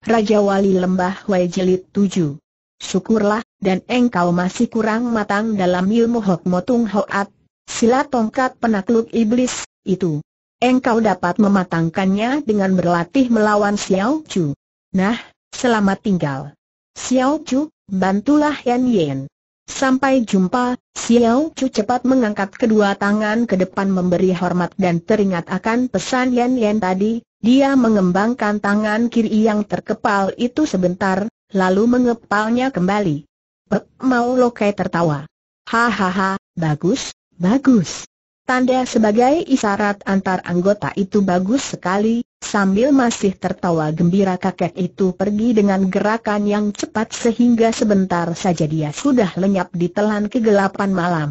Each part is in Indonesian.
Raja Wali Lembah Wei Jelit 7. Syukurlah, dan engkau masih kurang matang dalam ilmu Hok Motung Hoat, sila tongkat penakluk iblis, itu. Engkau dapat mematangkannya dengan berlatih melawan Xiao Chu. Nah, selamat tinggal. Xiao Chu, bantulah Yan Yan. Sampai jumpa, Xiao Chu cepat mengangkat kedua tangan ke depan memberi hormat dan teringat akan pesan Yan Yan tadi, dia mengembangkan tangan kiri yang terkepal itu sebentar, lalu mengepalnya kembali. Pek mau lokai tertawa. Hahaha, bagus, bagus. Tanda sebagai isyarat antar anggota itu bagus sekali, sambil masih tertawa gembira kakek itu pergi dengan gerakan yang cepat sehingga sebentar saja dia sudah lenyap di telan kegelapan malam.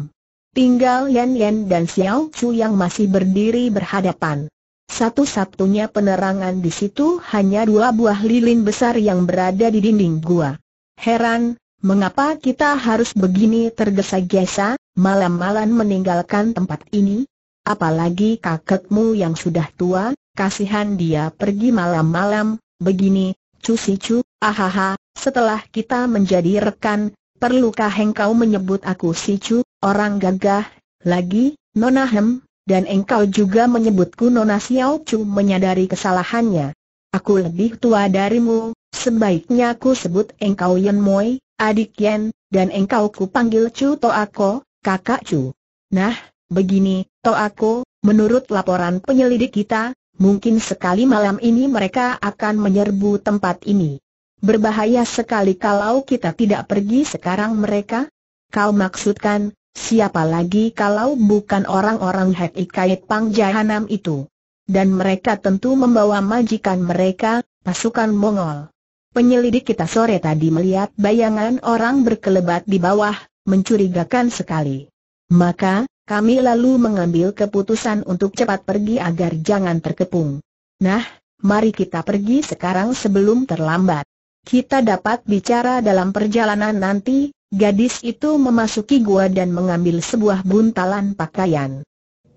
Tinggal Yan Yan dan Xiao Chu yang masih berdiri berhadapan. Satu-satunya penerangan di situ hanya dua buah lilin besar yang berada di dinding gua. Heran, mengapa kita harus begini tergesa-gesa, malam-malam meninggalkan tempat ini? Apalagi kakekmu yang sudah tua, kasihan dia pergi malam-malam, begini, si cu-si-cu, ahaha, setelah kita menjadi rekan, perlukah engkau menyebut aku si si-cu, orang gagah, lagi, nonahem, dan engkau juga menyebutku Nona Xiao Chu menyadari kesalahannya. Aku lebih tua darimu, sebaiknya aku sebut engkau Yan Moi, adik Yan, dan engkau ku panggil Chu Toako, kakak Chu. Nah, begini, Toako, menurut laporan penyelidik kita, mungkin sekali malam ini mereka akan menyerbu tempat ini. Berbahaya sekali kalau kita tidak pergi sekarang mereka? Kau maksudkan, Siapa lagi kalau bukan orang-orang Hek Ikait Pang Jahanam itu? Dan mereka tentu membawa majikan mereka, pasukan Mongol. Penyelidik kita sore tadi melihat bayangan orang berkelebat di bawah, mencurigakan sekali. Maka, kami lalu mengambil keputusan untuk cepat pergi agar jangan terkepung. Nah, mari kita pergi sekarang sebelum terlambat. Kita dapat bicara dalam perjalanan nanti, Gadis itu memasuki gua dan mengambil sebuah buntalan pakaian.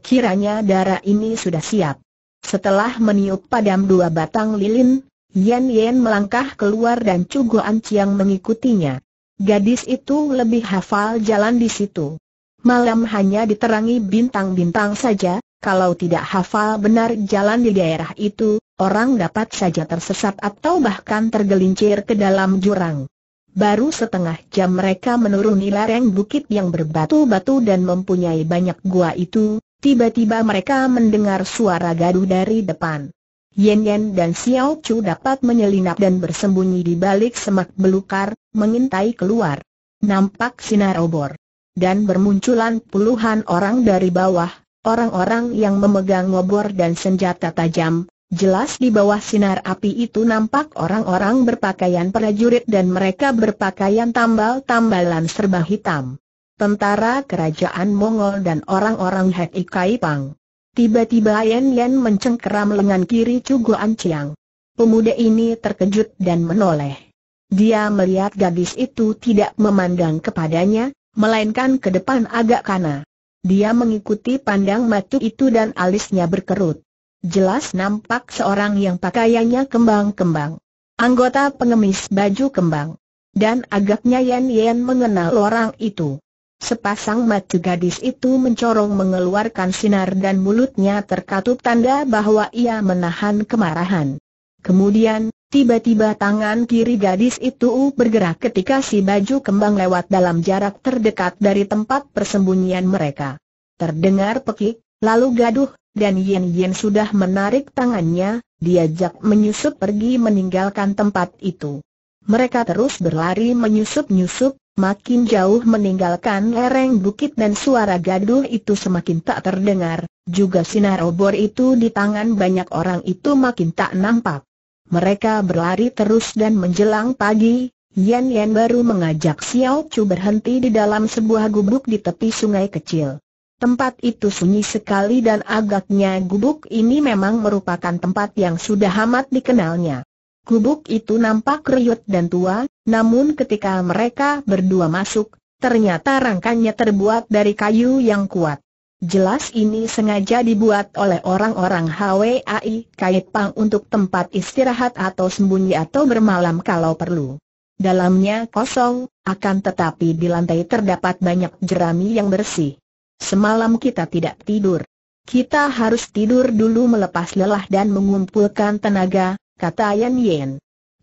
Kiranya darah ini sudah siap. Setelah meniup padam dua batang lilin, Yan Yan melangkah keluar dan Guan Ciang mengikutinya. Gadis itu lebih hafal jalan di situ. Malam hanya diterangi bintang-bintang saja, kalau tidak hafal benar jalan di daerah itu, orang dapat saja tersesat atau bahkan tergelincir ke dalam jurang. Baru setengah jam mereka menuruni lereng bukit yang berbatu-batu dan mempunyai banyak gua itu, tiba-tiba mereka mendengar suara gaduh dari depan. Yen Yen dan Xiao Chu dapat menyelinap dan bersembunyi di balik semak belukar, mengintai keluar. Nampak sinar obor. Dan bermunculan puluhan orang dari bawah, orang-orang yang memegang obor dan senjata tajam, Jelas di bawah sinar api itu nampak orang-orang berpakaian prajurit dan mereka berpakaian tambal-tambalan serba hitam. Tentara kerajaan Mongol dan orang-orang Hek Ikai Pang. Tiba-tiba Yan Yan mencengkeram lengan kiri Cuguan Ciang. Pemuda ini terkejut dan menoleh. Dia melihat gadis itu tidak memandang kepadanya, melainkan ke depan agak kana. Dia mengikuti pandang matu itu dan alisnya berkerut jelas nampak seorang yang pakaiannya kembang-kembang. Anggota pengemis baju kembang. Dan agaknya Yen Yen mengenal orang itu. Sepasang mata gadis itu mencorong mengeluarkan sinar dan mulutnya terkatup tanda bahwa ia menahan kemarahan. Kemudian, tiba-tiba tangan kiri gadis itu bergerak ketika si baju kembang lewat dalam jarak terdekat dari tempat persembunyian mereka. Terdengar pekik, lalu gaduh dan Yen Yen sudah menarik tangannya, diajak menyusup pergi meninggalkan tempat itu. Mereka terus berlari menyusup-nyusup, makin jauh meninggalkan lereng bukit dan suara gaduh itu semakin tak terdengar, juga sinar obor itu di tangan banyak orang itu makin tak nampak. Mereka berlari terus dan menjelang pagi, Yan Yan baru mengajak Xiao Chu berhenti di dalam sebuah gubuk di tepi sungai kecil. Tempat itu sunyi sekali dan agaknya gubuk ini memang merupakan tempat yang sudah amat dikenalnya. Gubuk itu nampak riut dan tua, namun ketika mereka berdua masuk, ternyata rangkanya terbuat dari kayu yang kuat. Jelas ini sengaja dibuat oleh orang-orang HWAI Kait Pang untuk tempat istirahat atau sembunyi atau bermalam kalau perlu. Dalamnya kosong, akan tetapi di lantai terdapat banyak jerami yang bersih. Semalam kita tidak tidur. Kita harus tidur dulu melepas lelah dan mengumpulkan tenaga, kata Yan Yen.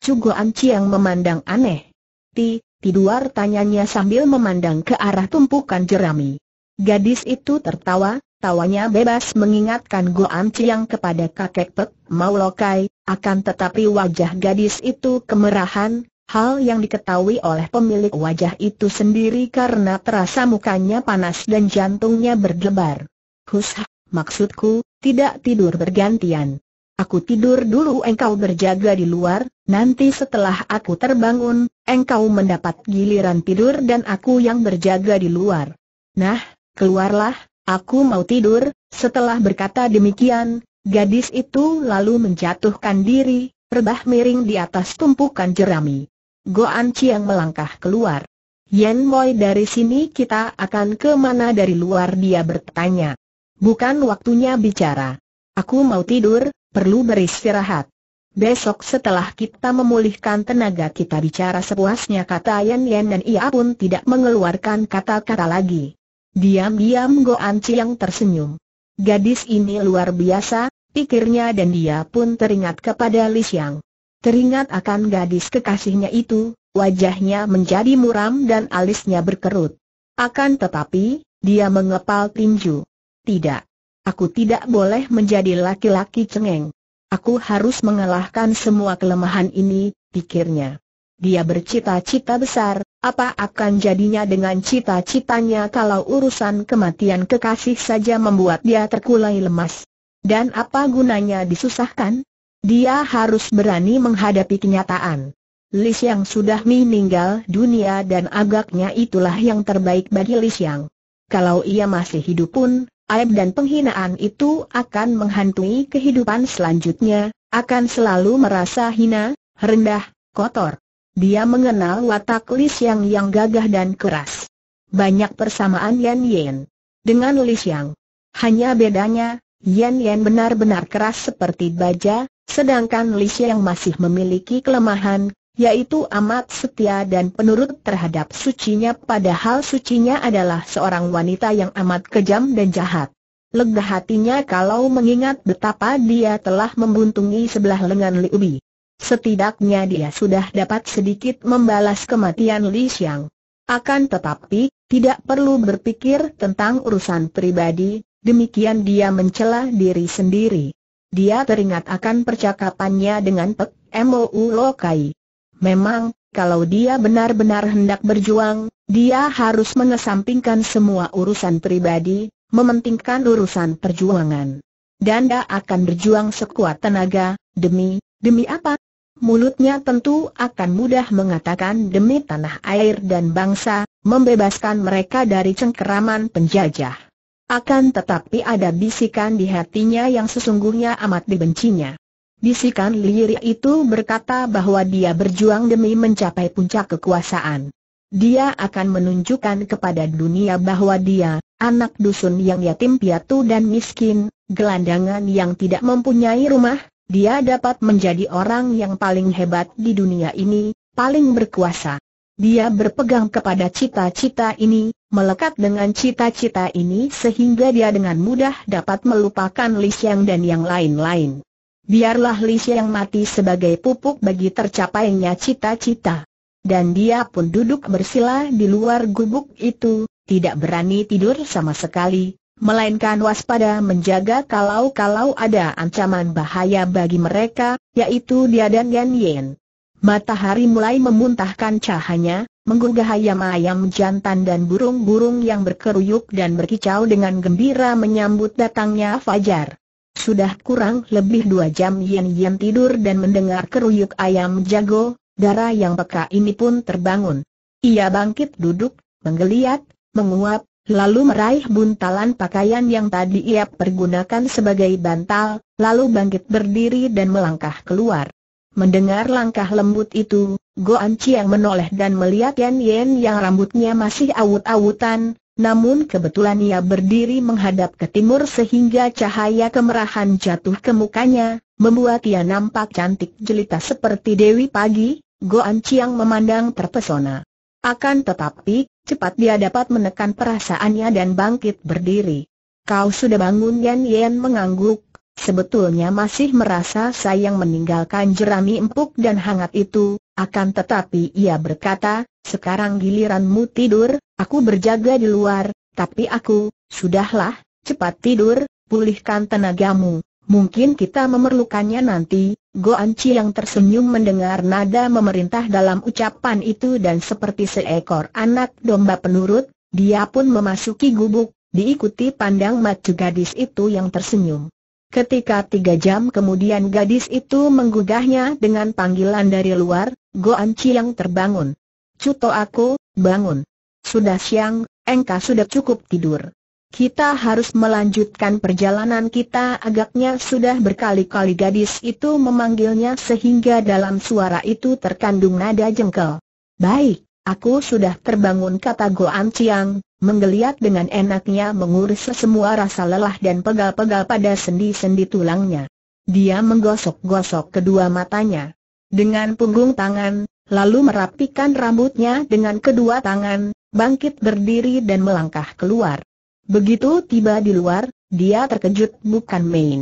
Cugo Anci yang memandang aneh. Ti, tiduar tanyanya sambil memandang ke arah tumpukan jerami. Gadis itu tertawa, tawanya bebas mengingatkan Go Goan yang kepada kakek Pek maulokai. akan tetapi wajah gadis itu kemerahan, Hal yang diketahui oleh pemilik wajah itu sendiri karena terasa mukanya panas dan jantungnya berdebar. Hus, maksudku, tidak tidur bergantian. Aku tidur dulu engkau berjaga di luar, nanti setelah aku terbangun, engkau mendapat giliran tidur dan aku yang berjaga di luar. Nah, keluarlah, aku mau tidur, setelah berkata demikian, gadis itu lalu menjatuhkan diri, rebah miring di atas tumpukan jerami. Goan Chiang melangkah keluar. Yen Moi dari sini kita akan ke mana dari luar dia bertanya. Bukan waktunya bicara. Aku mau tidur, perlu beristirahat. Besok setelah kita memulihkan tenaga kita bicara sepuasnya kata Yan Yan dan ia pun tidak mengeluarkan kata-kata lagi. Diam-diam Goan Chiang tersenyum. Gadis ini luar biasa, pikirnya dan dia pun teringat kepada Li Xiang. Teringat akan gadis kekasihnya itu, wajahnya menjadi muram dan alisnya berkerut. Akan tetapi, dia mengepal tinju. Tidak. Aku tidak boleh menjadi laki-laki cengeng. Aku harus mengalahkan semua kelemahan ini, pikirnya. Dia bercita-cita besar, apa akan jadinya dengan cita-citanya kalau urusan kematian kekasih saja membuat dia terkulai lemas? Dan apa gunanya disusahkan? Dia harus berani menghadapi kenyataan. Lis yang sudah meninggal dunia dan agaknya itulah yang terbaik bagi Lis yang. Kalau ia masih hidup pun, aib dan penghinaan itu akan menghantui kehidupan selanjutnya, akan selalu merasa hina, rendah, kotor. Dia mengenal watak Lis Yang yang gagah dan keras. Banyak persamaan Yan Yan dengan Lis Yang. Hanya bedanya, Yan Yan benar-benar keras seperti baja, Sedangkan Li yang masih memiliki kelemahan, yaitu amat setia dan penurut terhadap sucinya padahal sucinya adalah seorang wanita yang amat kejam dan jahat. Lega hatinya kalau mengingat betapa dia telah membuntungi sebelah lengan Li Ubi. Setidaknya dia sudah dapat sedikit membalas kematian Li Xiang. Akan tetapi, tidak perlu berpikir tentang urusan pribadi, demikian dia mencela diri sendiri. Dia teringat akan percakapannya dengan Pek Mou Lokai. Memang, kalau dia benar-benar hendak berjuang, dia harus mengesampingkan semua urusan pribadi, mementingkan urusan perjuangan. dan dia akan berjuang sekuat tenaga, demi, demi apa? Mulutnya tentu akan mudah mengatakan demi tanah air dan bangsa, membebaskan mereka dari cengkeraman penjajah. Akan tetapi ada bisikan di hatinya yang sesungguhnya amat dibencinya. Bisikan lirik itu berkata bahwa dia berjuang demi mencapai puncak kekuasaan. Dia akan menunjukkan kepada dunia bahwa dia, anak dusun yang yatim piatu dan miskin, gelandangan yang tidak mempunyai rumah, dia dapat menjadi orang yang paling hebat di dunia ini, paling berkuasa. Dia berpegang kepada cita-cita ini, melekat dengan cita-cita ini sehingga dia dengan mudah dapat melupakan Li Xiang dan yang lain-lain. Biarlah Li Xiang mati sebagai pupuk bagi tercapainya cita-cita. Dan dia pun duduk bersila di luar gubuk itu, tidak berani tidur sama sekali, melainkan waspada menjaga kalau-kalau ada ancaman bahaya bagi mereka, yaitu dia dan Yan Yen. Matahari mulai memuntahkan cahanya, menggugah ayam-ayam jantan dan burung-burung yang berkeruyuk dan berkicau dengan gembira menyambut datangnya fajar. Sudah kurang lebih dua jam Yen Yen tidur dan mendengar keruyuk ayam jago, darah yang peka ini pun terbangun. Ia bangkit duduk, menggeliat, menguap, lalu meraih buntalan pakaian yang tadi ia pergunakan sebagai bantal, lalu bangkit berdiri dan melangkah keluar. Mendengar langkah lembut itu, Goan Chiang menoleh dan melihat Yan Yan yang rambutnya masih awut-awutan, namun kebetulan ia berdiri menghadap ke timur sehingga cahaya kemerahan jatuh ke mukanya, membuat ia nampak cantik jelita seperti Dewi Pagi, Goan Chiang memandang terpesona. Akan tetapi, cepat dia dapat menekan perasaannya dan bangkit berdiri. Kau sudah bangun Yan Yan? mengangguk, Sebetulnya masih merasa sayang meninggalkan jerami empuk dan hangat itu, akan tetapi ia berkata, sekarang giliranmu tidur, aku berjaga di luar, tapi aku, sudahlah, cepat tidur, pulihkan tenagamu, mungkin kita memerlukannya nanti, Go Chi yang tersenyum mendengar nada memerintah dalam ucapan itu dan seperti seekor anak domba penurut, dia pun memasuki gubuk, diikuti pandang mata gadis itu yang tersenyum. Ketika tiga jam kemudian gadis itu menggugahnya dengan panggilan dari luar, Goan Chiang terbangun. Cuto aku, bangun. Sudah siang, engkau sudah cukup tidur. Kita harus melanjutkan perjalanan kita agaknya sudah berkali-kali gadis itu memanggilnya sehingga dalam suara itu terkandung nada jengkel. Baik, Aku sudah terbangun kata An Chiang, menggeliat dengan enaknya mengurus semua rasa lelah dan pegal-pegal pada sendi-sendi tulangnya. Dia menggosok-gosok kedua matanya dengan punggung tangan, lalu merapikan rambutnya dengan kedua tangan, bangkit berdiri dan melangkah keluar. Begitu tiba di luar, dia terkejut bukan main.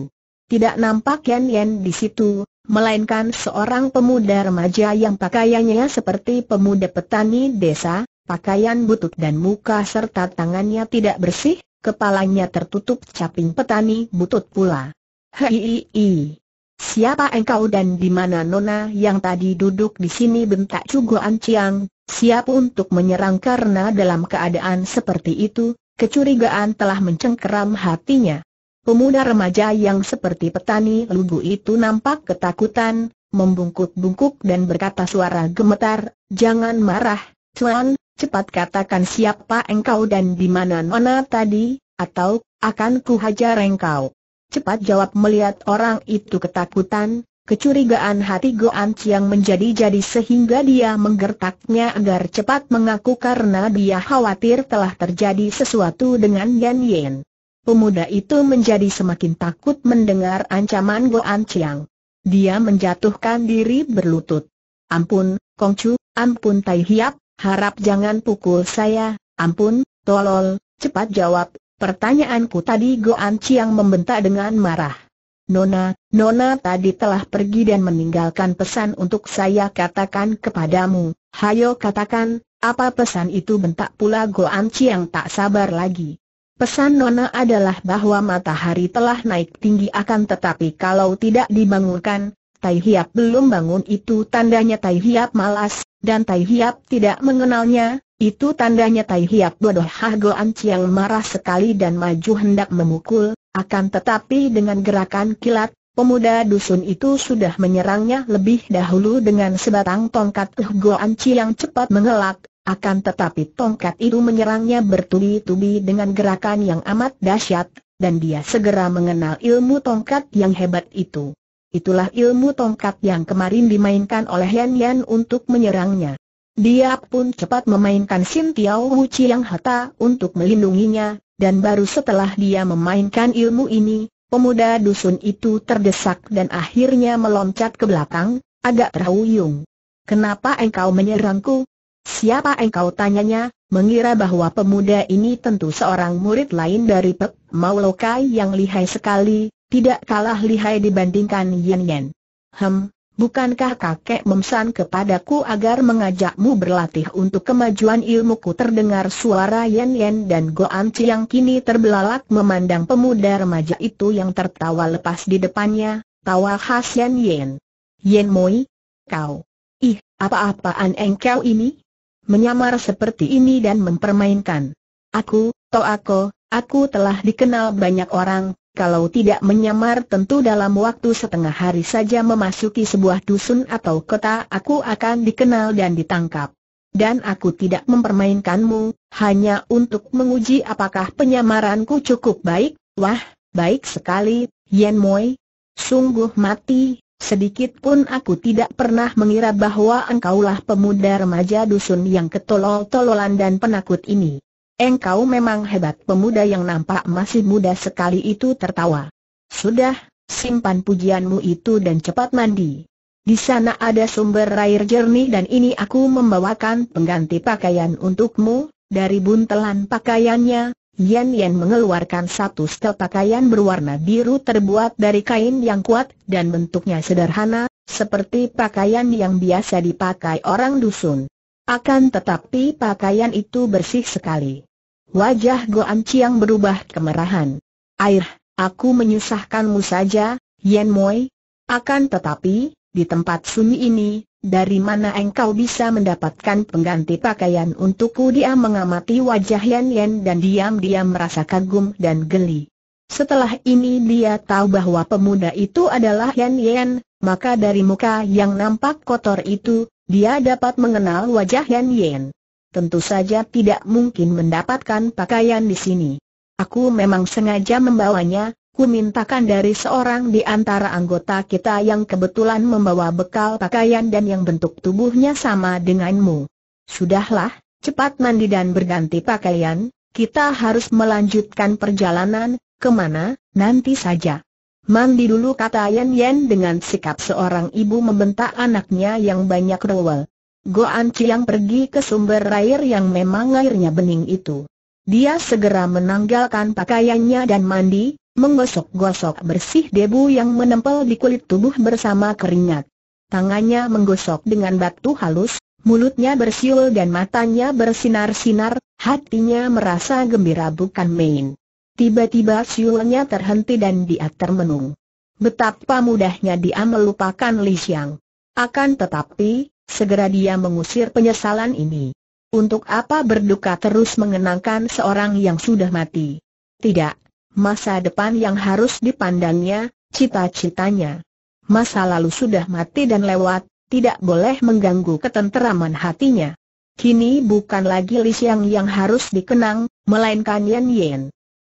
Tidak nampak Yan Yan di situ, melainkan seorang pemuda remaja yang pakaiannya seperti pemuda petani desa, pakaian butut dan muka serta tangannya tidak bersih, kepalanya tertutup caping petani butut pula. Hei, siapa engkau dan di mana nona yang tadi duduk di sini bentak Cugo Anciang, siap untuk menyerang karena dalam keadaan seperti itu, kecurigaan telah mencengkeram hatinya. Pemuda remaja yang seperti petani lugu itu nampak ketakutan, membungkuk-bungkuk dan berkata suara gemetar, Jangan marah, Tuan, cepat katakan siapa engkau dan di mana nona tadi, atau, akan kuhajar engkau. Cepat jawab melihat orang itu ketakutan, kecurigaan hati Goan Chiang menjadi-jadi sehingga dia menggertaknya agar cepat mengaku karena dia khawatir telah terjadi sesuatu dengan Yan Yen. Pemuda itu menjadi semakin takut mendengar ancaman Goan Chiang. Dia menjatuhkan diri berlutut. Ampun, Kongcu, ampun Tai Hiap, harap jangan pukul saya, ampun, tolol, cepat jawab, pertanyaanku tadi Goan Chiang membentak dengan marah. Nona, Nona tadi telah pergi dan meninggalkan pesan untuk saya katakan kepadamu, hayo katakan, apa pesan itu bentak pula Goan Chiang tak sabar lagi. Pesan Nona adalah bahwa matahari telah naik tinggi akan tetapi kalau tidak dibangunkan, Tai Hiap belum bangun itu tandanya Tai Hiap malas, dan Tai Hiap tidak mengenalnya, itu tandanya Tai Hiap bodoh Hah Goan Chiang marah sekali dan maju hendak memukul, akan tetapi dengan gerakan kilat, pemuda dusun itu sudah menyerangnya lebih dahulu dengan sebatang tongkat Hago ah, Goan Chiang cepat mengelak, akan tetapi tongkat itu menyerangnya bertubi-tubi dengan gerakan yang amat dahsyat, dan dia segera mengenal ilmu tongkat yang hebat itu. Itulah ilmu tongkat yang kemarin dimainkan oleh Yan Yan untuk menyerangnya. Dia pun cepat memainkan Sin Tiao Hu Chiang Hata untuk melindunginya, dan baru setelah dia memainkan ilmu ini, pemuda dusun itu terdesak dan akhirnya meloncat ke belakang, agak terhuyung. Kenapa engkau menyerangku, Siapa engkau tanyanya, mengira bahwa pemuda ini tentu seorang murid lain dari Pek Maulokai yang lihai sekali, tidak kalah lihai dibandingkan Yen Yen. Hem, bukankah kakek memesan kepadaku agar mengajakmu berlatih untuk kemajuan ilmuku terdengar suara Yen Yen dan Goan Chi yang kini terbelalak memandang pemuda remaja itu yang tertawa lepas di depannya, tawa khas Yen Yen. Yen Moi, kau. Ih, apa-apaan engkau ini? menyamar seperti ini dan mempermainkan. Aku, Toako, aku telah dikenal banyak orang, kalau tidak menyamar tentu dalam waktu setengah hari saja memasuki sebuah dusun atau kota aku akan dikenal dan ditangkap. Dan aku tidak mempermainkanmu, hanya untuk menguji apakah penyamaranku cukup baik, wah, baik sekali, Yen Moi. Sungguh mati, Sedikit pun aku tidak pernah mengira bahwa engkaulah pemuda remaja dusun yang ketolol-tololan dan penakut ini. Engkau memang hebat pemuda yang nampak masih muda sekali itu tertawa. Sudah, simpan pujianmu itu dan cepat mandi. Di sana ada sumber air jernih dan ini aku membawakan pengganti pakaian untukmu, dari buntelan pakaiannya, Yan Yan mengeluarkan satu setel pakaian berwarna biru terbuat dari kain yang kuat dan bentuknya sederhana, seperti pakaian yang biasa dipakai orang dusun. Akan tetapi pakaian itu bersih sekali. Wajah Goan Chiang berubah kemerahan. Air, aku menyusahkanmu saja, Yan Moi. Akan tetapi, di tempat sunyi ini, dari mana engkau bisa mendapatkan pengganti pakaian untukku? Dia mengamati wajah Yan Yan dan diam-diam merasa kagum dan geli. Setelah ini dia tahu bahwa pemuda itu adalah Yan Yan, maka dari muka yang nampak kotor itu, dia dapat mengenal wajah Yan Yan. Tentu saja tidak mungkin mendapatkan pakaian di sini. Aku memang sengaja membawanya, kumintakan dari seorang di antara anggota kita yang kebetulan membawa bekal pakaian dan yang bentuk tubuhnya sama denganmu. Sudahlah, cepat mandi dan berganti pakaian, kita harus melanjutkan perjalanan, kemana, nanti saja. Mandi dulu kata Yan Yan dengan sikap seorang ibu membentak anaknya yang banyak rewel. An Chiang pergi ke sumber air yang memang airnya bening itu. Dia segera menanggalkan pakaiannya dan mandi, menggosok-gosok bersih debu yang menempel di kulit tubuh bersama keringat. Tangannya menggosok dengan batu halus, mulutnya bersiul dan matanya bersinar-sinar, hatinya merasa gembira bukan main. Tiba-tiba siulnya terhenti dan dia termenung. Betapa mudahnya dia melupakan Li Xiang. Akan tetapi, segera dia mengusir penyesalan ini. Untuk apa berduka terus mengenangkan seorang yang sudah mati? Tidak, masa depan yang harus dipandangnya, cita-citanya. Masa lalu sudah mati dan lewat, tidak boleh mengganggu ketenteraman hatinya. Kini bukan lagi Li Xiang yang harus dikenang, melainkan Yan Yan.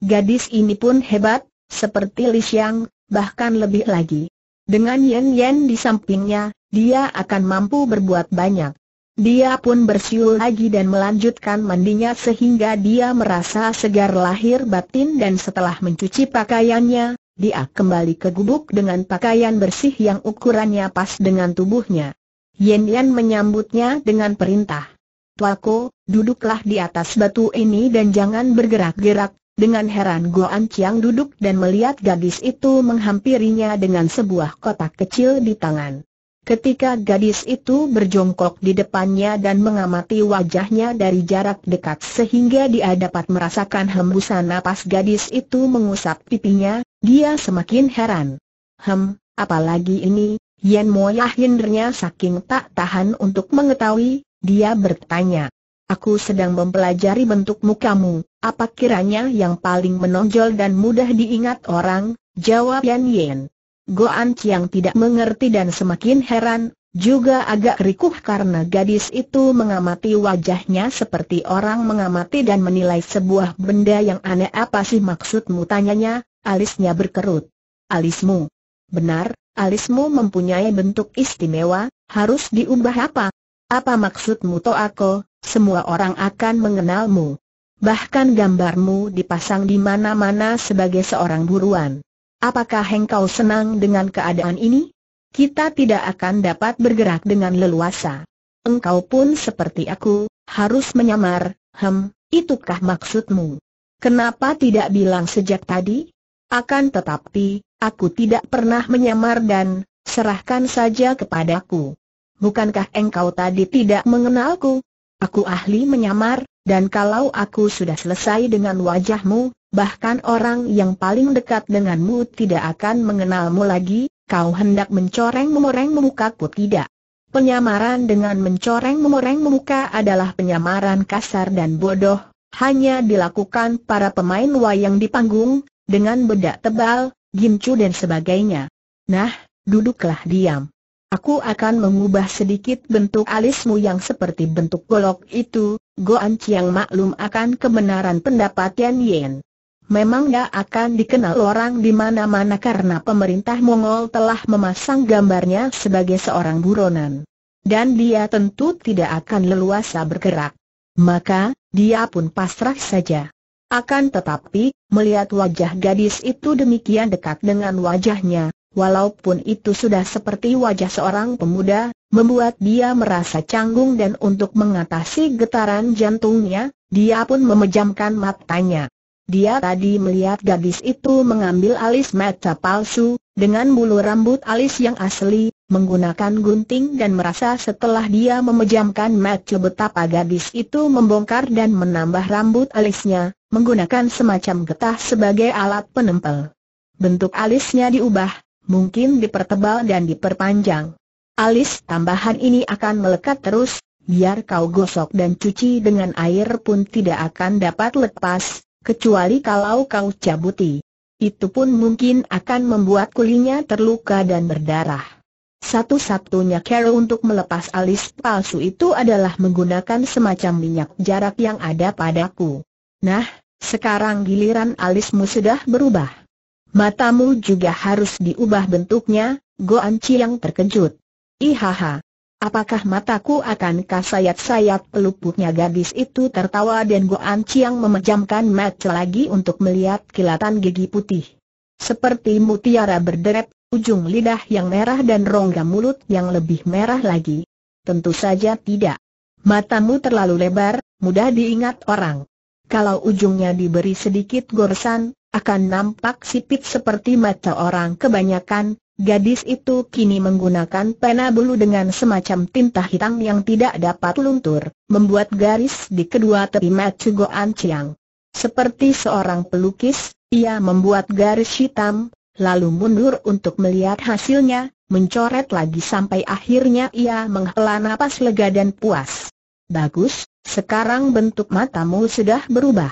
Gadis ini pun hebat, seperti Li Xiang, bahkan lebih lagi. Dengan Yan Yan di sampingnya, dia akan mampu berbuat banyak. Dia pun bersiul lagi dan melanjutkan mandinya sehingga dia merasa segar lahir batin dan setelah mencuci pakaiannya, dia kembali ke gubuk dengan pakaian bersih yang ukurannya pas dengan tubuhnya. Yen Yan menyambutnya dengan perintah. Tuako, duduklah di atas batu ini dan jangan bergerak-gerak. Dengan heran Goan Chiang duduk dan melihat gadis itu menghampirinya dengan sebuah kotak kecil di tangan. Ketika gadis itu berjongkok di depannya dan mengamati wajahnya dari jarak dekat sehingga dia dapat merasakan hembusan napas gadis itu mengusap pipinya, dia semakin heran. Hem, apalagi ini, Yen Moya hindernya saking tak tahan untuk mengetahui, dia bertanya. Aku sedang mempelajari bentuk mukamu, apa kiranya yang paling menonjol dan mudah diingat orang, jawab Yan Yen. Goan Chiang tidak mengerti dan semakin heran, juga agak rikuh karena gadis itu mengamati wajahnya seperti orang mengamati dan menilai sebuah benda yang aneh apa sih maksudmu tanyanya, alisnya berkerut. Alismu. Benar, alismu mempunyai bentuk istimewa, harus diubah apa? Apa maksudmu aku? semua orang akan mengenalmu. Bahkan gambarmu dipasang di mana-mana sebagai seorang buruan. Apakah engkau senang dengan keadaan ini? Kita tidak akan dapat bergerak dengan leluasa. Engkau pun seperti aku, harus menyamar, hem, itukah maksudmu? Kenapa tidak bilang sejak tadi? Akan tetapi, aku tidak pernah menyamar dan, serahkan saja kepadaku. Bukankah engkau tadi tidak mengenalku? Aku ahli menyamar, dan kalau aku sudah selesai dengan wajahmu, bahkan orang yang paling dekat denganmu tidak akan mengenalmu lagi, kau hendak mencoreng-memoreng memukaku tidak. Penyamaran dengan mencoreng-memoreng memuka adalah penyamaran kasar dan bodoh, hanya dilakukan para pemain wayang di panggung, dengan bedak tebal, gincu dan sebagainya. Nah, duduklah diam. Aku akan mengubah sedikit bentuk alismu yang seperti bentuk golok itu, Goan Chiang maklum akan kebenaran pendapat Yan Yen. Memang gak akan dikenal orang di mana-mana karena pemerintah Mongol telah memasang gambarnya sebagai seorang buronan. Dan dia tentu tidak akan leluasa bergerak. Maka, dia pun pasrah saja. Akan tetapi, melihat wajah gadis itu demikian dekat dengan wajahnya, walaupun itu sudah seperti wajah seorang pemuda, membuat dia merasa canggung dan untuk mengatasi getaran jantungnya, dia pun memejamkan matanya. Dia tadi melihat gadis itu mengambil alis mata palsu, dengan bulu rambut alis yang asli, menggunakan gunting dan merasa setelah dia memejamkan mata betapa gadis itu membongkar dan menambah rambut alisnya, menggunakan semacam getah sebagai alat penempel. Bentuk alisnya diubah, mungkin dipertebal dan diperpanjang. Alis tambahan ini akan melekat terus, biar kau gosok dan cuci dengan air pun tidak akan dapat lepas, kecuali kalau kau cabuti. Itu pun mungkin akan membuat kulinya terluka dan berdarah. Satu-satunya cara untuk melepas alis palsu itu adalah menggunakan semacam minyak jarak yang ada padaku. Nah, sekarang giliran alismu sudah berubah. Matamu juga harus diubah bentuknya, Goan Chiang terkejut. Ihaha. Apakah mataku akan kasayat-sayat pelupuknya gadis itu tertawa dan Goan Chiang memejamkan mata lagi untuk melihat kilatan gigi putih. Seperti mutiara berderet, ujung lidah yang merah dan rongga mulut yang lebih merah lagi. Tentu saja tidak. Matamu terlalu lebar, mudah diingat orang. Kalau ujungnya diberi sedikit goresan, akan nampak sipit seperti mata orang kebanyakan, gadis itu kini menggunakan pena bulu dengan semacam tinta hitam yang tidak dapat luntur, membuat garis di kedua tepi mata Goan Chiang. Seperti seorang pelukis, ia membuat garis hitam, lalu mundur untuk melihat hasilnya, mencoret lagi sampai akhirnya ia menghela napas lega dan puas. Bagus, sekarang bentuk matamu sudah berubah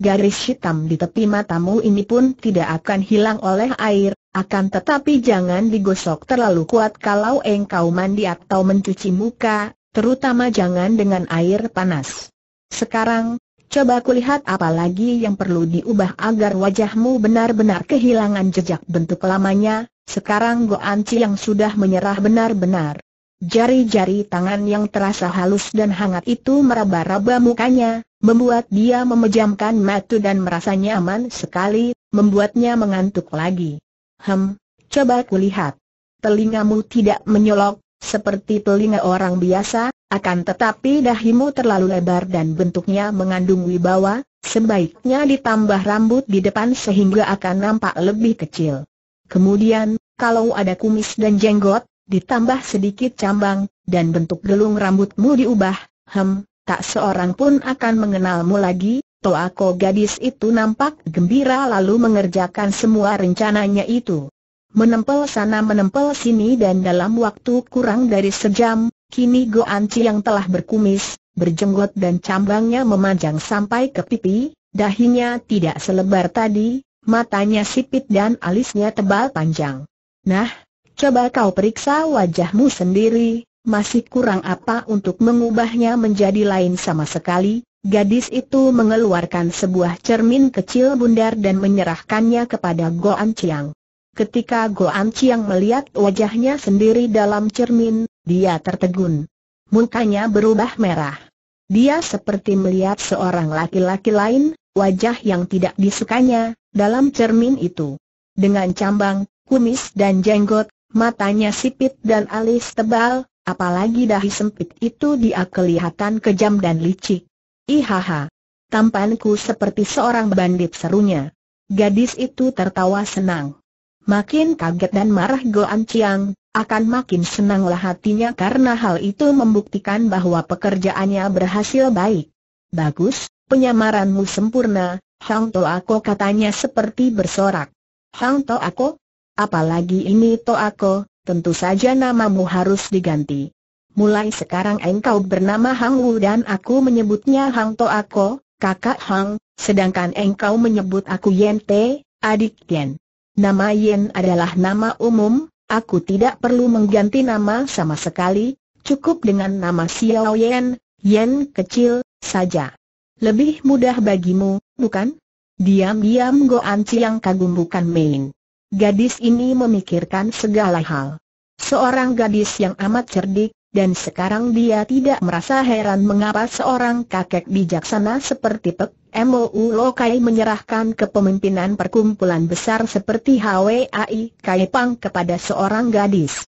garis hitam di tepi matamu ini pun tidak akan hilang oleh air, akan tetapi jangan digosok terlalu kuat kalau engkau mandi atau mencuci muka, terutama jangan dengan air panas. Sekarang, coba kulihat apa lagi yang perlu diubah agar wajahmu benar-benar kehilangan jejak bentuk lamanya, sekarang Goanci yang sudah menyerah benar-benar. Jari-jari tangan yang terasa halus dan hangat itu meraba-raba mukanya, Membuat dia memejamkan mata dan merasa nyaman sekali, membuatnya mengantuk lagi. Hem, coba kulihat. Telingamu tidak menyolok, seperti telinga orang biasa, akan tetapi dahimu terlalu lebar dan bentuknya mengandung wibawa, sebaiknya ditambah rambut di depan sehingga akan nampak lebih kecil. Kemudian, kalau ada kumis dan jenggot, ditambah sedikit cambang, dan bentuk gelung rambutmu diubah, hem, tak seorang pun akan mengenalmu lagi, aku gadis itu nampak gembira lalu mengerjakan semua rencananya itu. Menempel sana menempel sini dan dalam waktu kurang dari sejam, kini Anci yang telah berkumis, berjenggot dan cambangnya memanjang sampai ke pipi, dahinya tidak selebar tadi, matanya sipit dan alisnya tebal panjang. Nah, coba kau periksa wajahmu sendiri, masih kurang apa untuk mengubahnya menjadi lain sama sekali, gadis itu mengeluarkan sebuah cermin kecil bundar dan menyerahkannya kepada Goan Chiang. Ketika Goan Chiang melihat wajahnya sendiri dalam cermin, dia tertegun. Mukanya berubah merah. Dia seperti melihat seorang laki-laki lain, wajah yang tidak disukanya, dalam cermin itu. Dengan cambang, kumis dan jenggot, matanya sipit dan alis tebal, apalagi dahi sempit itu dia kelihatan kejam dan licik. Ihaha. Tampanku seperti seorang bandit serunya. Gadis itu tertawa senang. Makin kaget dan marah Goan Chiang, akan makin senanglah hatinya karena hal itu membuktikan bahwa pekerjaannya berhasil baik. Bagus, penyamaranmu sempurna, Hang To Ako katanya seperti bersorak. Hang To Ako? Apalagi ini To Ako, tentu saja namamu harus diganti. Mulai sekarang engkau bernama Hang Wu dan aku menyebutnya Hang To Ako, kakak Hang, sedangkan engkau menyebut aku Yen Te, adik Yen. Nama Yen adalah nama umum, aku tidak perlu mengganti nama sama sekali, cukup dengan nama Xiao Yen, Yen kecil, saja. Lebih mudah bagimu, bukan? Diam-diam go Goan yang kagum bukan main. Gadis ini memikirkan segala hal. Seorang gadis yang amat cerdik, dan sekarang dia tidak merasa heran mengapa seorang kakek bijaksana seperti Pek M.O.U. Lokai menyerahkan kepemimpinan perkumpulan besar seperti HWAI Kaipang kepada seorang gadis.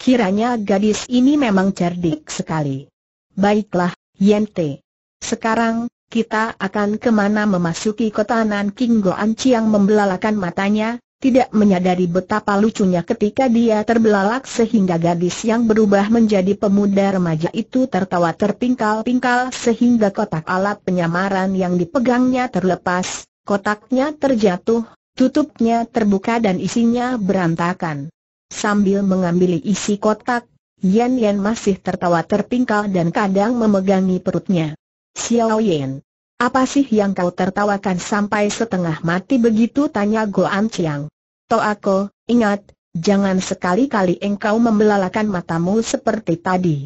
Kiranya gadis ini memang cerdik sekali. Baiklah, Yente. Sekarang, kita akan kemana memasuki kota Nanking Goan Chiang membelalakan matanya, tidak menyadari betapa lucunya ketika dia terbelalak sehingga gadis yang berubah menjadi pemuda remaja itu tertawa terpingkal-pingkal sehingga kotak alat penyamaran yang dipegangnya terlepas, kotaknya terjatuh, tutupnya terbuka dan isinya berantakan. Sambil mengambil isi kotak, Yan Yan masih tertawa terpingkal dan kadang memegangi perutnya. Xiao Yan, apa sih yang kau tertawakan sampai setengah mati begitu tanya Goan Chiang. aku ingat, jangan sekali-kali engkau membelalakan matamu seperti tadi.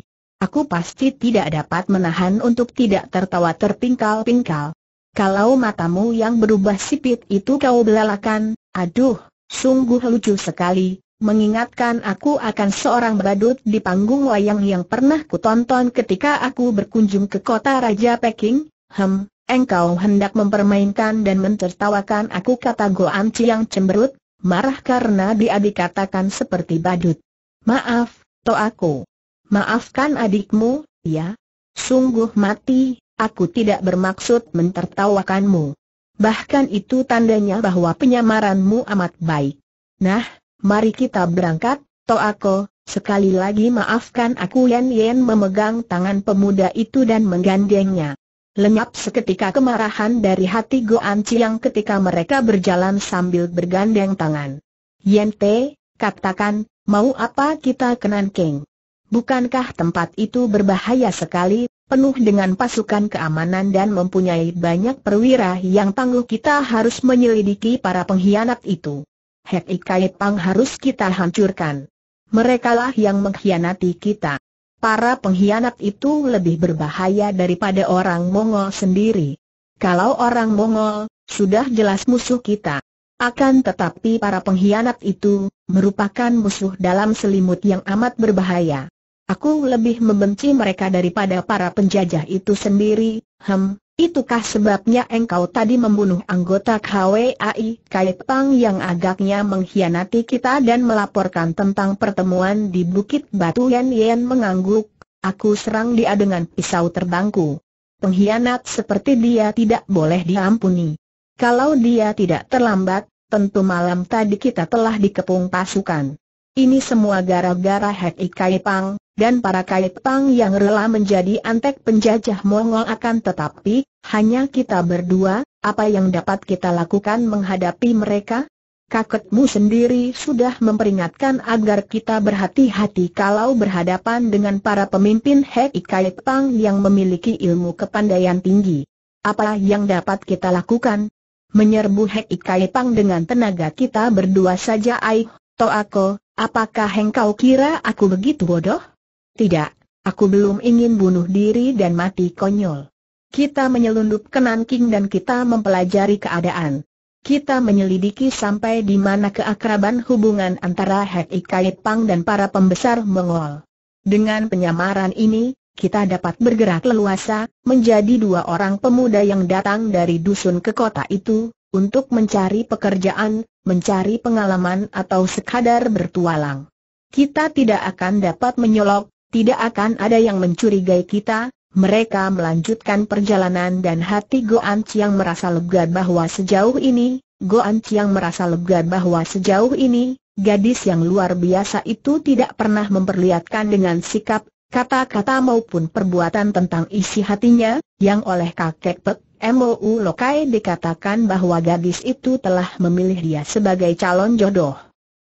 Aku pasti tidak dapat menahan untuk tidak tertawa terpingkal-pingkal. Kalau matamu yang berubah sipit itu kau belalakan, aduh, sungguh lucu sekali, mengingatkan aku akan seorang badut di panggung wayang yang pernah kutonton ketika aku berkunjung ke kota Raja Peking, hem, engkau hendak mempermainkan dan mentertawakan aku kata Goan yang cemberut, marah karena dia dikatakan seperti badut. Maaf, to aku. Maafkan adikmu, ya. Sungguh mati, aku tidak bermaksud mentertawakanmu. Bahkan itu tandanya bahwa penyamaranmu amat baik. Nah, mari kita berangkat, to aku. sekali lagi maafkan aku yen yen memegang tangan pemuda itu dan menggandengnya. Lenyap seketika kemarahan dari hati Goan Chiang ketika mereka berjalan sambil bergandeng tangan. Yen Te, katakan, mau apa kita kenan King? Bukankah tempat itu berbahaya sekali, penuh dengan pasukan keamanan dan mempunyai banyak perwira yang tangguh kita harus menyelidiki para pengkhianat itu. Hek Ikaipang Pang harus kita hancurkan. Merekalah yang mengkhianati kita. Para pengkhianat itu lebih berbahaya daripada orang Mongol sendiri. Kalau orang Mongol, sudah jelas musuh kita. Akan tetapi para pengkhianat itu, merupakan musuh dalam selimut yang amat berbahaya. Aku lebih membenci mereka daripada para penjajah itu sendiri, hem, Itukah sebabnya engkau tadi membunuh anggota KWAI Kaipang yang agaknya mengkhianati kita dan melaporkan tentang pertemuan di Bukit Batu Yan Yan mengangguk, aku serang dia dengan pisau terbangku. Pengkhianat seperti dia tidak boleh diampuni. Kalau dia tidak terlambat, tentu malam tadi kita telah dikepung pasukan. Ini semua gara-gara Hek Kaipang. Pang, dan para kaitang yang rela menjadi antek penjajah Mongol akan tetapi, hanya kita berdua, apa yang dapat kita lakukan menghadapi mereka? Kakekmu sendiri sudah memperingatkan agar kita berhati-hati kalau berhadapan dengan para pemimpin Hei Kaitang yang memiliki ilmu kepandaian tinggi. Apa yang dapat kita lakukan? Menyerbu Hei Kaitang dengan tenaga kita berdua saja Aih, Toako, apakah engkau kira aku begitu bodoh? Tidak, aku belum ingin bunuh diri dan mati konyol. Kita menyelundup ke Nanking dan kita mempelajari keadaan. Kita menyelidiki sampai di mana keakraban hubungan antara Hek Ikai Pang dan para pembesar Mongol. Dengan penyamaran ini, kita dapat bergerak leluasa, menjadi dua orang pemuda yang datang dari dusun ke kota itu, untuk mencari pekerjaan, mencari pengalaman atau sekadar bertualang. Kita tidak akan dapat menyolok, tidak akan ada yang mencurigai kita, mereka melanjutkan perjalanan dan hati Goan Chiang merasa lega bahwa sejauh ini, Goan Chiang merasa lega bahwa sejauh ini, gadis yang luar biasa itu tidak pernah memperlihatkan dengan sikap, kata-kata maupun perbuatan tentang isi hatinya, yang oleh kakek Pek MOU Lokai dikatakan bahwa gadis itu telah memilih dia sebagai calon jodoh.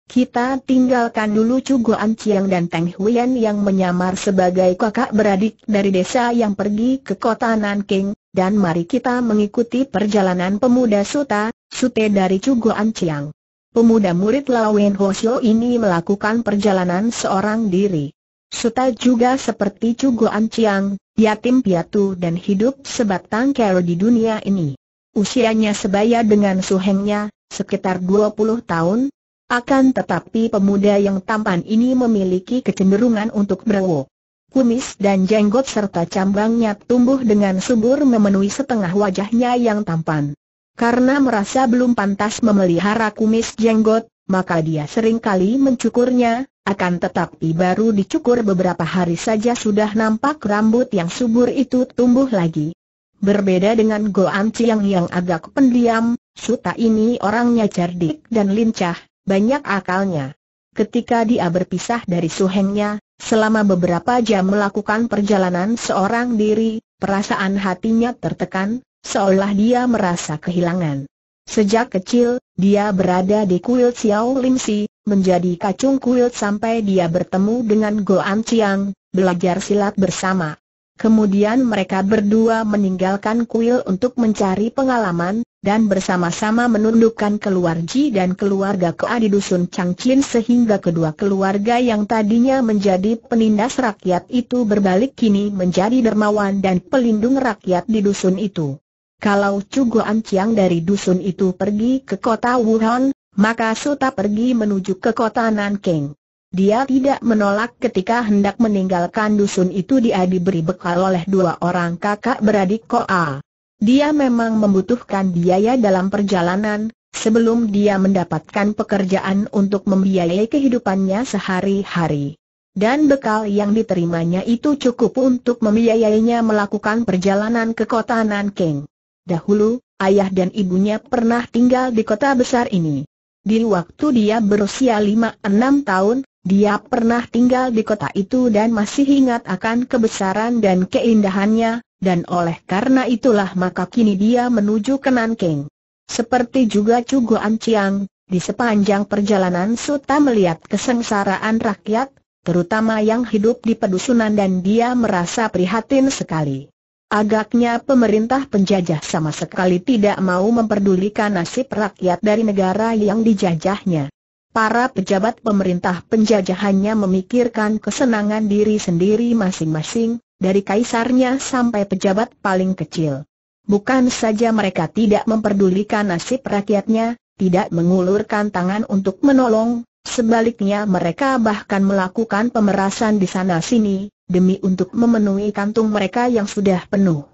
Kita tinggalkan dulu Cuguan Ciang dan Teng Huyen yang menyamar sebagai kakak beradik dari desa yang pergi ke kota Nanking, dan mari kita mengikuti perjalanan pemuda Suta, Sute dari Cuguan Ciang. Pemuda murid Lawen Hoshio ini melakukan perjalanan seorang diri. Suta juga seperti Cuguan Ciang, yatim piatu dan hidup sebatang kara di dunia ini. Usianya sebaya dengan suhengnya, sekitar 20 tahun, akan tetapi pemuda yang tampan ini memiliki kecenderungan untuk berwo. Kumis dan jenggot serta cambangnya tumbuh dengan subur memenuhi setengah wajahnya yang tampan. Karena merasa belum pantas memelihara kumis jenggot, maka dia seringkali mencukurnya, akan tetapi baru dicukur beberapa hari saja sudah nampak rambut yang subur itu tumbuh lagi. Berbeda dengan Goan Chiang yang agak pendiam, Suta ini orangnya cerdik dan lincah, banyak akalnya. Ketika dia berpisah dari suhengnya, selama beberapa jam melakukan perjalanan seorang diri, perasaan hatinya tertekan, seolah dia merasa kehilangan. Sejak kecil, dia berada di kuil Xiao Lim Si, menjadi kacung kuil sampai dia bertemu dengan Guo Chiang, belajar silat bersama. Kemudian mereka berdua meninggalkan kuil untuk mencari pengalaman, dan bersama-sama menundukkan keluarga Ji dan keluarga ke di dusun Changchin sehingga kedua keluarga yang tadinya menjadi penindas rakyat itu berbalik kini menjadi dermawan dan pelindung rakyat di dusun itu. Kalau Cugo Anciang dari dusun itu pergi ke kota Wuhan, maka Suta pergi menuju ke kota Nanking. Dia tidak menolak ketika hendak meninggalkan dusun itu dia diberi bekal oleh dua orang kakak beradik Koa. Dia memang membutuhkan biaya dalam perjalanan, sebelum dia mendapatkan pekerjaan untuk membiayai kehidupannya sehari-hari. Dan bekal yang diterimanya itu cukup untuk membiayainya melakukan perjalanan ke kota Nanking. Dahulu, ayah dan ibunya pernah tinggal di kota besar ini. Di waktu dia berusia 5-6 tahun, dia pernah tinggal di kota itu dan masih ingat akan kebesaran dan keindahannya, dan oleh karena itulah maka kini dia menuju ke Nanking. Seperti juga Cugo Anciang, di sepanjang perjalanan Suta melihat kesengsaraan rakyat, terutama yang hidup di pedusunan dan dia merasa prihatin sekali. Agaknya pemerintah penjajah sama sekali tidak mau memperdulikan nasib rakyat dari negara yang dijajahnya. Para pejabat pemerintah penjajahannya memikirkan kesenangan diri sendiri masing-masing, dari kaisarnya sampai pejabat paling kecil. Bukan saja mereka tidak memperdulikan nasib rakyatnya, tidak mengulurkan tangan untuk menolong, sebaliknya mereka bahkan melakukan pemerasan di sana-sini, demi untuk memenuhi kantung mereka yang sudah penuh.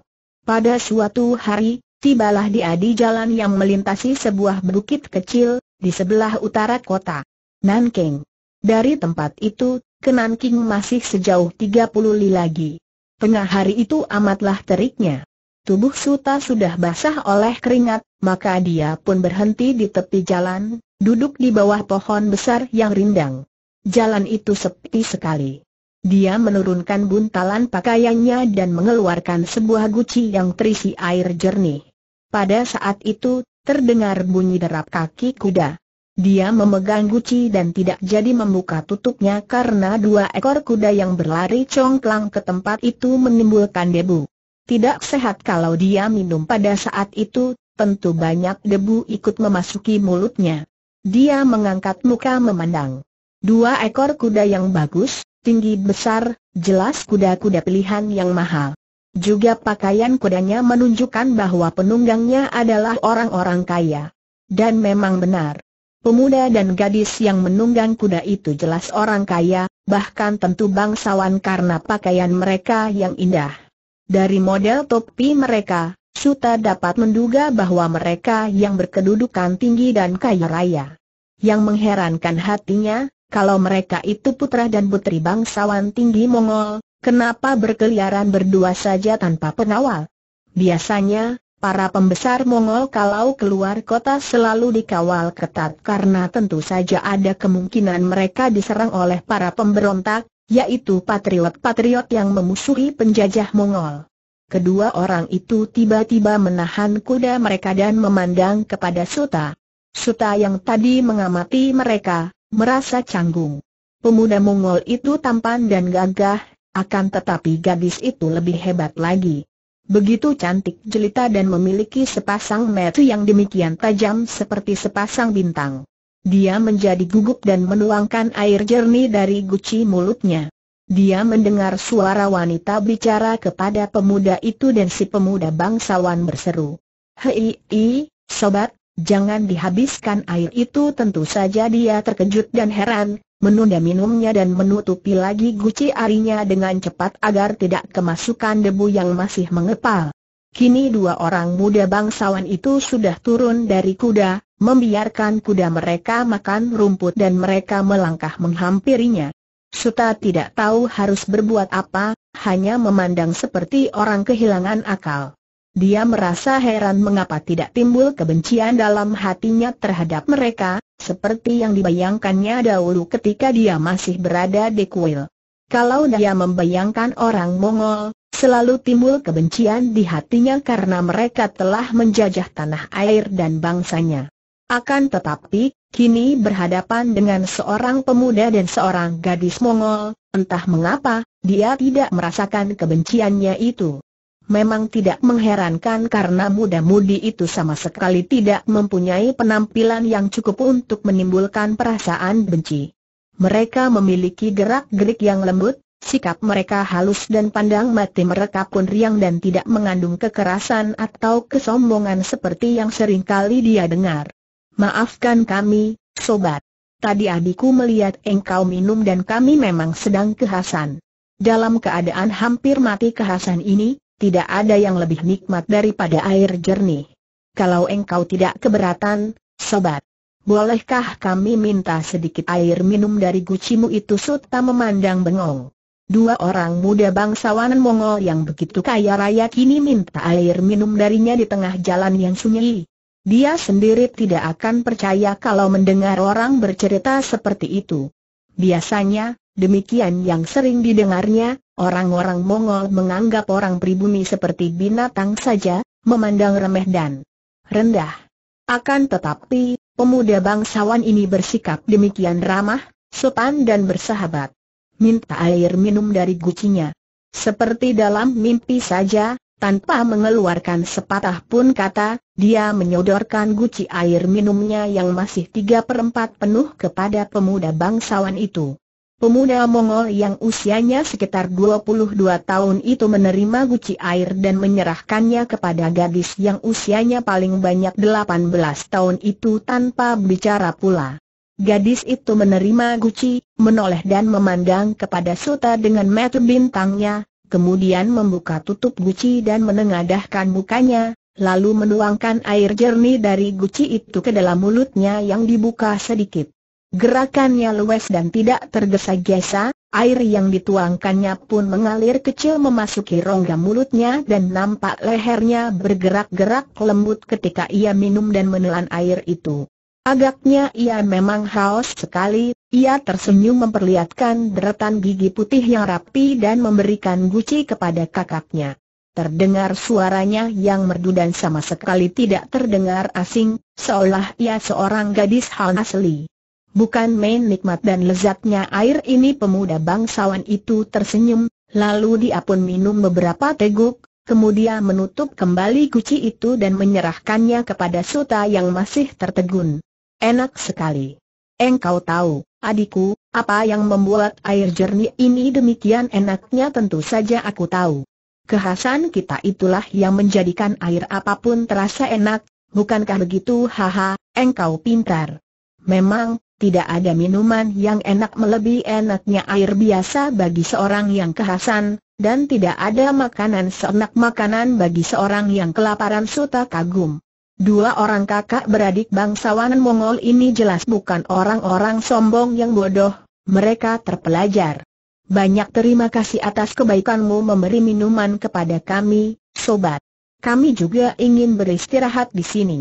Pada suatu hari, tibalah dia di jalan yang melintasi sebuah bukit kecil, di sebelah utara kota. Nanking. Dari tempat itu, ke Nanking masih sejauh 30 li lagi. Tengah hari itu amatlah teriknya. Tubuh Suta sudah basah oleh keringat, maka dia pun berhenti di tepi jalan, duduk di bawah pohon besar yang rindang. Jalan itu sepi sekali. Dia menurunkan buntalan pakaiannya dan mengeluarkan sebuah guci yang terisi air jernih. Pada saat itu, terdengar bunyi derap kaki kuda. Dia memegang guci dan tidak jadi membuka tutupnya karena dua ekor kuda yang berlari congklang ke tempat itu menimbulkan debu. Tidak sehat kalau dia minum pada saat itu, tentu banyak debu ikut memasuki mulutnya. Dia mengangkat muka memandang. Dua ekor kuda yang bagus, tinggi besar, jelas kuda-kuda pilihan yang mahal. Juga pakaian kudanya menunjukkan bahwa penunggangnya adalah orang-orang kaya. Dan memang benar, Pemuda dan gadis yang menunggang kuda itu jelas orang kaya, bahkan tentu bangsawan karena pakaian mereka yang indah. Dari model topi mereka, Suta dapat menduga bahwa mereka yang berkedudukan tinggi dan kaya raya. Yang mengherankan hatinya, kalau mereka itu putra dan putri bangsawan tinggi Mongol, kenapa berkeliaran berdua saja tanpa pengawal? Biasanya, Para pembesar Mongol kalau keluar kota selalu dikawal ketat karena tentu saja ada kemungkinan mereka diserang oleh para pemberontak, yaitu patriot-patriot yang memusuhi penjajah Mongol. Kedua orang itu tiba-tiba menahan kuda mereka dan memandang kepada Suta. Suta yang tadi mengamati mereka, merasa canggung. Pemuda Mongol itu tampan dan gagah, akan tetapi gadis itu lebih hebat lagi. Begitu cantik jelita dan memiliki sepasang mata yang demikian tajam seperti sepasang bintang. Dia menjadi gugup dan menuangkan air jernih dari guci mulutnya. Dia mendengar suara wanita bicara kepada pemuda itu dan si pemuda bangsawan berseru. Hei, i, sobat, jangan dihabiskan air itu tentu saja dia terkejut dan heran, menunda minumnya dan menutupi lagi guci arinya dengan cepat agar tidak kemasukan debu yang masih mengepal. Kini dua orang muda bangsawan itu sudah turun dari kuda, membiarkan kuda mereka makan rumput dan mereka melangkah menghampirinya. Suta tidak tahu harus berbuat apa, hanya memandang seperti orang kehilangan akal. Dia merasa heran mengapa tidak timbul kebencian dalam hatinya terhadap mereka, seperti yang dibayangkannya dahulu ketika dia masih berada di kuil. Kalau dia membayangkan orang Mongol, selalu timbul kebencian di hatinya karena mereka telah menjajah tanah air dan bangsanya. Akan tetapi, kini berhadapan dengan seorang pemuda dan seorang gadis Mongol, entah mengapa, dia tidak merasakan kebenciannya itu. Memang tidak mengherankan karena muda-mudi itu sama sekali tidak mempunyai penampilan yang cukup untuk menimbulkan perasaan benci. Mereka memiliki gerak-gerik yang lembut, sikap mereka halus dan pandang mati mereka pun riang dan tidak mengandung kekerasan atau kesombongan seperti yang sering kali dia dengar. Maafkan kami, sobat. Tadi adikku melihat engkau minum dan kami memang sedang kehasan. Dalam keadaan hampir mati kehasan ini, tidak ada yang lebih nikmat daripada air jernih. Kalau engkau tidak keberatan, sobat, bolehkah kami minta sedikit air minum dari gucimu itu Suta memandang bengong. Dua orang muda bangsawan Mongol yang begitu kaya raya kini minta air minum darinya di tengah jalan yang sunyi. Dia sendiri tidak akan percaya kalau mendengar orang bercerita seperti itu. Biasanya, demikian yang sering didengarnya, Orang-orang Mongol menganggap orang pribumi seperti binatang saja, memandang remeh dan rendah. Akan tetapi, pemuda bangsawan ini bersikap demikian ramah, sopan dan bersahabat. Minta air minum dari gucinya. Seperti dalam mimpi saja, tanpa mengeluarkan sepatah pun kata, dia menyodorkan guci air minumnya yang masih tiga perempat penuh kepada pemuda bangsawan itu. Pemuda Mongol yang usianya sekitar 22 tahun itu menerima guci air dan menyerahkannya kepada gadis yang usianya paling banyak 18 tahun itu tanpa bicara pula. Gadis itu menerima guci, menoleh dan memandang kepada Suta dengan mata bintangnya, kemudian membuka tutup guci dan menengadahkan mukanya, lalu menuangkan air jernih dari guci itu ke dalam mulutnya yang dibuka sedikit. Gerakannya luas dan tidak tergesa-gesa, air yang dituangkannya pun mengalir kecil memasuki rongga mulutnya dan nampak lehernya bergerak-gerak lembut ketika ia minum dan menelan air itu. Agaknya ia memang haus sekali, ia tersenyum memperlihatkan deretan gigi putih yang rapi dan memberikan guci kepada kakaknya. Terdengar suaranya yang merdu dan sama sekali tidak terdengar asing, seolah ia seorang gadis hal asli. Bukan main nikmat dan lezatnya air ini pemuda bangsawan itu tersenyum, lalu dia pun minum beberapa teguk, kemudian menutup kembali kuci itu dan menyerahkannya kepada Suta yang masih tertegun. Enak sekali. Engkau tahu, adikku, apa yang membuat air jernih ini demikian enaknya tentu saja aku tahu. Kehasan kita itulah yang menjadikan air apapun terasa enak, bukankah begitu haha, engkau pintar. Memang, tidak ada minuman yang enak melebihi enaknya air biasa bagi seorang yang kehasan, dan tidak ada makanan seenak makanan bagi seorang yang kelaparan suta kagum. Dua orang kakak beradik bangsawan Mongol ini jelas bukan orang-orang sombong yang bodoh, mereka terpelajar. Banyak terima kasih atas kebaikanmu memberi minuman kepada kami, sobat. Kami juga ingin beristirahat di sini.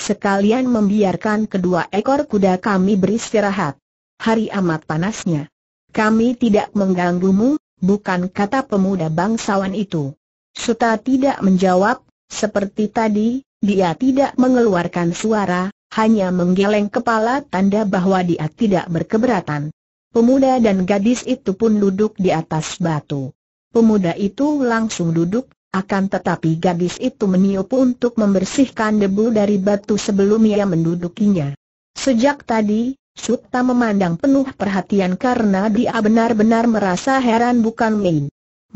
Sekalian membiarkan kedua ekor kuda kami beristirahat. Hari amat panasnya. Kami tidak mengganggumu, bukan kata pemuda bangsawan itu. Suta tidak menjawab, seperti tadi, dia tidak mengeluarkan suara, hanya menggeleng kepala tanda bahwa dia tidak berkeberatan. Pemuda dan gadis itu pun duduk di atas batu. Pemuda itu langsung duduk, akan tetapi gadis itu meniup untuk membersihkan debu dari batu sebelum ia mendudukinya. Sejak tadi, Sutta memandang penuh perhatian karena dia benar-benar merasa heran bukan main.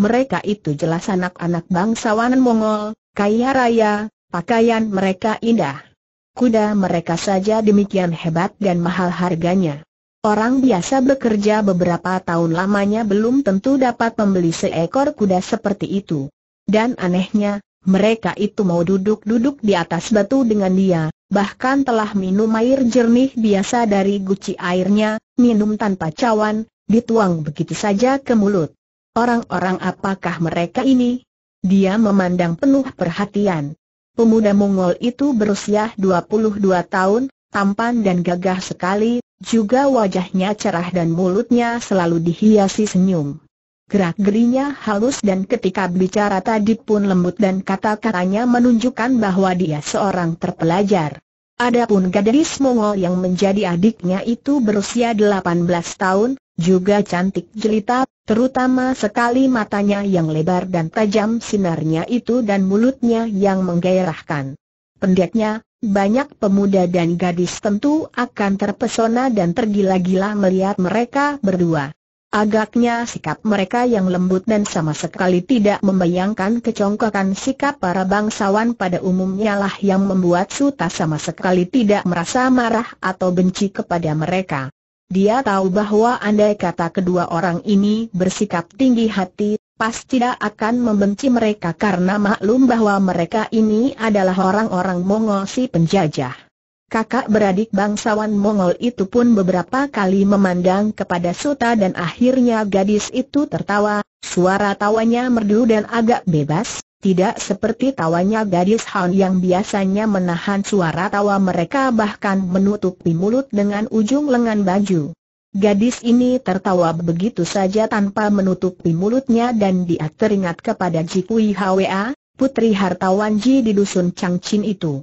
Mereka itu jelas anak-anak bangsawan Mongol, kaya raya, pakaian mereka indah. Kuda mereka saja demikian hebat dan mahal harganya. Orang biasa bekerja beberapa tahun lamanya belum tentu dapat membeli seekor kuda seperti itu. Dan anehnya, mereka itu mau duduk-duduk di atas batu dengan dia, bahkan telah minum air jernih biasa dari guci airnya, minum tanpa cawan, dituang begitu saja ke mulut. Orang-orang apakah mereka ini? Dia memandang penuh perhatian. Pemuda Mongol itu berusia 22 tahun, tampan dan gagah sekali, juga wajahnya cerah dan mulutnya selalu dihiasi senyum. Gerak-gerinya halus dan ketika bicara tadi pun lembut dan kata-katanya menunjukkan bahwa dia seorang terpelajar. Adapun gadis Mongol yang menjadi adiknya itu berusia 18 tahun, juga cantik jelita, terutama sekali matanya yang lebar dan tajam sinarnya itu dan mulutnya yang menggairahkan. Pendeknya, banyak pemuda dan gadis tentu akan terpesona dan tergila-gila melihat mereka berdua. Agaknya sikap mereka yang lembut dan sama sekali tidak membayangkan kecongkakan sikap para bangsawan pada umumnya lah yang membuat Suta sama sekali tidak merasa marah atau benci kepada mereka. Dia tahu bahwa andai kata kedua orang ini bersikap tinggi hati, pasti tidak akan membenci mereka karena maklum bahwa mereka ini adalah orang-orang Mongol penjajah kakak beradik bangsawan Mongol itu pun beberapa kali memandang kepada Suta dan akhirnya gadis itu tertawa, suara tawanya merdu dan agak bebas, tidak seperti tawanya gadis Han yang biasanya menahan suara tawa mereka bahkan menutupi mulut dengan ujung lengan baju. Gadis ini tertawa begitu saja tanpa menutupi mulutnya dan dia teringat kepada Jikui Hwa, putri hartawan Ji di dusun Changchin itu.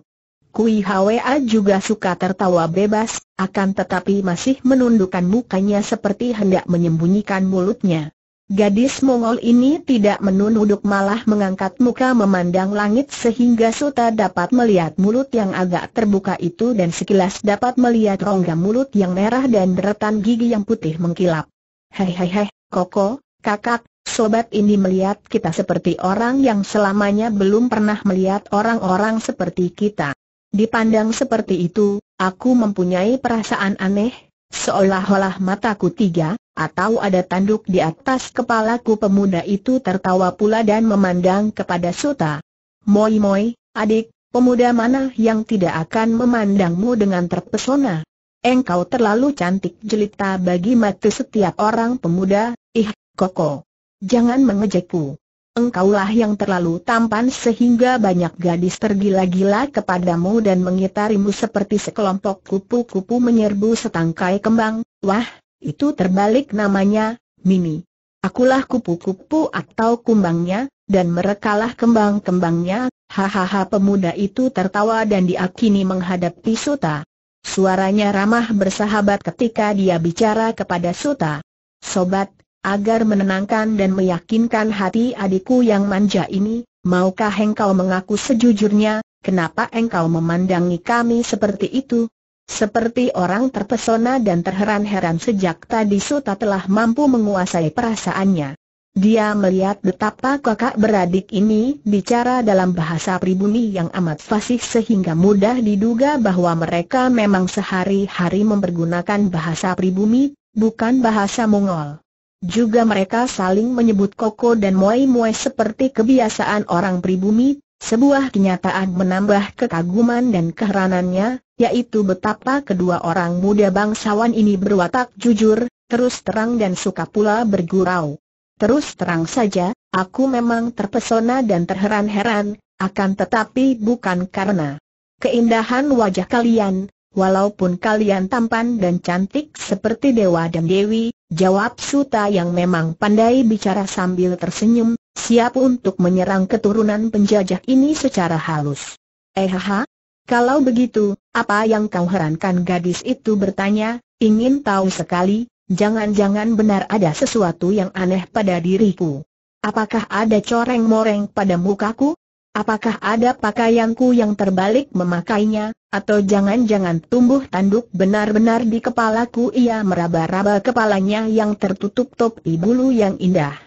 Kui Hwa juga suka tertawa bebas, akan tetapi masih menundukkan mukanya seperti hendak menyembunyikan mulutnya. Gadis Mongol ini tidak menunduk malah mengangkat muka memandang langit sehingga Suta dapat melihat mulut yang agak terbuka itu dan sekilas dapat melihat rongga mulut yang merah dan deretan gigi yang putih mengkilap. Hei hei hei, Koko, kakak, sobat ini melihat kita seperti orang yang selamanya belum pernah melihat orang-orang seperti kita. Dipandang seperti itu, aku mempunyai perasaan aneh, seolah-olah mataku tiga, atau ada tanduk di atas kepalaku pemuda itu tertawa pula dan memandang kepada Suta. Moi moi, adik, pemuda mana yang tidak akan memandangmu dengan terpesona? Engkau terlalu cantik jelita bagi mata setiap orang pemuda, ih, koko. Jangan mengejekku engkaulah yang terlalu tampan sehingga banyak gadis tergila-gila kepadamu dan mengitarimu seperti sekelompok kupu-kupu menyerbu setangkai kembang. Wah, itu terbalik namanya, Mimi. Akulah kupu-kupu atau kumbangnya, dan merekalah kembang-kembangnya, hahaha pemuda itu tertawa dan diakini menghadapi Suta. Suaranya ramah bersahabat ketika dia bicara kepada Suta. Sobat, agar menenangkan dan meyakinkan hati adikku yang manja ini, maukah engkau mengaku sejujurnya, kenapa engkau memandangi kami seperti itu? Seperti orang terpesona dan terheran-heran sejak tadi Suta telah mampu menguasai perasaannya. Dia melihat betapa kakak beradik ini bicara dalam bahasa pribumi yang amat fasih sehingga mudah diduga bahwa mereka memang sehari-hari mempergunakan bahasa pribumi, bukan bahasa Mongol. Juga mereka saling menyebut Koko dan Moi Moi seperti kebiasaan orang pribumi, sebuah kenyataan menambah kekaguman dan keheranannya, yaitu betapa kedua orang muda bangsawan ini berwatak jujur, terus terang dan suka pula bergurau. Terus terang saja, aku memang terpesona dan terheran-heran, akan tetapi bukan karena keindahan wajah kalian, Walaupun kalian tampan dan cantik seperti dewa dan dewi, jawab Suta yang memang pandai bicara sambil tersenyum, siap untuk menyerang keturunan penjajah ini secara halus. Eh Ehaha, kalau begitu, apa yang kau herankan gadis itu bertanya, ingin tahu sekali, jangan-jangan benar ada sesuatu yang aneh pada diriku. Apakah ada coreng-moreng pada mukaku? Apakah ada pakaianku yang terbalik memakainya, atau jangan-jangan tumbuh tanduk benar-benar di kepalaku ia meraba-raba kepalanya yang tertutup topi bulu yang indah.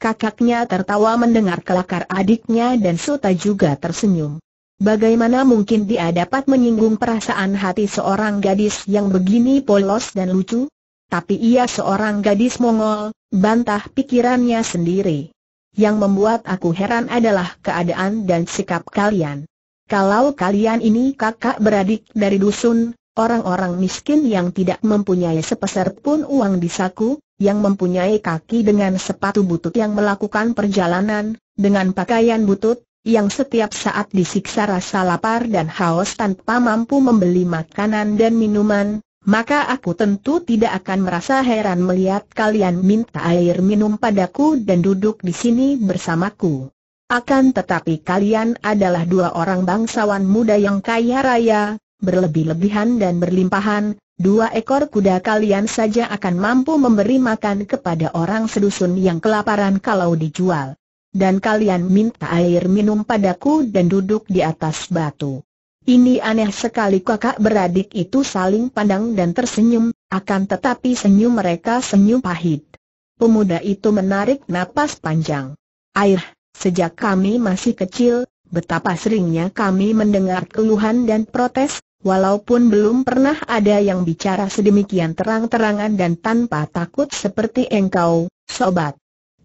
Kakaknya tertawa mendengar kelakar adiknya dan Suta juga tersenyum. Bagaimana mungkin dia dapat menyinggung perasaan hati seorang gadis yang begini polos dan lucu? Tapi ia seorang gadis Mongol, bantah pikirannya sendiri. Yang membuat aku heran adalah keadaan dan sikap kalian. Kalau kalian ini kakak beradik dari dusun, orang-orang miskin yang tidak mempunyai sepeser pun uang di saku, yang mempunyai kaki dengan sepatu butut yang melakukan perjalanan, dengan pakaian butut, yang setiap saat disiksa rasa lapar dan haus tanpa mampu membeli makanan dan minuman, maka aku tentu tidak akan merasa heran melihat kalian minta air minum padaku dan duduk di sini bersamaku. Akan tetapi kalian adalah dua orang bangsawan muda yang kaya raya, berlebih-lebihan dan berlimpahan, dua ekor kuda kalian saja akan mampu memberi makan kepada orang sedusun yang kelaparan kalau dijual. Dan kalian minta air minum padaku dan duduk di atas batu. Ini aneh sekali kakak beradik itu saling pandang dan tersenyum, akan tetapi senyum mereka senyum pahit. Pemuda itu menarik napas panjang. Air, sejak kami masih kecil, betapa seringnya kami mendengar keluhan dan protes, walaupun belum pernah ada yang bicara sedemikian terang-terangan dan tanpa takut seperti engkau, sobat.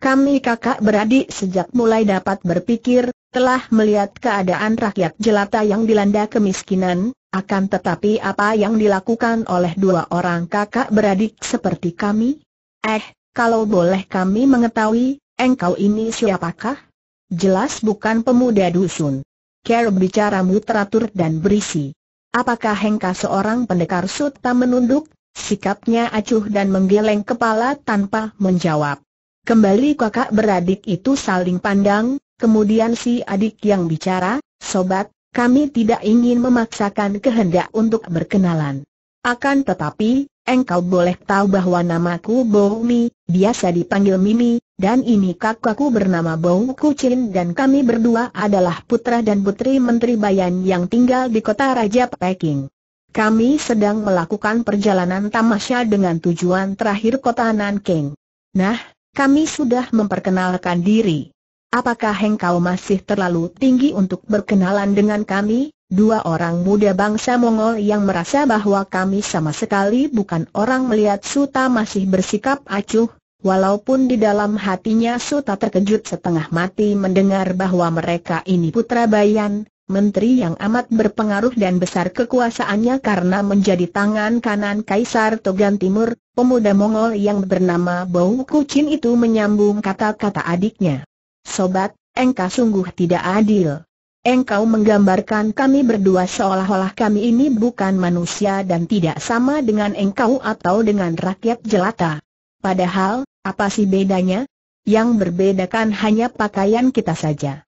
Kami kakak beradik sejak mulai dapat berpikir, telah melihat keadaan rakyat jelata yang dilanda kemiskinan, akan tetapi apa yang dilakukan oleh dua orang kakak beradik seperti kami? Eh, kalau boleh kami mengetahui, engkau ini siapakah? Jelas bukan pemuda dusun. Care bicaramu teratur dan berisi. Apakah Hengka seorang pendekar sutta menunduk, sikapnya acuh dan menggeleng kepala tanpa menjawab. Kembali kakak beradik itu saling pandang, kemudian si adik yang bicara, Sobat, kami tidak ingin memaksakan kehendak untuk berkenalan. Akan tetapi, engkau boleh tahu bahwa namaku Boumi, biasa dipanggil Mimi, dan ini kakakku bernama Bou Kucin dan kami berdua adalah putra dan putri Menteri Bayan yang tinggal di kota Raja Peking. Kami sedang melakukan perjalanan tamasya dengan tujuan terakhir kota Nanking. Nah, kami sudah memperkenalkan diri. Apakah engkau masih terlalu tinggi untuk berkenalan dengan kami, dua orang muda bangsa Mongol yang merasa bahwa kami sama sekali bukan orang melihat Suta masih bersikap acuh, walaupun di dalam hatinya Suta terkejut setengah mati mendengar bahwa mereka ini putra Bayan, menteri yang amat berpengaruh dan besar kekuasaannya karena menjadi tangan kanan Kaisar Togan Timur, pemuda Mongol yang bernama Bau Kucin itu menyambung kata-kata adiknya. Sobat, engkau sungguh tidak adil. Engkau menggambarkan kami berdua seolah-olah kami ini bukan manusia dan tidak sama dengan engkau atau dengan rakyat jelata. Padahal, apa sih bedanya? Yang berbedakan hanya pakaian kita saja.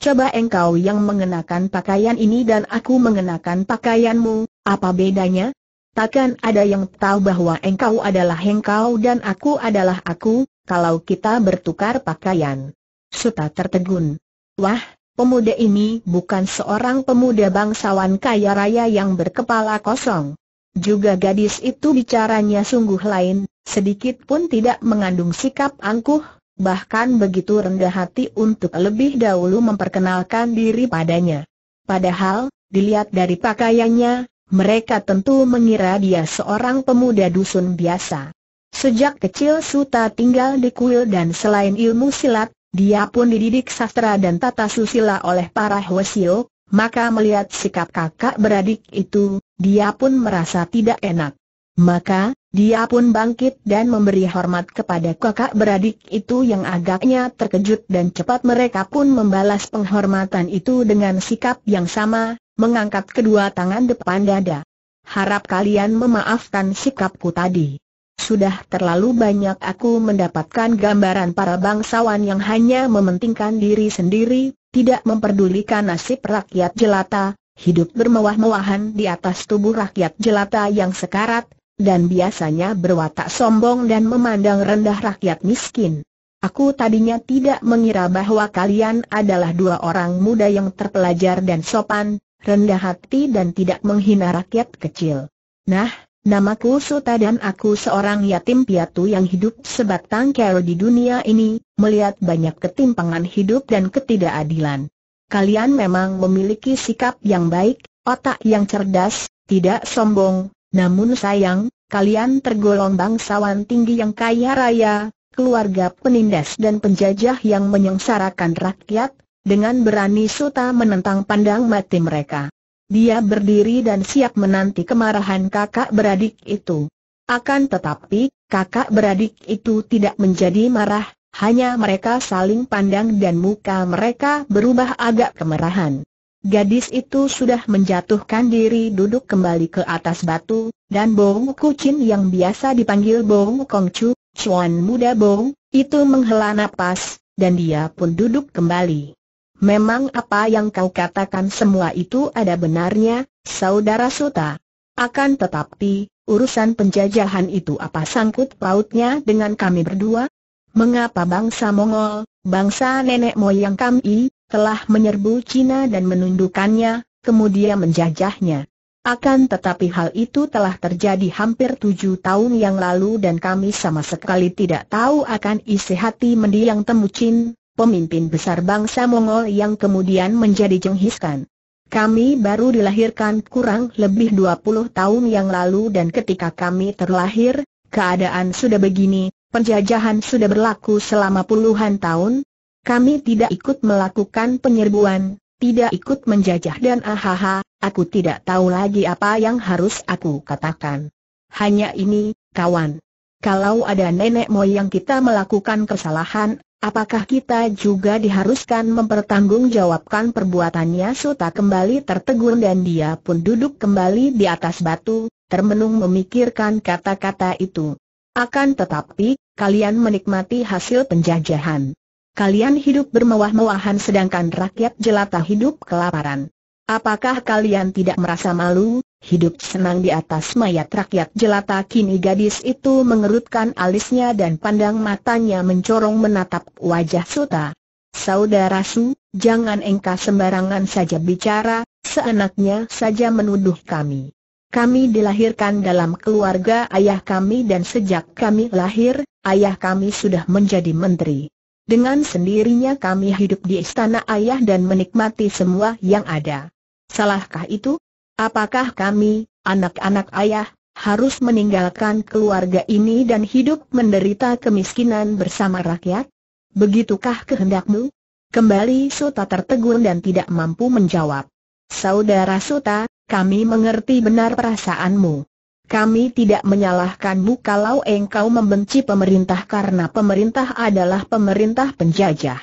Coba engkau yang mengenakan pakaian ini dan aku mengenakan pakaianmu, apa bedanya? Takkan ada yang tahu bahwa engkau adalah engkau dan aku adalah aku, kalau kita bertukar pakaian. Suta tertegun. Wah, pemuda ini bukan seorang pemuda bangsawan kaya raya yang berkepala kosong. Juga gadis itu bicaranya sungguh lain, sedikit pun tidak mengandung sikap angkuh, bahkan begitu rendah hati untuk lebih dahulu memperkenalkan diri padanya. Padahal, dilihat dari pakaiannya, mereka tentu mengira dia seorang pemuda dusun biasa. Sejak kecil Suta tinggal di kuil dan selain ilmu silat, dia pun dididik sastra dan tata susila oleh para Hwasio, maka melihat sikap kakak beradik itu, dia pun merasa tidak enak. Maka, dia pun bangkit dan memberi hormat kepada kakak beradik itu yang agaknya terkejut dan cepat mereka pun membalas penghormatan itu dengan sikap yang sama, mengangkat kedua tangan depan dada. Harap kalian memaafkan sikapku tadi. Sudah terlalu banyak aku mendapatkan gambaran para bangsawan yang hanya mementingkan diri sendiri, tidak memperdulikan nasib rakyat jelata, hidup bermewah-mewahan di atas tubuh rakyat jelata yang sekarat, dan biasanya berwatak sombong dan memandang rendah rakyat miskin. Aku tadinya tidak mengira bahwa kalian adalah dua orang muda yang terpelajar dan sopan, rendah hati dan tidak menghina rakyat kecil. Nah, namaku Suta dan aku seorang yatim piatu yang hidup sebatang kara di dunia ini, melihat banyak ketimpangan hidup dan ketidakadilan. Kalian memang memiliki sikap yang baik, otak yang cerdas, tidak sombong, namun sayang, kalian tergolong bangsawan tinggi yang kaya raya, keluarga penindas dan penjajah yang menyengsarakan rakyat, dengan berani suta menentang pandang mati mereka. Dia berdiri dan siap menanti kemarahan kakak beradik itu. Akan tetapi, kakak beradik itu tidak menjadi marah, hanya mereka saling pandang dan muka mereka berubah agak kemerahan. Gadis itu sudah menjatuhkan diri duduk kembali ke atas batu, dan Bong Kucin yang biasa dipanggil Bong Kongcu, Chuan muda Bong, itu menghela nafas, dan dia pun duduk kembali. Memang apa yang kau katakan semua itu ada benarnya, Saudara Suta. Akan tetapi, urusan penjajahan itu apa sangkut pautnya dengan kami berdua? Mengapa bangsa Mongol, bangsa nenek moyang kami, telah menyerbu Cina dan menundukkannya, kemudian menjajahnya. Akan tetapi hal itu telah terjadi hampir tujuh tahun yang lalu dan kami sama sekali tidak tahu akan isi hati mendiang Temucin, pemimpin besar bangsa Mongol yang kemudian menjadi jenghiskan. Kami baru dilahirkan kurang lebih dua puluh tahun yang lalu dan ketika kami terlahir, keadaan sudah begini, penjajahan sudah berlaku selama puluhan tahun, kami tidak ikut melakukan penyerbuan, tidak ikut menjajah dan ahaha, aku tidak tahu lagi apa yang harus aku katakan. Hanya ini, kawan. Kalau ada nenek moyang kita melakukan kesalahan, apakah kita juga diharuskan mempertanggungjawabkan perbuatannya? Suta kembali tertegun dan dia pun duduk kembali di atas batu, termenung memikirkan kata-kata itu. Akan tetapi, kalian menikmati hasil penjajahan kalian hidup bermewah-mewahan sedangkan rakyat jelata hidup kelaparan. Apakah kalian tidak merasa malu, hidup senang di atas mayat rakyat jelata kini gadis itu mengerutkan alisnya dan pandang matanya mencorong menatap wajah Suta. Saudara Su, jangan engkau sembarangan saja bicara, seenaknya saja menuduh kami. Kami dilahirkan dalam keluarga ayah kami dan sejak kami lahir, ayah kami sudah menjadi menteri. Dengan sendirinya kami hidup di istana ayah dan menikmati semua yang ada. Salahkah itu? Apakah kami, anak-anak ayah, harus meninggalkan keluarga ini dan hidup menderita kemiskinan bersama rakyat? Begitukah kehendakmu? Kembali Suta tertegun dan tidak mampu menjawab. Saudara Suta, kami mengerti benar perasaanmu. Kami tidak menyalahkanmu kalau engkau membenci pemerintah karena pemerintah adalah pemerintah penjajah.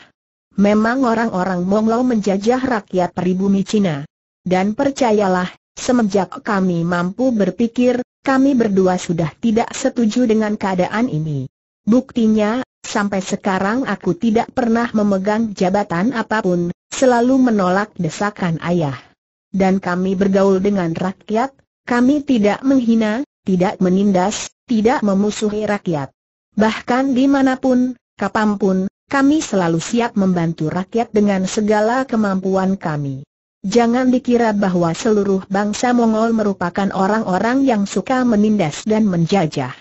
Memang orang-orang Mongol menjajah rakyat peribumi Cina. Dan percayalah, semenjak kami mampu berpikir, kami berdua sudah tidak setuju dengan keadaan ini. Buktinya, sampai sekarang aku tidak pernah memegang jabatan apapun, selalu menolak desakan ayah. Dan kami bergaul dengan rakyat, kami tidak menghina, tidak menindas, tidak memusuhi rakyat. Bahkan dimanapun, kapanpun, kami selalu siap membantu rakyat dengan segala kemampuan kami. Jangan dikira bahwa seluruh bangsa Mongol merupakan orang-orang yang suka menindas dan menjajah.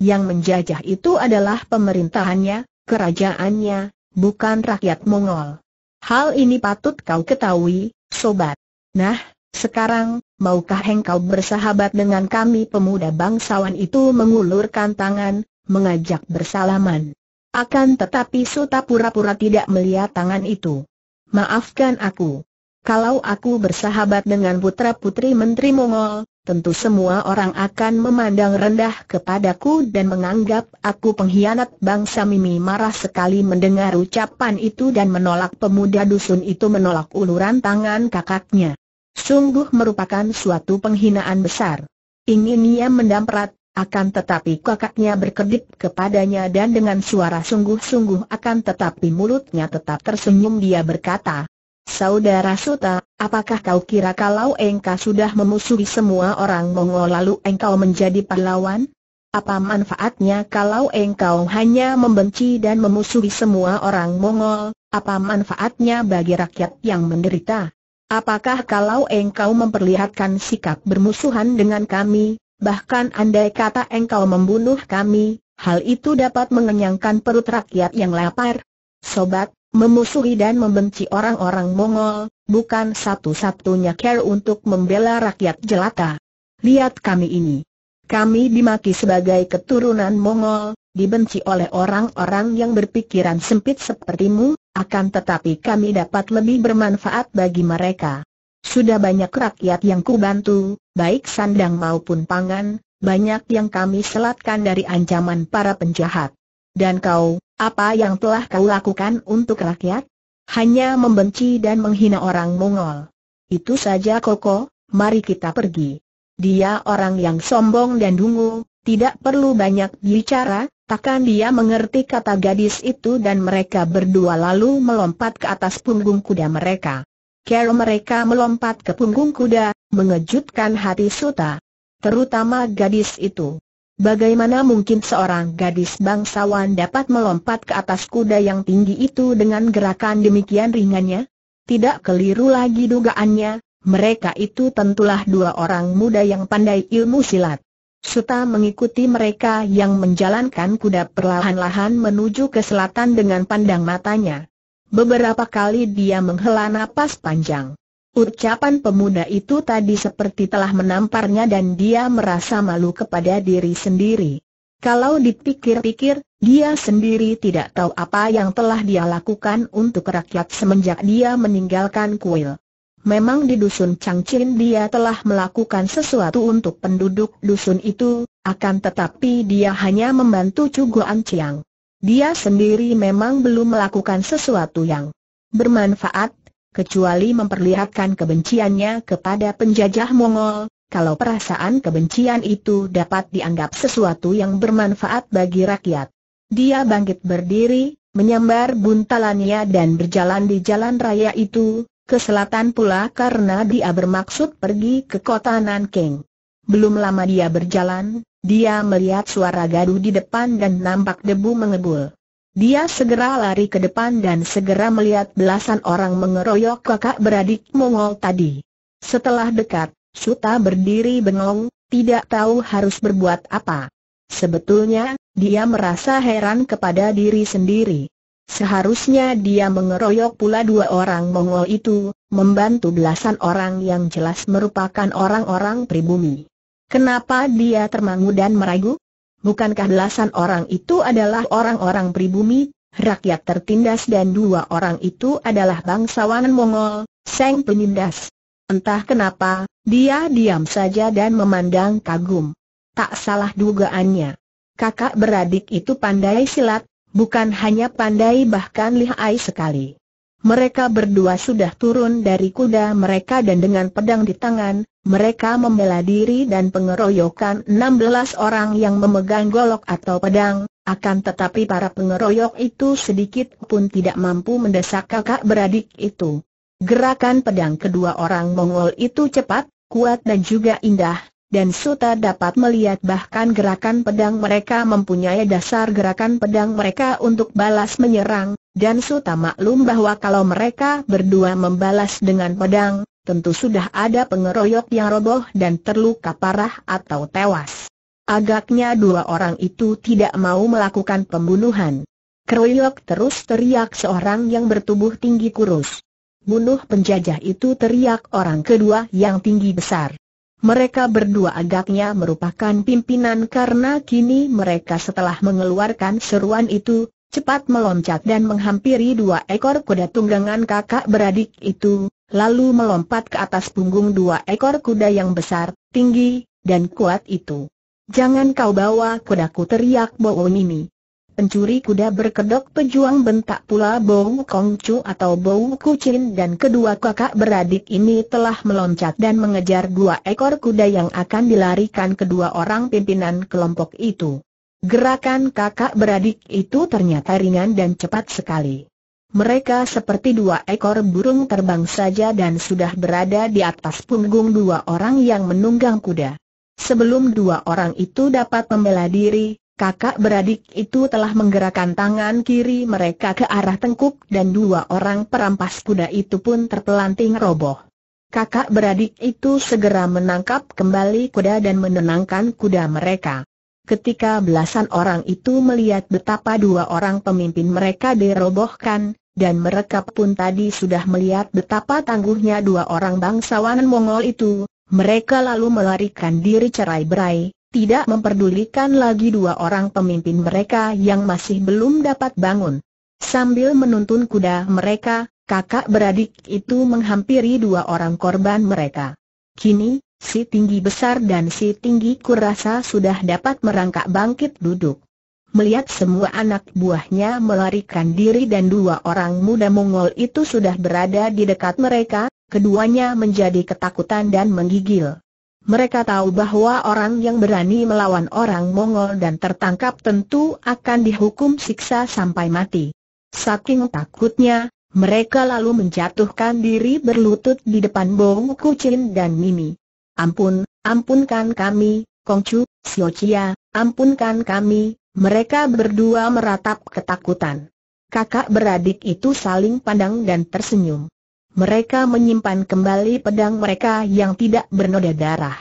Yang menjajah itu adalah pemerintahannya, kerajaannya, bukan rakyat Mongol. Hal ini patut kau ketahui, sobat. Nah, sekarang, maukah engkau bersahabat dengan kami pemuda bangsawan itu mengulurkan tangan, mengajak bersalaman. Akan tetapi Suta pura-pura tidak melihat tangan itu. Maafkan aku. Kalau aku bersahabat dengan putra-putri Menteri Mongol, tentu semua orang akan memandang rendah kepadaku dan menganggap aku pengkhianat bangsa Mimi marah sekali mendengar ucapan itu dan menolak pemuda dusun itu menolak uluran tangan kakaknya sungguh merupakan suatu penghinaan besar. Ingin ia mendamprat, akan tetapi kakaknya berkedip kepadanya dan dengan suara sungguh-sungguh akan tetapi mulutnya tetap tersenyum dia berkata, Saudara Suta, apakah kau kira kalau engkau sudah memusuhi semua orang Mongol lalu engkau menjadi pahlawan? Apa manfaatnya kalau engkau hanya membenci dan memusuhi semua orang Mongol? Apa manfaatnya bagi rakyat yang menderita? Apakah kalau engkau memperlihatkan sikap bermusuhan dengan kami, bahkan andai kata engkau membunuh kami, hal itu dapat mengenyangkan perut rakyat yang lapar? Sobat, memusuhi dan membenci orang-orang Mongol, bukan satu-satunya care untuk membela rakyat jelata. Lihat kami ini. Kami dimaki sebagai keturunan Mongol, dibenci oleh orang-orang yang berpikiran sempit sepertimu, akan tetapi kami dapat lebih bermanfaat bagi mereka. Sudah banyak rakyat yang kubantu, baik sandang maupun pangan, banyak yang kami selatkan dari ancaman para penjahat. Dan kau, apa yang telah kau lakukan untuk rakyat? Hanya membenci dan menghina orang Mongol. Itu saja Koko, mari kita pergi. Dia orang yang sombong dan dungu, tidak perlu banyak bicara, takkan dia mengerti kata gadis itu dan mereka berdua lalu melompat ke atas punggung kuda mereka. Kera mereka melompat ke punggung kuda, mengejutkan hati Suta. Terutama gadis itu. Bagaimana mungkin seorang gadis bangsawan dapat melompat ke atas kuda yang tinggi itu dengan gerakan demikian ringannya? Tidak keliru lagi dugaannya, mereka itu tentulah dua orang muda yang pandai ilmu silat. Suta mengikuti mereka yang menjalankan kuda perlahan-lahan menuju ke selatan dengan pandang matanya. Beberapa kali dia menghela napas panjang. Ucapan pemuda itu tadi seperti telah menamparnya dan dia merasa malu kepada diri sendiri. Kalau dipikir-pikir, dia sendiri tidak tahu apa yang telah dia lakukan untuk rakyat semenjak dia meninggalkan kuil. Memang di dusun Changchin dia telah melakukan sesuatu untuk penduduk dusun itu, akan tetapi dia hanya membantu Cuguan Chiang. Dia sendiri memang belum melakukan sesuatu yang bermanfaat, kecuali memperlihatkan kebenciannya kepada penjajah Mongol, kalau perasaan kebencian itu dapat dianggap sesuatu yang bermanfaat bagi rakyat. Dia bangkit berdiri, menyambar buntalannya dan berjalan di jalan raya itu, ke selatan pula karena dia bermaksud pergi ke kota Nanking. Belum lama dia berjalan, dia melihat suara gaduh di depan dan nampak debu mengebul. Dia segera lari ke depan dan segera melihat belasan orang mengeroyok kakak beradik Mongol tadi. Setelah dekat, Suta berdiri bengong, tidak tahu harus berbuat apa. Sebetulnya, dia merasa heran kepada diri sendiri. Seharusnya dia mengeroyok pula dua orang Mongol itu, membantu belasan orang yang jelas merupakan orang-orang pribumi. Kenapa dia termangu dan meragu? Bukankah belasan orang itu adalah orang-orang pribumi, rakyat tertindas dan dua orang itu adalah bangsawan Mongol, Seng penindas. Entah kenapa, dia diam saja dan memandang kagum. Tak salah dugaannya. Kakak beradik itu pandai silat, Bukan hanya pandai bahkan lihai sekali. Mereka berdua sudah turun dari kuda mereka dan dengan pedang di tangan, mereka membela diri dan pengeroyokan 16 orang yang memegang golok atau pedang, akan tetapi para pengeroyok itu sedikit pun tidak mampu mendesak kakak beradik itu. Gerakan pedang kedua orang Mongol itu cepat, kuat dan juga indah, dan Suta dapat melihat bahkan gerakan pedang mereka mempunyai dasar gerakan pedang mereka untuk balas menyerang, dan Suta maklum bahwa kalau mereka berdua membalas dengan pedang, tentu sudah ada pengeroyok yang roboh dan terluka parah atau tewas. Agaknya dua orang itu tidak mau melakukan pembunuhan. Keroyok terus teriak seorang yang bertubuh tinggi kurus. Bunuh penjajah itu teriak orang kedua yang tinggi besar. Mereka berdua agaknya merupakan pimpinan karena kini mereka setelah mengeluarkan seruan itu, cepat meloncat dan menghampiri dua ekor kuda tunggangan kakak beradik itu, lalu melompat ke atas punggung dua ekor kuda yang besar, tinggi, dan kuat itu. Jangan kau bawa kudaku teriak Bo Nini pencuri kuda berkedok pejuang bentak pula Bou Chu atau Bou Kucin dan kedua kakak beradik ini telah meloncat dan mengejar dua ekor kuda yang akan dilarikan kedua orang pimpinan kelompok itu. Gerakan kakak beradik itu ternyata ringan dan cepat sekali. Mereka seperti dua ekor burung terbang saja dan sudah berada di atas punggung dua orang yang menunggang kuda. Sebelum dua orang itu dapat membela diri, kakak beradik itu telah menggerakkan tangan kiri mereka ke arah tengkuk dan dua orang perampas kuda itu pun terpelanting roboh. Kakak beradik itu segera menangkap kembali kuda dan menenangkan kuda mereka. Ketika belasan orang itu melihat betapa dua orang pemimpin mereka dirobohkan, dan mereka pun tadi sudah melihat betapa tangguhnya dua orang bangsawan Mongol itu, mereka lalu melarikan diri cerai-berai, tidak memperdulikan lagi dua orang pemimpin mereka yang masih belum dapat bangun. Sambil menuntun kuda mereka, kakak beradik itu menghampiri dua orang korban mereka. Kini, si tinggi besar dan si tinggi kurasa sudah dapat merangkak bangkit duduk. Melihat semua anak buahnya melarikan diri dan dua orang muda Mongol itu sudah berada di dekat mereka, keduanya menjadi ketakutan dan menggigil. Mereka tahu bahwa orang yang berani melawan orang Mongol dan tertangkap tentu akan dihukum siksa sampai mati. Saking takutnya, mereka lalu menjatuhkan diri berlutut di depan Bong Kucin dan Mimi. Ampun, ampunkan kami, Kongcu, Siocia, ampunkan kami, mereka berdua meratap ketakutan. Kakak beradik itu saling pandang dan tersenyum. Mereka menyimpan kembali pedang mereka yang tidak bernoda darah.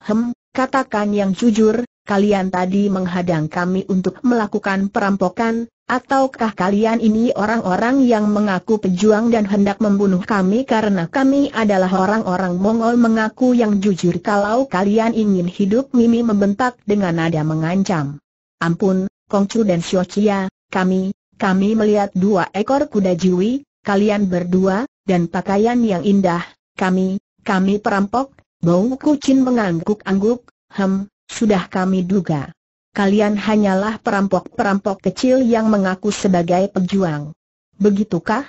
Hem, katakan yang jujur, kalian tadi menghadang kami untuk melakukan perampokan, ataukah kalian ini orang-orang yang mengaku pejuang dan hendak membunuh kami karena kami adalah orang-orang Mongol mengaku yang jujur kalau kalian ingin hidup Mimi membentak dengan nada mengancam. Ampun, Kongcu dan Xiochia, kami, kami melihat dua ekor kuda jiwi, kalian berdua, dan pakaian yang indah, kami, kami perampok, Bau Kucing mengangguk-angguk, hem, sudah kami duga. Kalian hanyalah perampok-perampok kecil yang mengaku sebagai pejuang. Begitukah?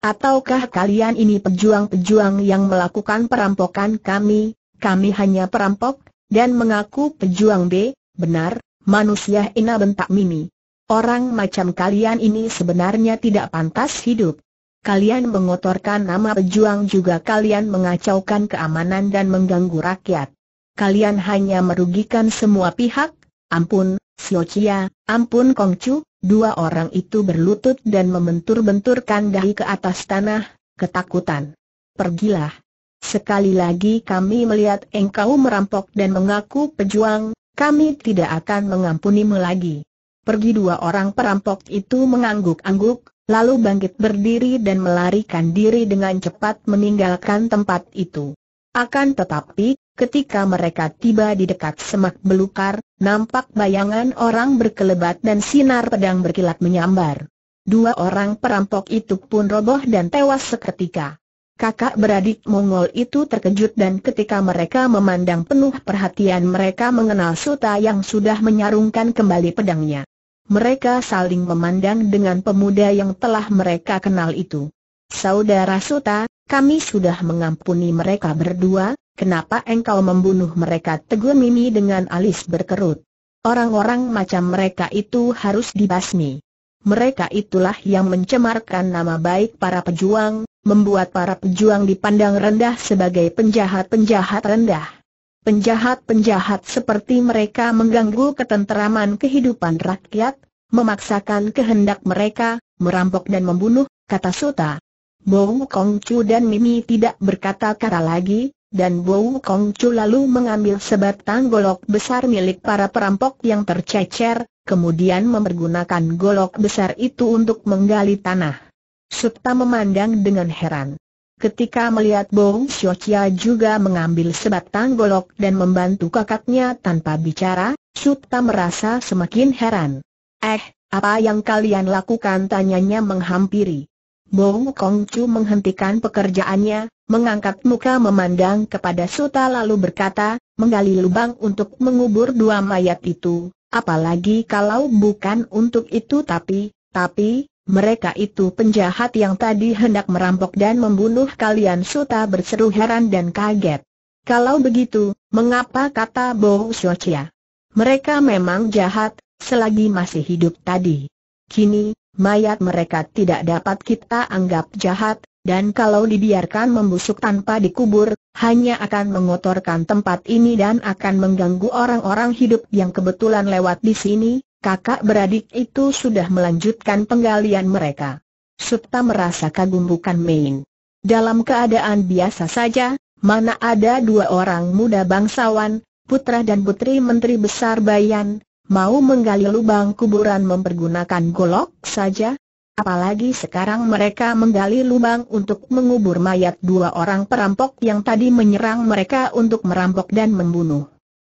Ataukah kalian ini pejuang-pejuang yang melakukan perampokan kami? Kami hanya perampok, dan mengaku pejuang B, benar, manusia ina bentak Mini. Orang macam kalian ini sebenarnya tidak pantas hidup kalian mengotorkan nama pejuang juga kalian mengacaukan keamanan dan mengganggu rakyat. Kalian hanya merugikan semua pihak, ampun, Siocia, ampun Kong Chu, dua orang itu berlutut dan membentur-benturkan dahi ke atas tanah, ketakutan. Pergilah. Sekali lagi kami melihat engkau merampok dan mengaku pejuang, kami tidak akan mengampunimu lagi. Pergi dua orang perampok itu mengangguk-angguk, lalu bangkit berdiri dan melarikan diri dengan cepat meninggalkan tempat itu. Akan tetapi, ketika mereka tiba di dekat semak belukar, nampak bayangan orang berkelebat dan sinar pedang berkilat menyambar. Dua orang perampok itu pun roboh dan tewas seketika. Kakak beradik Mongol itu terkejut dan ketika mereka memandang penuh perhatian mereka mengenal Suta yang sudah menyarungkan kembali pedangnya mereka saling memandang dengan pemuda yang telah mereka kenal itu. Saudara Suta, kami sudah mengampuni mereka berdua, kenapa engkau membunuh mereka? Tegur Mimi dengan alis berkerut. Orang-orang macam mereka itu harus dibasmi. Mereka itulah yang mencemarkan nama baik para pejuang, membuat para pejuang dipandang rendah sebagai penjahat-penjahat rendah. Penjahat-penjahat seperti mereka mengganggu ketenteraman kehidupan rakyat, memaksakan kehendak mereka, merampok dan membunuh, kata Suta. Bou Kongcu dan Mimi tidak berkata-kata lagi, dan Bou Kongcu lalu mengambil sebatang golok besar milik para perampok yang tercecer, kemudian mempergunakan golok besar itu untuk menggali tanah. Suta memandang dengan heran. Ketika melihat Bong Xiaoqia juga mengambil sebatang golok dan membantu kakaknya tanpa bicara, Suta merasa semakin heran. Eh, apa yang kalian lakukan tanyanya menghampiri. Bong Kongcu menghentikan pekerjaannya, mengangkat muka memandang kepada Suta lalu berkata, menggali lubang untuk mengubur dua mayat itu, apalagi kalau bukan untuk itu tapi, tapi, mereka itu penjahat yang tadi hendak merampok dan membunuh kalian Suta berseru heran dan kaget. Kalau begitu, mengapa kata Bo Xiaochia? Mereka memang jahat, selagi masih hidup tadi. Kini, mayat mereka tidak dapat kita anggap jahat, dan kalau dibiarkan membusuk tanpa dikubur, hanya akan mengotorkan tempat ini dan akan mengganggu orang-orang hidup yang kebetulan lewat di sini, kakak beradik itu sudah melanjutkan penggalian mereka. Supta merasa kagum bukan main. Dalam keadaan biasa saja, mana ada dua orang muda bangsawan, putra dan putri menteri besar Bayan, mau menggali lubang kuburan mempergunakan golok saja? Apalagi sekarang mereka menggali lubang untuk mengubur mayat dua orang perampok yang tadi menyerang mereka untuk merampok dan membunuh.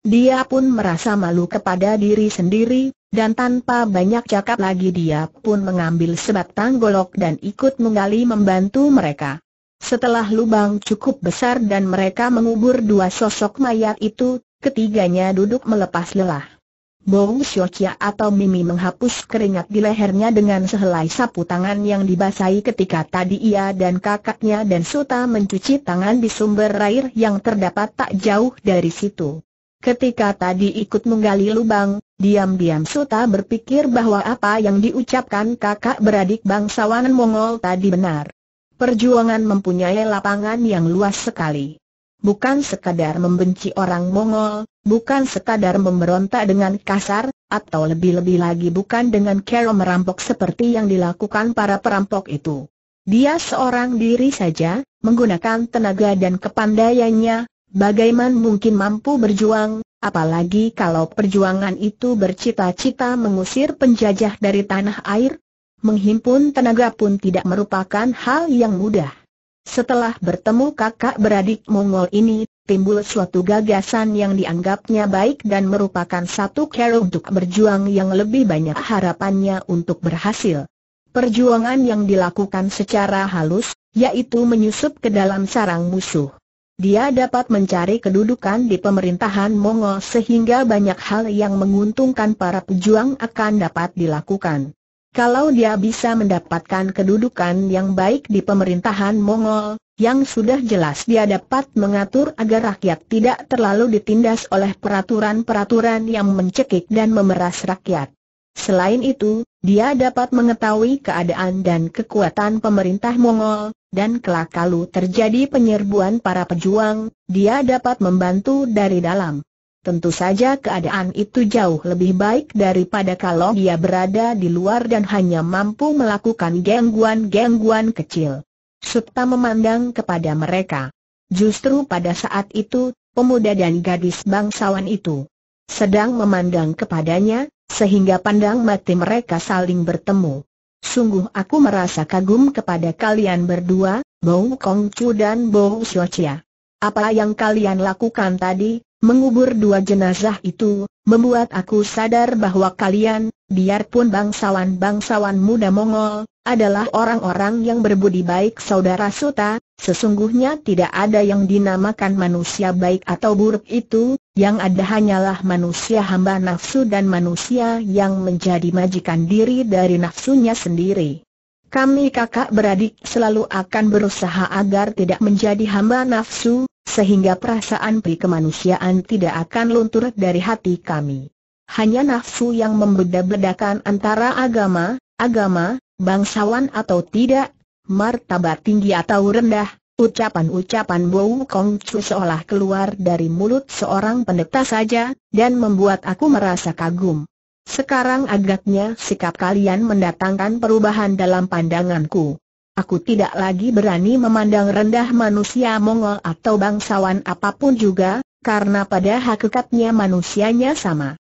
Dia pun merasa malu kepada diri sendiri, dan tanpa banyak cakap lagi dia pun mengambil sebatang golok dan ikut menggali membantu mereka. Setelah lubang cukup besar dan mereka mengubur dua sosok mayat itu, ketiganya duduk melepas lelah. Bong Xiaoqia atau Mimi menghapus keringat di lehernya dengan sehelai sapu tangan yang dibasahi ketika tadi ia dan kakaknya dan Suta mencuci tangan di sumber air yang terdapat tak jauh dari situ. Ketika tadi ikut menggali lubang, diam-diam Suta berpikir bahwa apa yang diucapkan kakak beradik bangsawan Mongol tadi benar. Perjuangan mempunyai lapangan yang luas sekali. Bukan sekadar membenci orang Mongol, bukan sekadar memberontak dengan kasar, atau lebih-lebih lagi bukan dengan kero merampok seperti yang dilakukan para perampok itu. Dia seorang diri saja, menggunakan tenaga dan kepandaiannya, Bagaimana mungkin mampu berjuang, apalagi kalau perjuangan itu bercita-cita mengusir penjajah dari tanah air? Menghimpun tenaga pun tidak merupakan hal yang mudah. Setelah bertemu kakak beradik Mongol ini, timbul suatu gagasan yang dianggapnya baik dan merupakan satu cara untuk berjuang yang lebih banyak harapannya untuk berhasil. Perjuangan yang dilakukan secara halus, yaitu menyusup ke dalam sarang musuh. Dia dapat mencari kedudukan di pemerintahan Mongol sehingga banyak hal yang menguntungkan para pejuang akan dapat dilakukan. Kalau dia bisa mendapatkan kedudukan yang baik di pemerintahan Mongol, yang sudah jelas dia dapat mengatur agar rakyat tidak terlalu ditindas oleh peraturan-peraturan yang mencekik dan memeras rakyat. Selain itu, dia dapat mengetahui keadaan dan kekuatan pemerintah Mongol, dan kelak kalau terjadi penyerbuan para pejuang, dia dapat membantu dari dalam. Tentu saja keadaan itu jauh lebih baik daripada kalau dia berada di luar dan hanya mampu melakukan gangguan-gangguan kecil. Supta memandang kepada mereka. Justru pada saat itu, pemuda dan gadis bangsawan itu sedang memandang kepadanya, sehingga pandang mati mereka saling bertemu. Sungguh aku merasa kagum kepada kalian berdua, Bou Kong Chu dan Bou Xiao Chia. Apa yang kalian lakukan tadi, mengubur dua jenazah itu, membuat aku sadar bahwa kalian, Biarpun bangsawan-bangsawan muda Mongol adalah orang-orang yang berbudi baik saudara Suta, sesungguhnya tidak ada yang dinamakan manusia baik atau buruk itu, yang ada hanyalah manusia hamba nafsu dan manusia yang menjadi majikan diri dari nafsunya sendiri. Kami kakak beradik selalu akan berusaha agar tidak menjadi hamba nafsu, sehingga perasaan pri kemanusiaan tidak akan luntur dari hati kami hanya nafsu yang membeda-bedakan antara agama, agama, bangsawan atau tidak, martabat tinggi atau rendah, Ucapan-ucapan bau Kong seolah keluar dari mulut seorang pendeta saja, dan membuat aku merasa kagum. Sekarang agaknya sikap kalian mendatangkan perubahan dalam pandanganku. Aku tidak lagi berani memandang rendah manusia Mongol atau bangsawan apapun juga, karena pada hakikatnya manusianya sama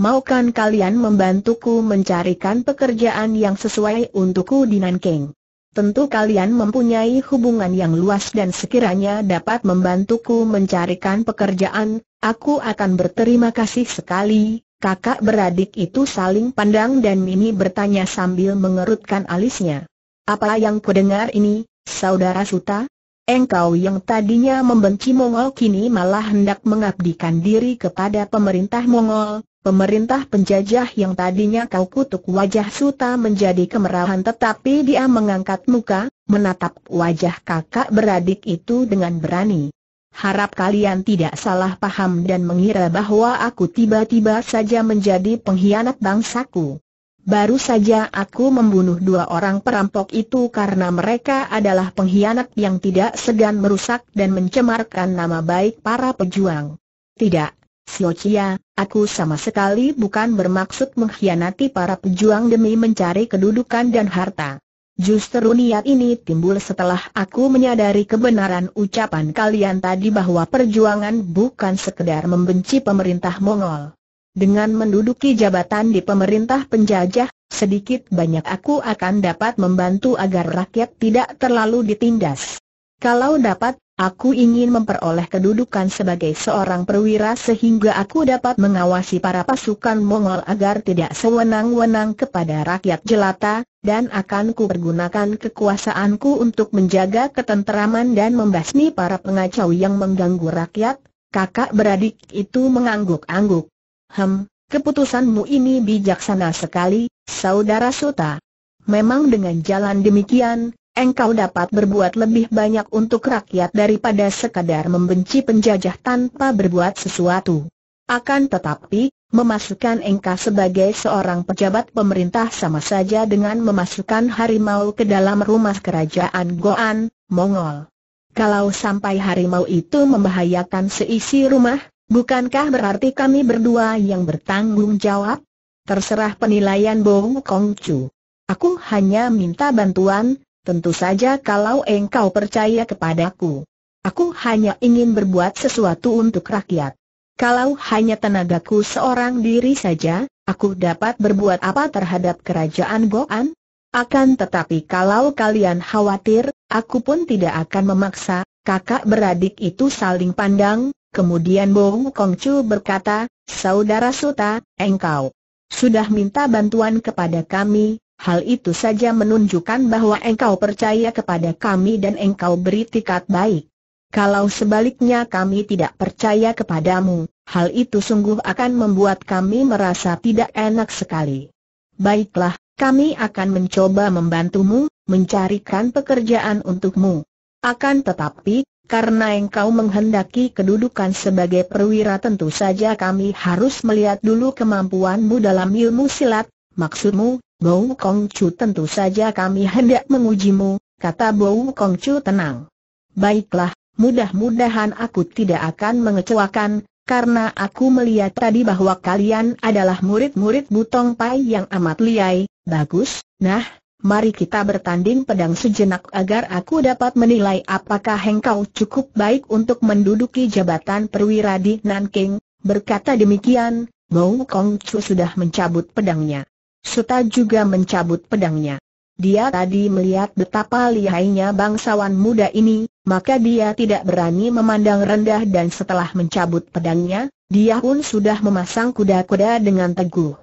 maukan kalian membantuku mencarikan pekerjaan yang sesuai untukku di Nanking? Tentu kalian mempunyai hubungan yang luas dan sekiranya dapat membantuku mencarikan pekerjaan, aku akan berterima kasih sekali. Kakak beradik itu saling pandang dan Mimi bertanya sambil mengerutkan alisnya. Apa yang kudengar ini, saudara Suta? Engkau yang tadinya membenci Mongol kini malah hendak mengabdikan diri kepada pemerintah Mongol, Pemerintah penjajah yang tadinya kau kutuk wajah Suta menjadi kemerahan tetapi dia mengangkat muka, menatap wajah kakak beradik itu dengan berani. Harap kalian tidak salah paham dan mengira bahwa aku tiba-tiba saja menjadi pengkhianat bangsaku. Baru saja aku membunuh dua orang perampok itu karena mereka adalah pengkhianat yang tidak segan merusak dan mencemarkan nama baik para pejuang. Tidak, Siochia, aku sama sekali bukan bermaksud mengkhianati para pejuang demi mencari kedudukan dan harta. Justru niat ini timbul setelah aku menyadari kebenaran ucapan kalian tadi bahwa perjuangan bukan sekedar membenci pemerintah Mongol. Dengan menduduki jabatan di pemerintah penjajah, sedikit banyak aku akan dapat membantu agar rakyat tidak terlalu ditindas. Kalau dapat, Aku ingin memperoleh kedudukan sebagai seorang perwira sehingga aku dapat mengawasi para pasukan Mongol agar tidak sewenang-wenang kepada rakyat jelata, dan akan ku pergunakan kekuasaanku untuk menjaga ketenteraman dan membasmi para pengacau yang mengganggu rakyat, kakak beradik itu mengangguk-angguk. Hem, keputusanmu ini bijaksana sekali, saudara Suta. Memang dengan jalan demikian, engkau dapat berbuat lebih banyak untuk rakyat daripada sekadar membenci penjajah tanpa berbuat sesuatu. Akan tetapi, memasukkan engkau sebagai seorang pejabat pemerintah sama saja dengan memasukkan harimau ke dalam rumah kerajaan Goan, Mongol. Kalau sampai harimau itu membahayakan seisi rumah, bukankah berarti kami berdua yang bertanggung jawab? Terserah penilaian Bong Chu. Aku hanya minta bantuan, Tentu saja kalau engkau percaya kepadaku. Aku hanya ingin berbuat sesuatu untuk rakyat. Kalau hanya tenagaku seorang diri saja, aku dapat berbuat apa terhadap kerajaan Goan? Akan tetapi kalau kalian khawatir, aku pun tidak akan memaksa, kakak beradik itu saling pandang, kemudian Bong Kongcu berkata, Saudara Suta, engkau sudah minta bantuan kepada kami, Hal itu saja menunjukkan bahwa engkau percaya kepada kami dan engkau beri tikat baik. Kalau sebaliknya kami tidak percaya kepadamu, hal itu sungguh akan membuat kami merasa tidak enak sekali. Baiklah, kami akan mencoba membantumu, mencarikan pekerjaan untukmu. Akan tetapi, karena engkau menghendaki kedudukan sebagai perwira tentu saja kami harus melihat dulu kemampuanmu dalam ilmu silat, maksudmu, Bau Kongcu tentu saja kami hendak mengujimu, kata Bau Kongcu tenang. Baiklah, mudah-mudahan aku tidak akan mengecewakan, karena aku melihat tadi bahwa kalian adalah murid-murid Butong Pai yang amat liai, bagus, nah, mari kita bertanding pedang sejenak agar aku dapat menilai apakah engkau cukup baik untuk menduduki jabatan perwira di Nanking, berkata demikian, Bau Kongcu sudah mencabut pedangnya. Suta juga mencabut pedangnya. Dia tadi melihat betapa lihainya bangsawan muda ini, maka dia tidak berani memandang rendah dan setelah mencabut pedangnya, dia pun sudah memasang kuda-kuda dengan teguh.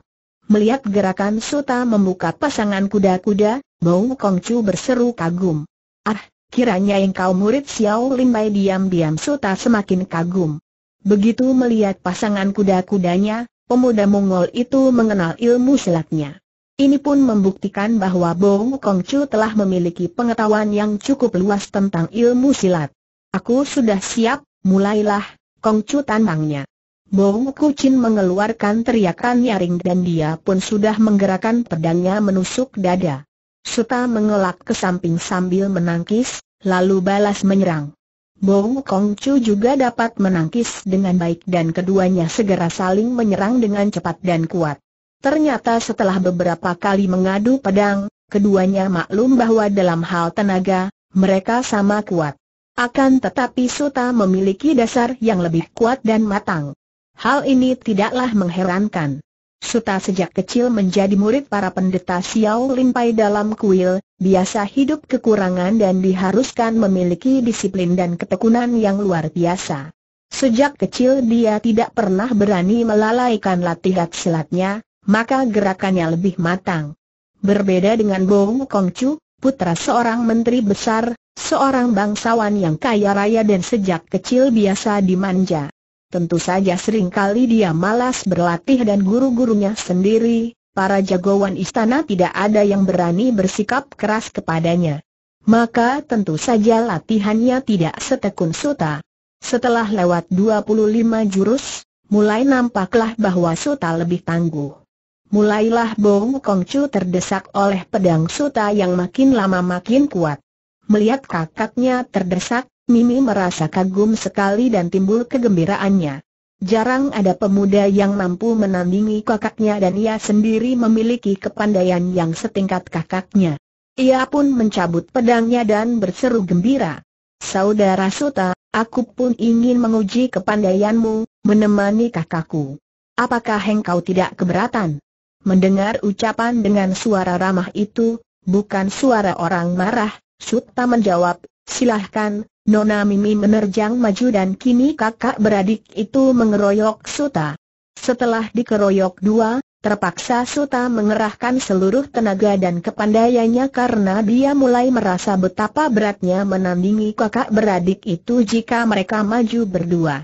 Melihat gerakan Suta membuka pasangan kuda-kuda, Bau Kongcu berseru kagum. Ah, kiranya engkau murid Xiao Lin diam-diam Suta semakin kagum. Begitu melihat pasangan kuda-kudanya, pemuda Mongol itu mengenal ilmu silatnya. Ini pun membuktikan bahwa Bong Chu telah memiliki pengetahuan yang cukup luas tentang ilmu silat. Aku sudah siap, mulailah, Kong Kongcu tanmangnya. Bong Kucin mengeluarkan teriakan nyaring dan dia pun sudah menggerakkan pedangnya menusuk dada. Suta mengelak ke samping sambil menangkis, lalu balas menyerang. Bong Kong Chu juga dapat menangkis dengan baik dan keduanya segera saling menyerang dengan cepat dan kuat. Ternyata setelah beberapa kali mengadu pedang, keduanya maklum bahwa dalam hal tenaga, mereka sama kuat. Akan tetapi Suta memiliki dasar yang lebih kuat dan matang. Hal ini tidaklah mengherankan. Suta sejak kecil menjadi murid para pendeta Xiao Limpai dalam kuil, biasa hidup kekurangan dan diharuskan memiliki disiplin dan ketekunan yang luar biasa. Sejak kecil dia tidak pernah berani melalaikan latihan silatnya, maka gerakannya lebih matang. Berbeda dengan Bong Kongcu, putra seorang menteri besar, seorang bangsawan yang kaya raya dan sejak kecil biasa dimanja. Tentu saja sering kali dia malas berlatih dan guru-gurunya sendiri, para jagoan istana tidak ada yang berani bersikap keras kepadanya. Maka tentu saja latihannya tidak setekun suta. Setelah lewat 25 jurus, mulai nampaklah bahwa suta lebih tangguh. Mulailah Bong Kongcu terdesak oleh pedang suta yang makin lama makin kuat. Melihat kakaknya terdesak, Mimi merasa kagum sekali dan timbul kegembiraannya. Jarang ada pemuda yang mampu menandingi kakaknya dan ia sendiri memiliki kepandaian yang setingkat kakaknya. Ia pun mencabut pedangnya dan berseru gembira. Saudara Suta, aku pun ingin menguji kepandaianmu, menemani kakakku. Apakah engkau tidak keberatan? Mendengar ucapan dengan suara ramah itu, bukan suara orang marah, Suta menjawab, silahkan, Nona Mimi menerjang maju dan kini kakak beradik itu mengeroyok Suta. Setelah dikeroyok dua, terpaksa Suta mengerahkan seluruh tenaga dan kepandaiannya karena dia mulai merasa betapa beratnya menandingi kakak beradik itu jika mereka maju berdua.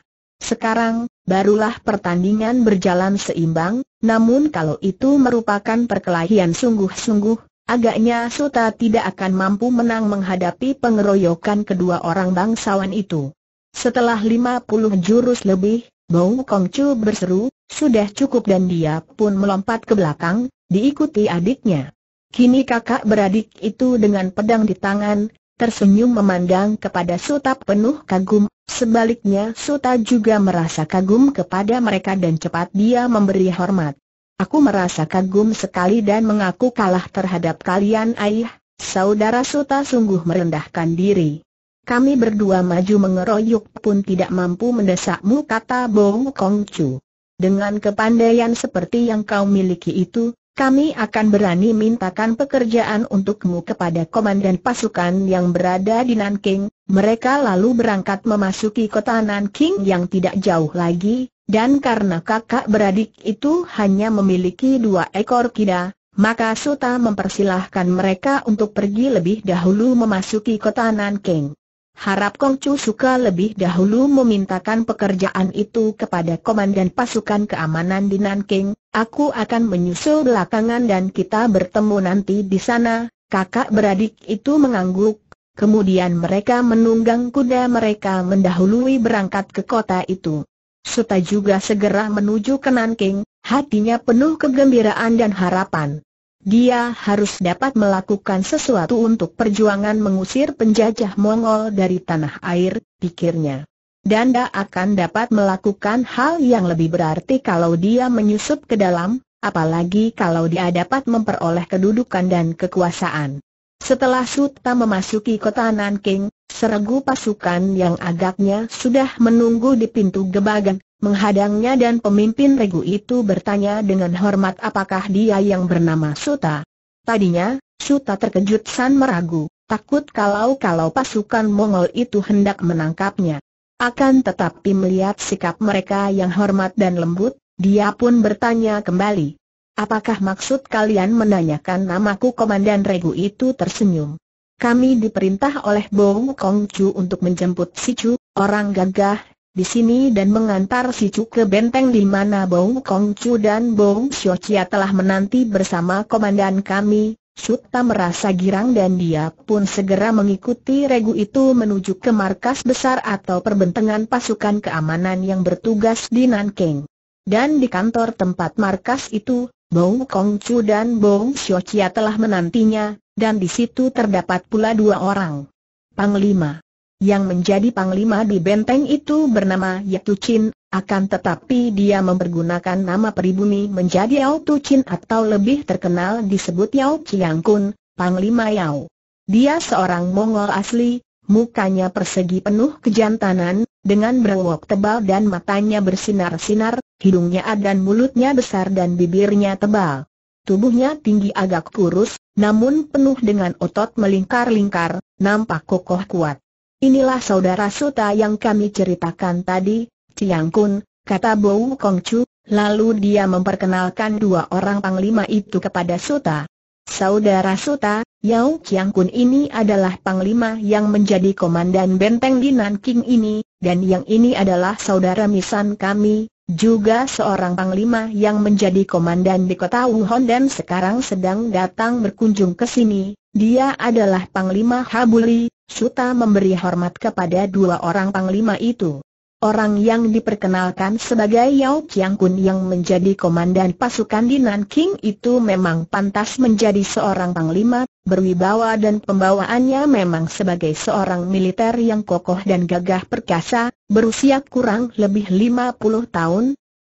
Sekarang, barulah pertandingan berjalan seimbang, namun kalau itu merupakan perkelahian sungguh-sungguh, Agaknya Suta tidak akan mampu menang menghadapi pengeroyokan kedua orang bangsawan itu. Setelah lima puluh jurus lebih, Bong Kongcu berseru, sudah cukup dan dia pun melompat ke belakang, diikuti adiknya. Kini kakak beradik itu dengan pedang di tangan, tersenyum memandang kepada Suta penuh kagum, sebaliknya Suta juga merasa kagum kepada mereka dan cepat dia memberi hormat. Aku merasa kagum sekali dan mengaku kalah terhadap kalian ayah, saudara Suta sungguh merendahkan diri. Kami berdua maju mengeroyok pun tidak mampu mendesakmu kata Bong Kong Chu. Dengan kepandaian seperti yang kau miliki itu, kami akan berani mintakan pekerjaan untukmu kepada komandan pasukan yang berada di Nanking. Mereka lalu berangkat memasuki kota Nanking yang tidak jauh lagi, dan karena kakak beradik itu hanya memiliki dua ekor kuda, maka Suta mempersilahkan mereka untuk pergi lebih dahulu memasuki kota Nanking. Harap Kong Chu Suka lebih dahulu memintakan pekerjaan itu kepada komandan pasukan keamanan di Nanking, aku akan menyusul belakangan dan kita bertemu nanti di sana, kakak beradik itu mengangguk, kemudian mereka menunggang kuda mereka mendahului berangkat ke kota itu. Suta juga segera menuju ke Nanking, hatinya penuh kegembiraan dan harapan. Dia harus dapat melakukan sesuatu untuk perjuangan mengusir penjajah Mongol dari tanah air, pikirnya. Dan Danda akan dapat melakukan hal yang lebih berarti kalau dia menyusup ke dalam, apalagi kalau dia dapat memperoleh kedudukan dan kekuasaan. Setelah Suta memasuki kota Nanking, seregu pasukan yang agaknya sudah menunggu di pintu gebagan, menghadangnya dan pemimpin regu itu bertanya dengan hormat apakah dia yang bernama Suta. Tadinya, Suta terkejut san meragu, takut kalau-kalau pasukan Mongol itu hendak menangkapnya. Akan tetapi melihat sikap mereka yang hormat dan lembut, dia pun bertanya kembali. Apakah maksud kalian menanyakan namaku Komandan Regu itu tersenyum? Kami diperintah oleh Bong Kong Chu untuk menjemput si Chu, orang gagah, di sini dan mengantar si Chu ke benteng di mana Bong Kong Chu dan Bong Xiao Chia telah menanti bersama komandan kami. Shuta merasa girang dan dia pun segera mengikuti regu itu menuju ke markas besar atau perbentangan pasukan keamanan yang bertugas di Nanking. Dan di kantor tempat markas itu, Bong Kong Chu dan Bong Xiao Chia telah menantinya, dan di situ terdapat pula dua orang. Panglima. Yang menjadi panglima di benteng itu bernama Yatu Chin, akan tetapi dia mempergunakan nama peribumi menjadi Yao Tu Chin atau lebih terkenal disebut Yao Chiang Kun, Panglima Yao. Dia seorang Mongol asli, mukanya persegi penuh kejantanan, dengan berwok tebal dan matanya bersinar-sinar, hidungnya dan mulutnya besar dan bibirnya tebal. Tubuhnya tinggi agak kurus, namun penuh dengan otot melingkar-lingkar, nampak kokoh kuat. Inilah saudara Suta yang kami ceritakan tadi, Ciang Kun, kata Bowu Chu. lalu dia memperkenalkan dua orang panglima itu kepada Suta. Saudara Suta, Yao Ciang Kun ini adalah panglima yang menjadi komandan benteng di Nanking ini, dan yang ini adalah saudara misan kami, juga seorang panglima yang menjadi komandan di kota Wuhan dan sekarang sedang datang berkunjung ke sini. Dia adalah Panglima Habuli, Suta memberi hormat kepada dua orang panglima itu. Orang yang diperkenalkan sebagai Yao Qiang Kun yang menjadi komandan pasukan di Nanking itu memang pantas menjadi seorang panglima, berwibawa dan pembawaannya memang sebagai seorang militer yang kokoh dan gagah perkasa, berusia kurang lebih 50 tahun,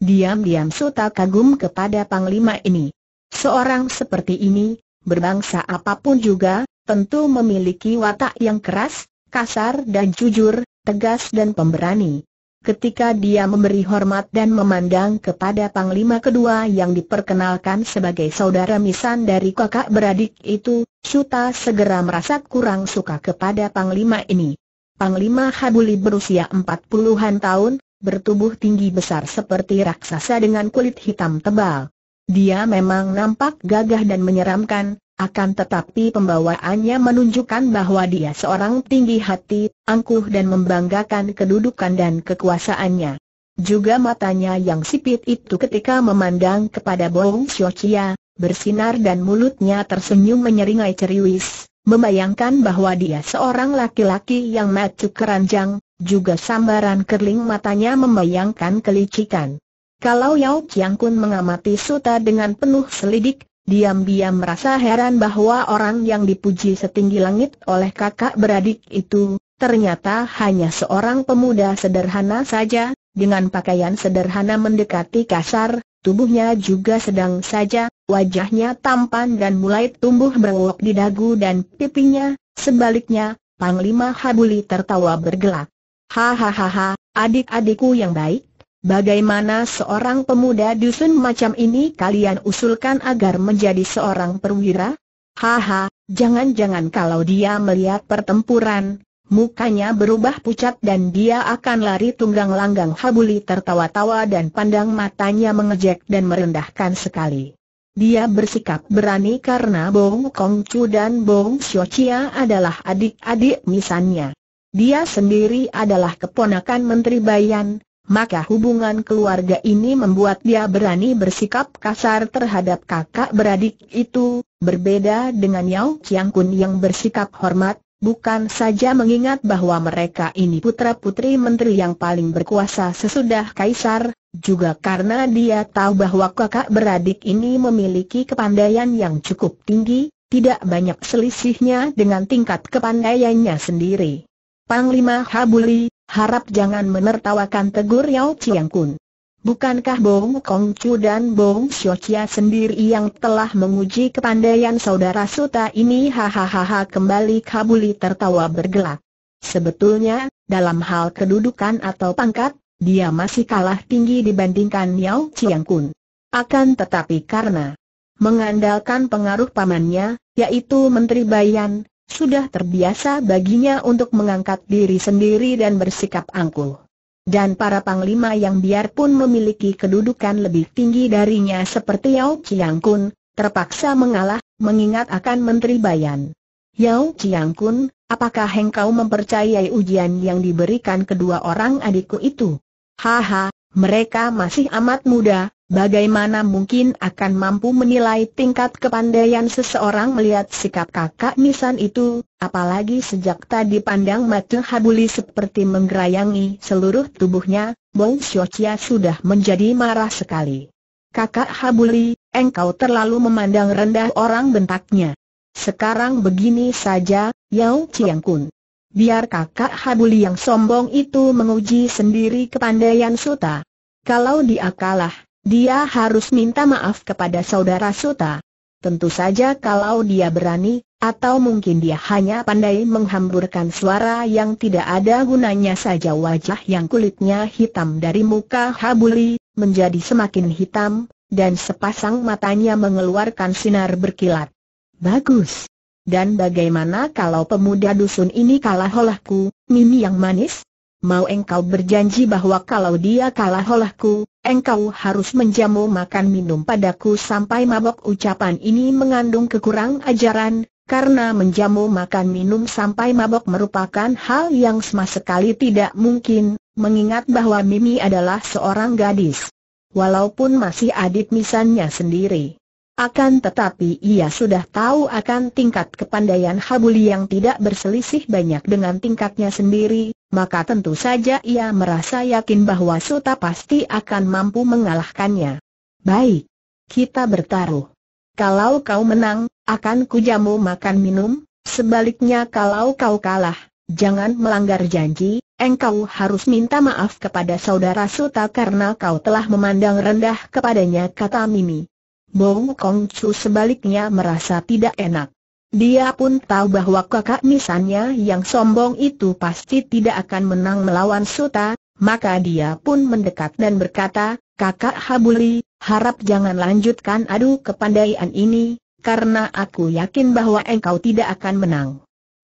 diam-diam Suta kagum kepada Panglima ini. Seorang seperti ini, berbangsa apapun juga, tentu memiliki watak yang keras, kasar dan jujur, tegas dan pemberani. Ketika dia memberi hormat dan memandang kepada Panglima kedua yang diperkenalkan sebagai saudara misan dari kakak beradik itu, Suta segera merasa kurang suka kepada Panglima ini. Panglima Habuli berusia empat puluhan tahun, bertubuh tinggi besar seperti raksasa dengan kulit hitam tebal. Dia memang nampak gagah dan menyeramkan, akan tetapi pembawaannya menunjukkan bahwa dia seorang tinggi hati, angkuh dan membanggakan kedudukan dan kekuasaannya. Juga matanya yang sipit itu ketika memandang kepada Bong Xiao bersinar dan mulutnya tersenyum menyeringai ceriwis. Membayangkan bahwa dia seorang laki-laki yang macu keranjang, juga sambaran kerling matanya membayangkan kelicikan. Kalau Yao Chiang Kun mengamati Suta dengan penuh selidik, diam-diam merasa heran bahwa orang yang dipuji setinggi langit oleh kakak beradik itu, ternyata hanya seorang pemuda sederhana saja, dengan pakaian sederhana mendekati kasar, tubuhnya juga sedang saja, wajahnya tampan dan mulai tumbuh berwok di dagu dan pipinya, sebaliknya, Panglima Habuli tertawa bergelak. Hahaha, adik-adikku yang baik, bagaimana seorang pemuda dusun macam ini kalian usulkan agar menjadi seorang perwira? Haha, jangan-jangan kalau dia melihat pertempuran, Mukanya berubah pucat dan dia akan lari tunggang langgang Habuli tertawa-tawa dan pandang matanya mengejek dan merendahkan sekali. Dia bersikap berani karena Bong Kong Chu dan Bong Xiao Chia adalah adik-adik misalnya. Dia sendiri adalah keponakan Menteri Bayan, maka hubungan keluarga ini membuat dia berani bersikap kasar terhadap kakak beradik itu, berbeda dengan Yao Chiang Kun yang bersikap hormat, bukan saja mengingat bahwa mereka ini putra-putri menteri yang paling berkuasa sesudah kaisar, juga karena dia tahu bahwa kakak beradik ini memiliki kepandaian yang cukup tinggi, tidak banyak selisihnya dengan tingkat kepandaiannya sendiri. Panglima Habuli, harap jangan menertawakan tegur Yao Chiang Kun. Bukankah Bong Kong Chu dan Bong Xiao Chia sendiri yang telah menguji kepandaian saudara Suta ini? Hahaha kembali Kabuli tertawa bergelak. Sebetulnya, dalam hal kedudukan atau pangkat, dia masih kalah tinggi dibandingkan Yao Chiang Kun. Akan tetapi karena mengandalkan pengaruh pamannya, yaitu Menteri Bayan, sudah terbiasa baginya untuk mengangkat diri sendiri dan bersikap angkuh. Dan para panglima yang biarpun memiliki kedudukan lebih tinggi darinya seperti Yao Chiang Kun, terpaksa mengalah, mengingat akan Menteri Bayan. Yao Chiang Kun, apakah engkau mempercayai ujian yang diberikan kedua orang adikku itu? Haha, mereka masih amat muda, bagaimana mungkin akan mampu menilai tingkat kepandaian seseorang melihat sikap kakak Nisan itu, apalagi sejak tadi pandang mata Habuli seperti menggerayangi seluruh tubuhnya, Bong Xiochia sudah menjadi marah sekali. Kakak Habuli, engkau terlalu memandang rendah orang bentaknya. Sekarang begini saja, Yao Chiang Kun biar kakak Habuli yang sombong itu menguji sendiri kepandaian Suta. Kalau dia kalah, dia harus minta maaf kepada saudara Suta. Tentu saja kalau dia berani, atau mungkin dia hanya pandai menghamburkan suara yang tidak ada gunanya saja wajah yang kulitnya hitam dari muka Habuli, menjadi semakin hitam, dan sepasang matanya mengeluarkan sinar berkilat. Bagus, dan bagaimana kalau pemuda dusun ini kalah olehku, Mimi yang manis? Mau engkau berjanji bahwa kalau dia kalah olehku, engkau harus menjamu makan minum padaku sampai mabok ucapan ini mengandung kekurang ajaran, karena menjamu makan minum sampai mabok merupakan hal yang sama sekali tidak mungkin, mengingat bahwa Mimi adalah seorang gadis. Walaupun masih adik misannya sendiri. Akan tetapi ia sudah tahu akan tingkat kepandaian Habuli yang tidak berselisih banyak dengan tingkatnya sendiri, maka tentu saja ia merasa yakin bahwa Suta pasti akan mampu mengalahkannya. Baik, kita bertaruh. Kalau kau menang, akan kujamu makan minum, sebaliknya kalau kau kalah, jangan melanggar janji, engkau harus minta maaf kepada saudara Suta karena kau telah memandang rendah kepadanya kata Mimi. Bong Kong Chu sebaliknya merasa tidak enak. Dia pun tahu bahwa kakak misannya yang sombong itu pasti tidak akan menang melawan Suta, maka dia pun mendekat dan berkata, Kakak Habuli, harap jangan lanjutkan adu kepandaian ini, karena aku yakin bahwa engkau tidak akan menang.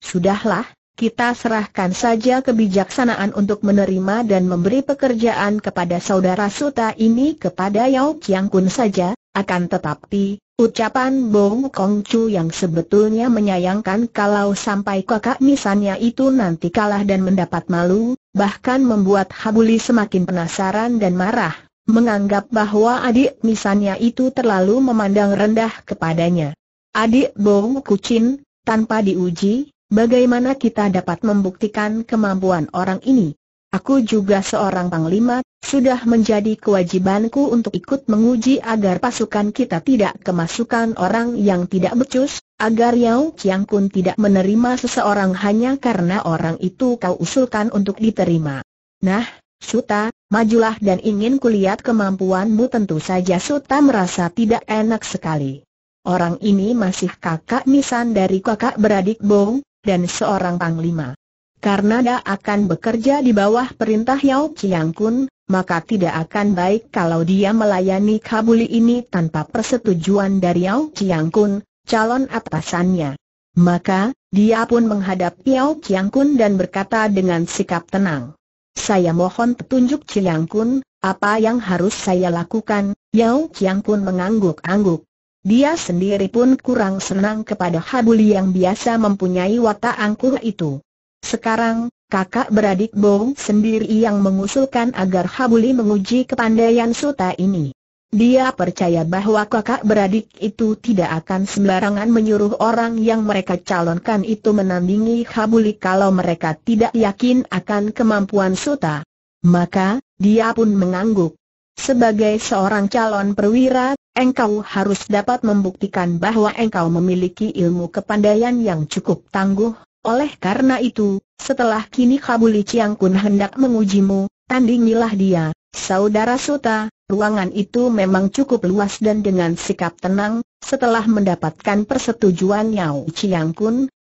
Sudahlah, kita serahkan saja kebijaksanaan untuk menerima dan memberi pekerjaan kepada saudara Suta ini kepada Yao Chiang Kun saja, akan tetapi, ucapan Bong Kong Chu yang sebetulnya menyayangkan kalau sampai kakak misannya itu nanti kalah dan mendapat malu, bahkan membuat Habuli semakin penasaran dan marah, menganggap bahwa adik misannya itu terlalu memandang rendah kepadanya. Adik Bong Kucin, tanpa diuji, bagaimana kita dapat membuktikan kemampuan orang ini? Aku juga seorang panglima, sudah menjadi kewajibanku untuk ikut menguji agar pasukan kita tidak kemasukan orang yang tidak becus, agar Yao Chiang Kun tidak menerima seseorang hanya karena orang itu kau usulkan untuk diterima. Nah, Suta, majulah dan ingin kulihat kemampuanmu tentu saja Suta merasa tidak enak sekali. Orang ini masih kakak nisan dari kakak beradik Bong, dan seorang panglima. Karena dia akan bekerja di bawah perintah Yao Chiang Kun, maka tidak akan baik kalau dia melayani Kabuli ini tanpa persetujuan dari Yao Chiang Kun, calon atasannya. Maka, dia pun menghadap Yao Chiang Kun dan berkata dengan sikap tenang. Saya mohon petunjuk Chiang Kun, apa yang harus saya lakukan? Yao Chiang Kun mengangguk-angguk. Dia sendiri pun kurang senang kepada Habuli yang biasa mempunyai watak angkuh itu. Sekarang, kakak beradik Bong sendiri yang mengusulkan agar Habuli menguji kepandaian Suta ini. Dia percaya bahwa kakak beradik itu tidak akan sembarangan menyuruh orang yang mereka calonkan itu menandingi Habuli kalau mereka tidak yakin akan kemampuan Suta. Maka, dia pun mengangguk. Sebagai seorang calon perwira, engkau harus dapat membuktikan bahwa engkau memiliki ilmu kepandaian yang cukup tangguh. Oleh karena itu, setelah kini Kabuli Chiang hendak mengujimu, tandingilah dia, saudara Suta. Ruangan itu memang cukup luas dan dengan sikap tenang, setelah mendapatkan persetujuan Yao Chiang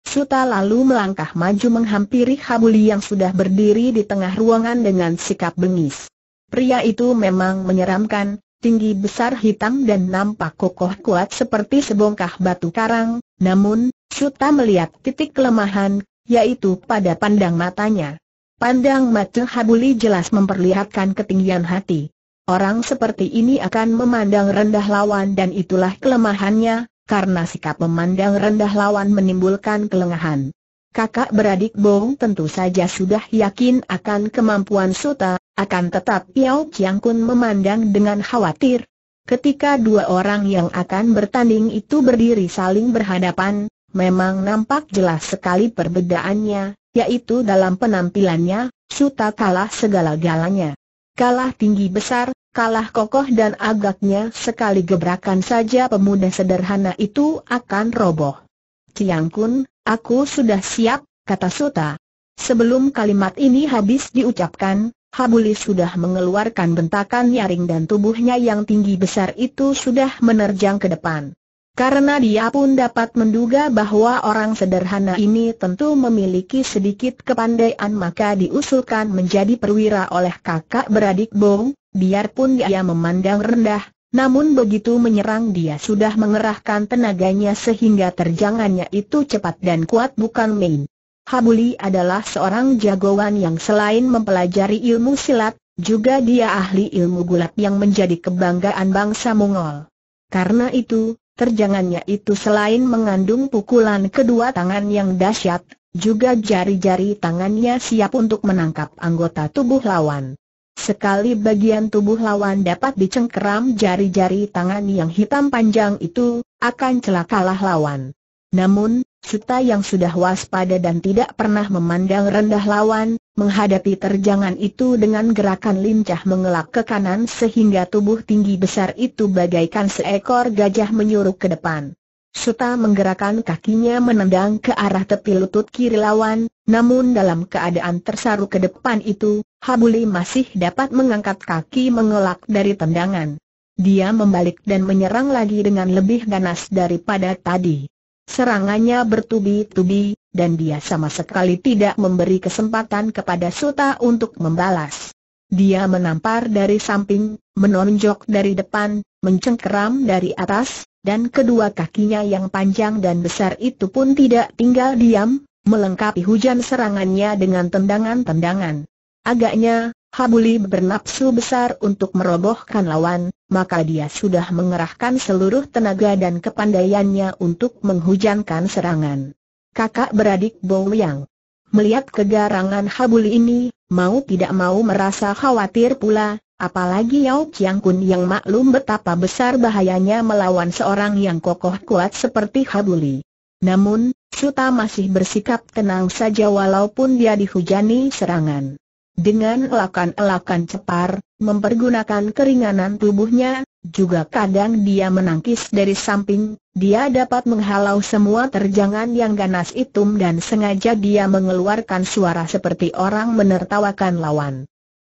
Suta lalu melangkah maju menghampiri Kabuli yang sudah berdiri di tengah ruangan dengan sikap bengis. Pria itu memang menyeramkan, tinggi besar hitam dan nampak kokoh kuat seperti sebongkah batu karang, namun, Suta melihat titik kelemahan, yaitu pada pandang matanya. Pandang mata Habuli jelas memperlihatkan ketinggian hati. Orang seperti ini akan memandang rendah lawan dan itulah kelemahannya, karena sikap memandang rendah lawan menimbulkan kelengahan kakak beradik Bong tentu saja sudah yakin akan kemampuan Suta, akan tetap Yau Chiang Kun memandang dengan khawatir. Ketika dua orang yang akan bertanding itu berdiri saling berhadapan, memang nampak jelas sekali perbedaannya, yaitu dalam penampilannya, Suta kalah segala-galanya. Kalah tinggi besar, kalah kokoh dan agaknya sekali gebrakan saja pemuda sederhana itu akan roboh. Ciang Kun, aku sudah siap, kata Suta. Sebelum kalimat ini habis diucapkan, Habuli sudah mengeluarkan bentakan nyaring dan tubuhnya yang tinggi besar itu sudah menerjang ke depan. Karena dia pun dapat menduga bahwa orang sederhana ini tentu memiliki sedikit kepandaian maka diusulkan menjadi perwira oleh kakak beradik Bong, biarpun dia memandang rendah, namun begitu menyerang dia sudah mengerahkan tenaganya sehingga terjangannya itu cepat dan kuat bukan main. Habuli adalah seorang jagoan yang selain mempelajari ilmu silat, juga dia ahli ilmu gulat yang menjadi kebanggaan bangsa Mongol. Karena itu, terjangannya itu selain mengandung pukulan kedua tangan yang dahsyat, juga jari-jari tangannya siap untuk menangkap anggota tubuh lawan. Sekali bagian tubuh lawan dapat dicengkeram jari-jari tangan yang hitam panjang itu, akan celakalah lawan. Namun, Suta yang sudah waspada dan tidak pernah memandang rendah lawan, menghadapi terjangan itu dengan gerakan lincah mengelak ke kanan sehingga tubuh tinggi besar itu bagaikan seekor gajah menyuruh ke depan. Suta menggerakkan kakinya menendang ke arah tepi lutut kiri lawan, namun dalam keadaan tersaru ke depan itu, Habuli masih dapat mengangkat kaki mengelak dari tendangan. Dia membalik dan menyerang lagi dengan lebih ganas daripada tadi. Serangannya bertubi-tubi, dan dia sama sekali tidak memberi kesempatan kepada Suta untuk membalas. Dia menampar dari samping, menonjok dari depan, mencengkeram dari atas, dan kedua kakinya yang panjang dan besar itu pun tidak tinggal diam, melengkapi hujan serangannya dengan tendangan-tendangan. Agaknya, Habuli bernapsu besar untuk merobohkan lawan, maka dia sudah mengerahkan seluruh tenaga dan kepandaiannya untuk menghujankan serangan. Kakak beradik Bowyang melihat kegarangan Habuli ini, mau tidak mau merasa khawatir pula, apalagi Yao Qiangkun Kun yang maklum betapa besar bahayanya melawan seorang yang kokoh kuat seperti Habuli. Namun, Suta masih bersikap tenang saja walaupun dia dihujani serangan. Dengan elakan-elakan cepar, mempergunakan keringanan tubuhnya, juga kadang dia menangkis dari samping, dia dapat menghalau semua terjangan yang ganas itu dan sengaja dia mengeluarkan suara seperti orang menertawakan lawan.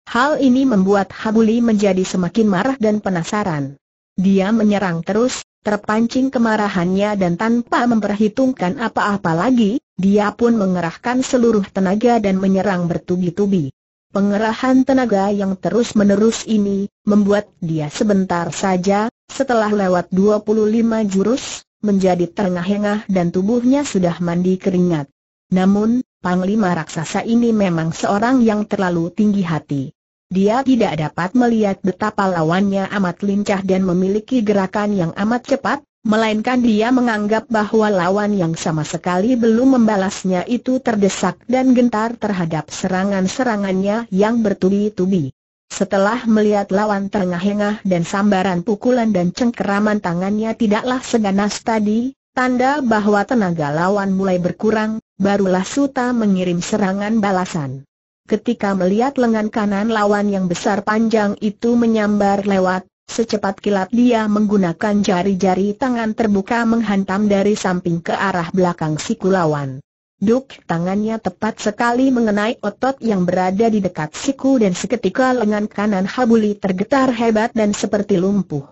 Hal ini membuat Habuli menjadi semakin marah dan penasaran. Dia menyerang terus, terpancing kemarahannya dan tanpa memperhitungkan apa-apa lagi, dia pun mengerahkan seluruh tenaga dan menyerang bertubi-tubi. Pengerahan tenaga yang terus-menerus ini, membuat dia sebentar saja, setelah lewat 25 jurus, menjadi terengah-engah dan tubuhnya sudah mandi keringat. Namun, Panglima Raksasa ini memang seorang yang terlalu tinggi hati. Dia tidak dapat melihat betapa lawannya amat lincah dan memiliki gerakan yang amat cepat, Melainkan dia menganggap bahwa lawan yang sama sekali belum membalasnya itu terdesak dan gentar terhadap serangan-serangannya yang bertubi-tubi. Setelah melihat lawan terengah-engah dan sambaran pukulan dan cengkeraman tangannya tidaklah seganas tadi, tanda bahwa tenaga lawan mulai berkurang, barulah Suta mengirim serangan balasan. Ketika melihat lengan kanan lawan yang besar panjang itu menyambar lewat, Secepat kilat dia menggunakan jari-jari tangan terbuka menghantam dari samping ke arah belakang si kulawan. Duk tangannya tepat sekali mengenai otot yang berada di dekat siku dan seketika lengan kanan Habuli tergetar hebat dan seperti lumpuh.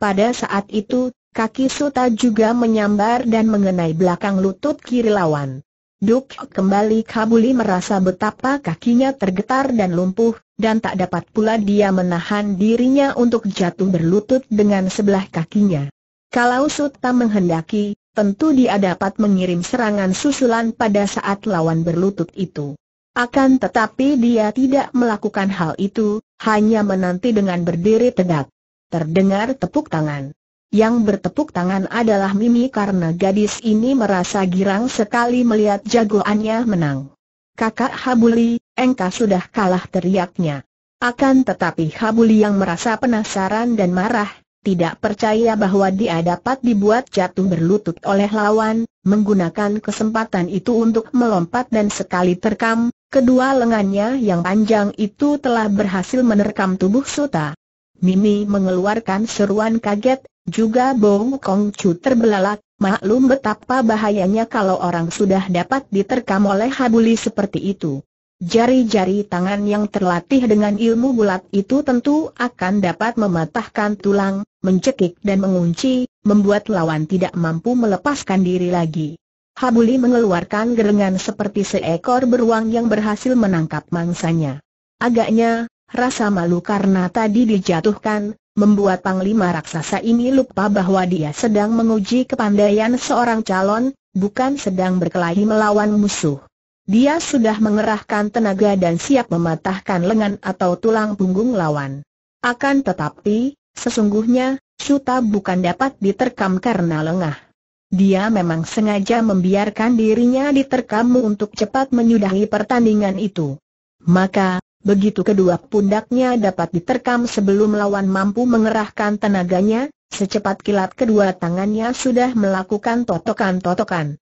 Pada saat itu, kaki Suta juga menyambar dan mengenai belakang lutut kiri lawan. Duk kembali Habuli merasa betapa kakinya tergetar dan lumpuh, dan tak dapat pula dia menahan dirinya untuk jatuh berlutut dengan sebelah kakinya. Kalau sutta menghendaki, tentu dia dapat mengirim serangan susulan pada saat lawan berlutut itu. Akan tetapi dia tidak melakukan hal itu, hanya menanti dengan berdiri tegak. Terdengar tepuk tangan. Yang bertepuk tangan adalah Mimi karena gadis ini merasa girang sekali melihat jagoannya menang. Kakak Habuli, engkau sudah kalah teriaknya. Akan tetapi Habuli yang merasa penasaran dan marah, tidak percaya bahwa dia dapat dibuat jatuh berlutut oleh lawan, menggunakan kesempatan itu untuk melompat dan sekali terkam, kedua lengannya yang panjang itu telah berhasil menerkam tubuh Suta. Mimi mengeluarkan seruan kaget, juga Bong Kong Chu terbelalak, maklum betapa bahayanya kalau orang sudah dapat diterkam oleh habuli seperti itu. Jari-jari tangan yang terlatih dengan ilmu bulat itu tentu akan dapat mematahkan tulang, mencekik dan mengunci, membuat lawan tidak mampu melepaskan diri lagi. Habuli mengeluarkan gerengan seperti seekor beruang yang berhasil menangkap mangsanya. Agaknya, rasa malu karena tadi dijatuhkan, membuat panglima raksasa ini lupa bahwa dia sedang menguji kepandaian seorang calon, bukan sedang berkelahi melawan musuh. Dia sudah mengerahkan tenaga dan siap mematahkan lengan atau tulang punggung lawan. Akan tetapi, sesungguhnya, Suta bukan dapat diterkam karena lengah. Dia memang sengaja membiarkan dirinya diterkam untuk cepat menyudahi pertandingan itu. Maka, begitu kedua pundaknya dapat diterkam sebelum lawan mampu mengerahkan tenaganya, Secepat kilat kedua tangannya sudah melakukan totokan-totokan.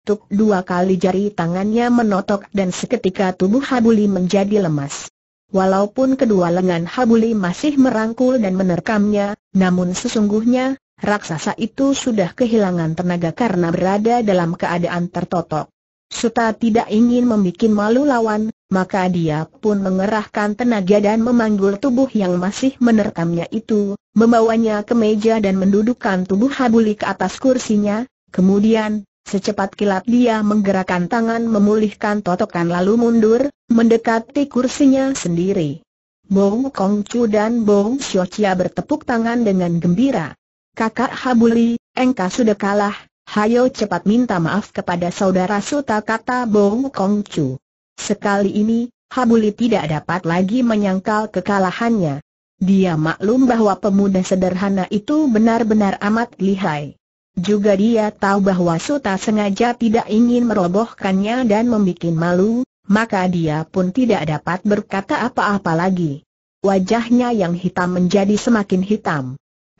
Tuk dua kali jari tangannya menotok dan seketika tubuh Habuli menjadi lemas. Walaupun kedua lengan Habuli masih merangkul dan menerkamnya, namun sesungguhnya, raksasa itu sudah kehilangan tenaga karena berada dalam keadaan tertotok. Suta tidak ingin membuat malu lawan, maka dia pun mengerahkan tenaga dan memanggul tubuh yang masih menerkamnya itu, membawanya ke meja dan mendudukkan tubuh Habuli ke atas kursinya, kemudian Secepat kilat dia menggerakkan tangan memulihkan totokan lalu mundur, mendekati kursinya sendiri. Bong Kong Chu dan Bong Xiao Chia bertepuk tangan dengan gembira. Kakak Habuli, engkau sudah kalah, hayo cepat minta maaf kepada saudara Suta kata Bong Kong Chu. Sekali ini, Habuli tidak dapat lagi menyangkal kekalahannya. Dia maklum bahwa pemuda sederhana itu benar-benar amat lihai. Juga dia tahu bahwa Suta sengaja tidak ingin merobohkannya dan membuat malu, maka dia pun tidak dapat berkata apa-apa lagi. Wajahnya yang hitam menjadi semakin hitam.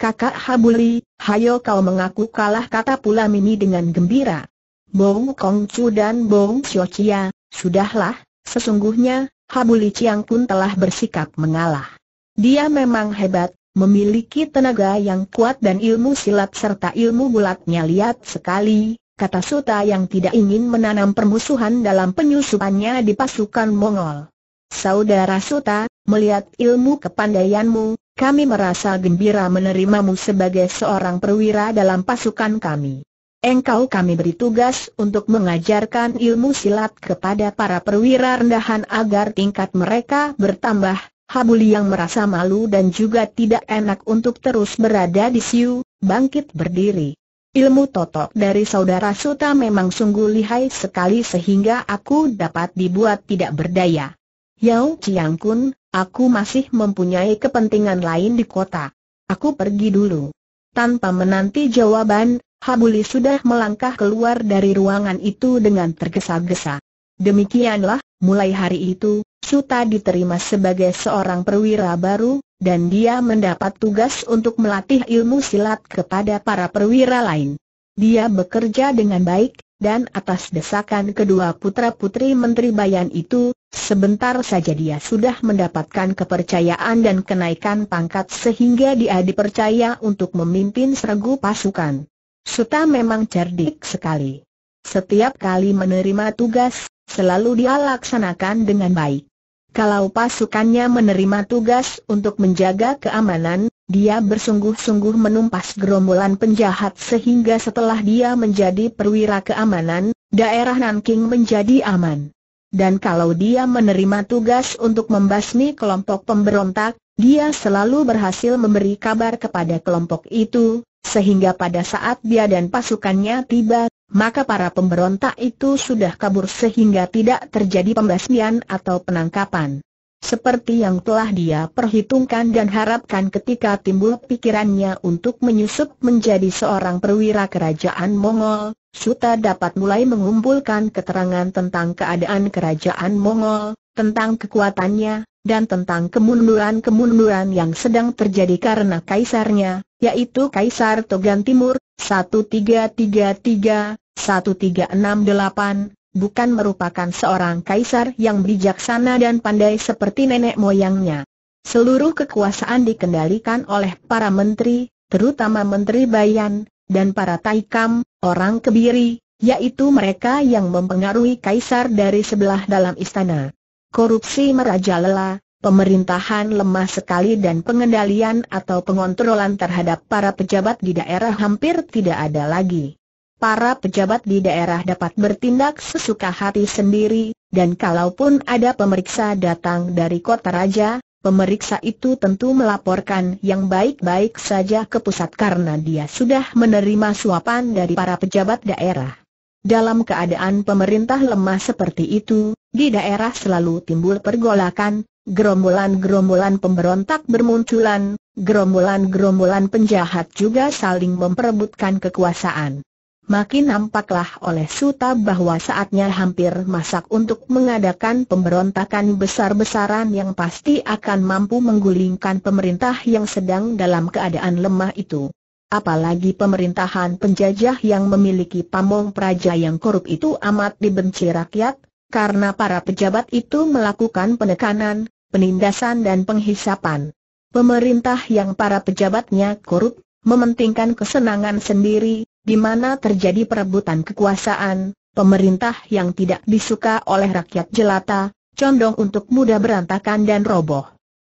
Kakak Habuli, hayo kau mengaku kalah kata pula Mimi dengan gembira. Bong Chu dan Bong Chia, sudahlah, sesungguhnya, Habuli Chiang pun telah bersikap mengalah. Dia memang hebat, Memiliki tenaga yang kuat dan ilmu silat serta ilmu bulatnya lihat sekali, kata Suta yang tidak ingin menanam permusuhan dalam penyusupannya di pasukan Mongol. Saudara Suta, melihat ilmu kepandaianmu, kami merasa gembira menerimamu sebagai seorang perwira dalam pasukan kami. Engkau kami beri tugas untuk mengajarkan ilmu silat kepada para perwira rendahan agar tingkat mereka bertambah, Habuli yang merasa malu dan juga tidak enak untuk terus berada di Siu, bangkit berdiri. Ilmu totok dari saudara Suta memang sungguh lihai sekali sehingga aku dapat dibuat tidak berdaya. Yao Chiang Kun, aku masih mempunyai kepentingan lain di kota. Aku pergi dulu. Tanpa menanti jawaban, Habuli sudah melangkah keluar dari ruangan itu dengan tergesa-gesa. Demikianlah, mulai hari itu, Suta diterima sebagai seorang perwira baru, dan dia mendapat tugas untuk melatih ilmu silat kepada para perwira lain. Dia bekerja dengan baik, dan atas desakan kedua putra-putri Menteri Bayan itu, sebentar saja dia sudah mendapatkan kepercayaan dan kenaikan pangkat sehingga dia dipercaya untuk memimpin seregu pasukan. Suta memang cerdik sekali. Setiap kali menerima tugas, selalu dia laksanakan dengan baik. Kalau pasukannya menerima tugas untuk menjaga keamanan, dia bersungguh-sungguh menumpas gerombolan penjahat sehingga setelah dia menjadi perwira keamanan, daerah Nanking menjadi aman. Dan kalau dia menerima tugas untuk membasmi kelompok pemberontak, dia selalu berhasil memberi kabar kepada kelompok itu, sehingga pada saat dia dan pasukannya tiba maka para pemberontak itu sudah kabur sehingga tidak terjadi pembasmian atau penangkapan. Seperti yang telah dia perhitungkan dan harapkan ketika timbul pikirannya untuk menyusup menjadi seorang perwira kerajaan Mongol, Suta dapat mulai mengumpulkan keterangan tentang keadaan kerajaan Mongol, tentang kekuatannya, dan tentang kemunduran-kemunduran yang sedang terjadi karena kaisarnya, yaitu Kaisar Togan Timur, 1333-1368, bukan merupakan seorang kaisar yang bijaksana dan pandai seperti nenek moyangnya. Seluruh kekuasaan dikendalikan oleh para menteri, terutama Menteri Bayan, dan para Taikam, orang kebiri, yaitu mereka yang mempengaruhi kaisar dari sebelah dalam istana korupsi merajalela, pemerintahan lemah sekali dan pengendalian atau pengontrolan terhadap para pejabat di daerah hampir tidak ada lagi. Para pejabat di daerah dapat bertindak sesuka hati sendiri, dan kalaupun ada pemeriksa datang dari kota raja, pemeriksa itu tentu melaporkan yang baik-baik saja ke pusat karena dia sudah menerima suapan dari para pejabat daerah. Dalam keadaan pemerintah lemah seperti itu, di daerah selalu timbul pergolakan, gerombolan-gerombolan pemberontak bermunculan, gerombolan-gerombolan penjahat juga saling memperebutkan kekuasaan. Makin nampaklah oleh Suta bahwa saatnya hampir masak untuk mengadakan pemberontakan besar-besaran yang pasti akan mampu menggulingkan pemerintah yang sedang dalam keadaan lemah itu. Apalagi pemerintahan penjajah yang memiliki pamong praja yang korup itu amat dibenci rakyat, karena para pejabat itu melakukan penekanan, penindasan dan penghisapan. Pemerintah yang para pejabatnya korup, mementingkan kesenangan sendiri, di mana terjadi perebutan kekuasaan, pemerintah yang tidak disuka oleh rakyat jelata, condong untuk mudah berantakan dan roboh.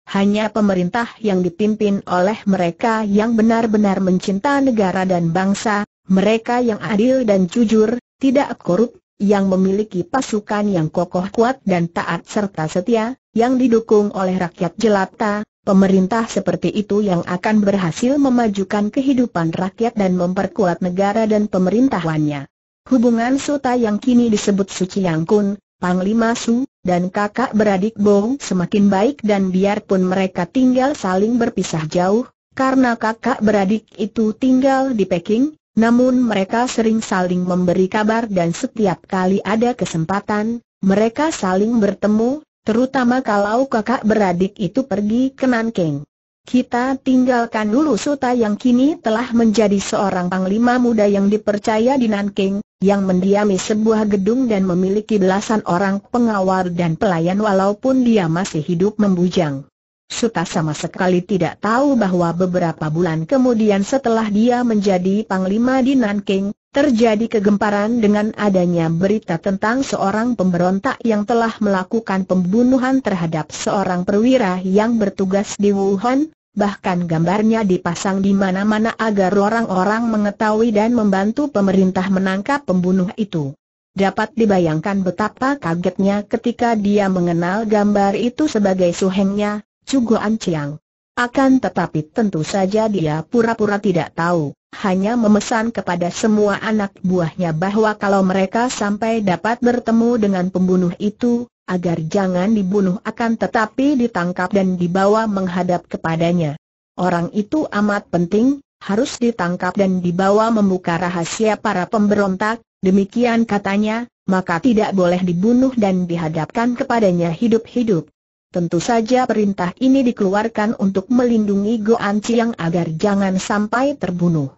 Hanya pemerintah yang dipimpin oleh mereka yang benar-benar mencinta negara dan bangsa, mereka yang adil dan jujur, tidak korup, yang memiliki pasukan yang kokoh kuat dan taat serta setia, yang didukung oleh rakyat jelata, pemerintah seperti itu yang akan berhasil memajukan kehidupan rakyat dan memperkuat negara dan pemerintahannya. Hubungan Suta yang kini disebut Suci Yang Kun, Panglima Su, dan kakak beradik Bo semakin baik dan biarpun mereka tinggal saling berpisah jauh, karena kakak beradik itu tinggal di Peking, namun mereka sering saling memberi kabar dan setiap kali ada kesempatan, mereka saling bertemu, terutama kalau kakak beradik itu pergi ke Nanking. Kita tinggalkan dulu Suta yang kini telah menjadi seorang panglima muda yang dipercaya di Nanking, yang mendiami sebuah gedung dan memiliki belasan orang pengawal dan pelayan walaupun dia masih hidup membujang. Suta sama sekali tidak tahu bahwa beberapa bulan kemudian setelah dia menjadi Panglima di Nanking, terjadi kegemparan dengan adanya berita tentang seorang pemberontak yang telah melakukan pembunuhan terhadap seorang perwira yang bertugas di Wuhan, bahkan gambarnya dipasang di mana-mana agar orang-orang mengetahui dan membantu pemerintah menangkap pembunuh itu. Dapat dibayangkan betapa kagetnya ketika dia mengenal gambar itu sebagai suhengnya, juga Chiang. Akan tetapi tentu saja dia pura-pura tidak tahu, hanya memesan kepada semua anak buahnya bahwa kalau mereka sampai dapat bertemu dengan pembunuh itu, agar jangan dibunuh akan tetapi ditangkap dan dibawa menghadap kepadanya. Orang itu amat penting, harus ditangkap dan dibawa membuka rahasia para pemberontak, demikian katanya, maka tidak boleh dibunuh dan dihadapkan kepadanya hidup-hidup. Tentu saja perintah ini dikeluarkan untuk melindungi Goan Chiang agar jangan sampai terbunuh.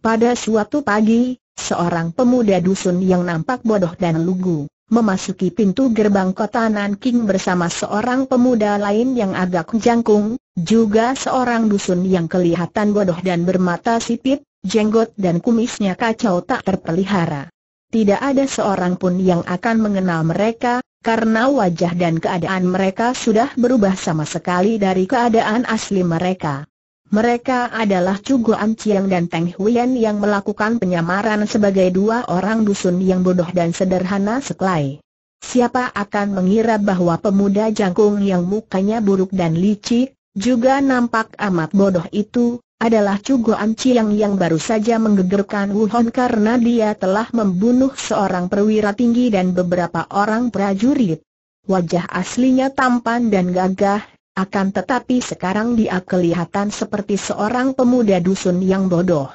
Pada suatu pagi, seorang pemuda dusun yang nampak bodoh dan lugu, memasuki pintu gerbang kota Nanking bersama seorang pemuda lain yang agak jangkung, juga seorang dusun yang kelihatan bodoh dan bermata sipit, jenggot dan kumisnya kacau tak terpelihara. Tidak ada seorang pun yang akan mengenal mereka, karena wajah dan keadaan mereka sudah berubah sama sekali dari keadaan asli mereka. Mereka adalah Cugo Ciang dan Teng Huyen yang melakukan penyamaran sebagai dua orang dusun yang bodoh dan sederhana sekelai. Siapa akan mengira bahwa pemuda jangkung yang mukanya buruk dan licik, juga nampak amat bodoh itu, adalah Cugo Chiang yang baru saja menggegerkan Wuhan karena dia telah membunuh seorang perwira tinggi dan beberapa orang prajurit. Wajah aslinya tampan dan gagah, akan tetapi sekarang dia kelihatan seperti seorang pemuda dusun yang bodoh.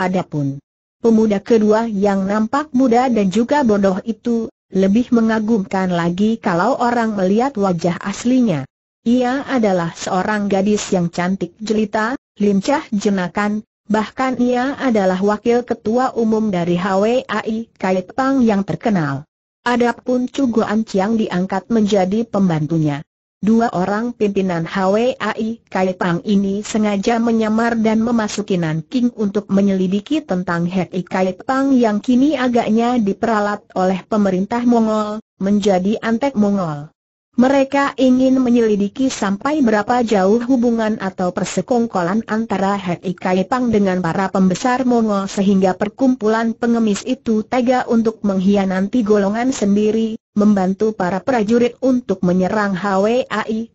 Adapun pemuda kedua yang nampak muda dan juga bodoh itu, lebih mengagumkan lagi kalau orang melihat wajah aslinya. Ia adalah seorang gadis yang cantik jelita, lincah jenakan, bahkan ia adalah wakil ketua umum dari HWAI Kait Pang yang terkenal. Adapun cuguan Chiang diangkat menjadi pembantunya. Dua orang pimpinan HWAI Kai Pang ini sengaja menyamar dan memasuki Nanking untuk menyelidiki tentang Hei Kai Pang yang kini agaknya diperalat oleh pemerintah Mongol, menjadi antek Mongol. Mereka ingin menyelidiki sampai berapa jauh hubungan atau persekongkolan antara Hei Kaipang dengan para pembesar Mongol sehingga perkumpulan pengemis itu tega untuk mengkhianati golongan sendiri, membantu para prajurit untuk menyerang Hwai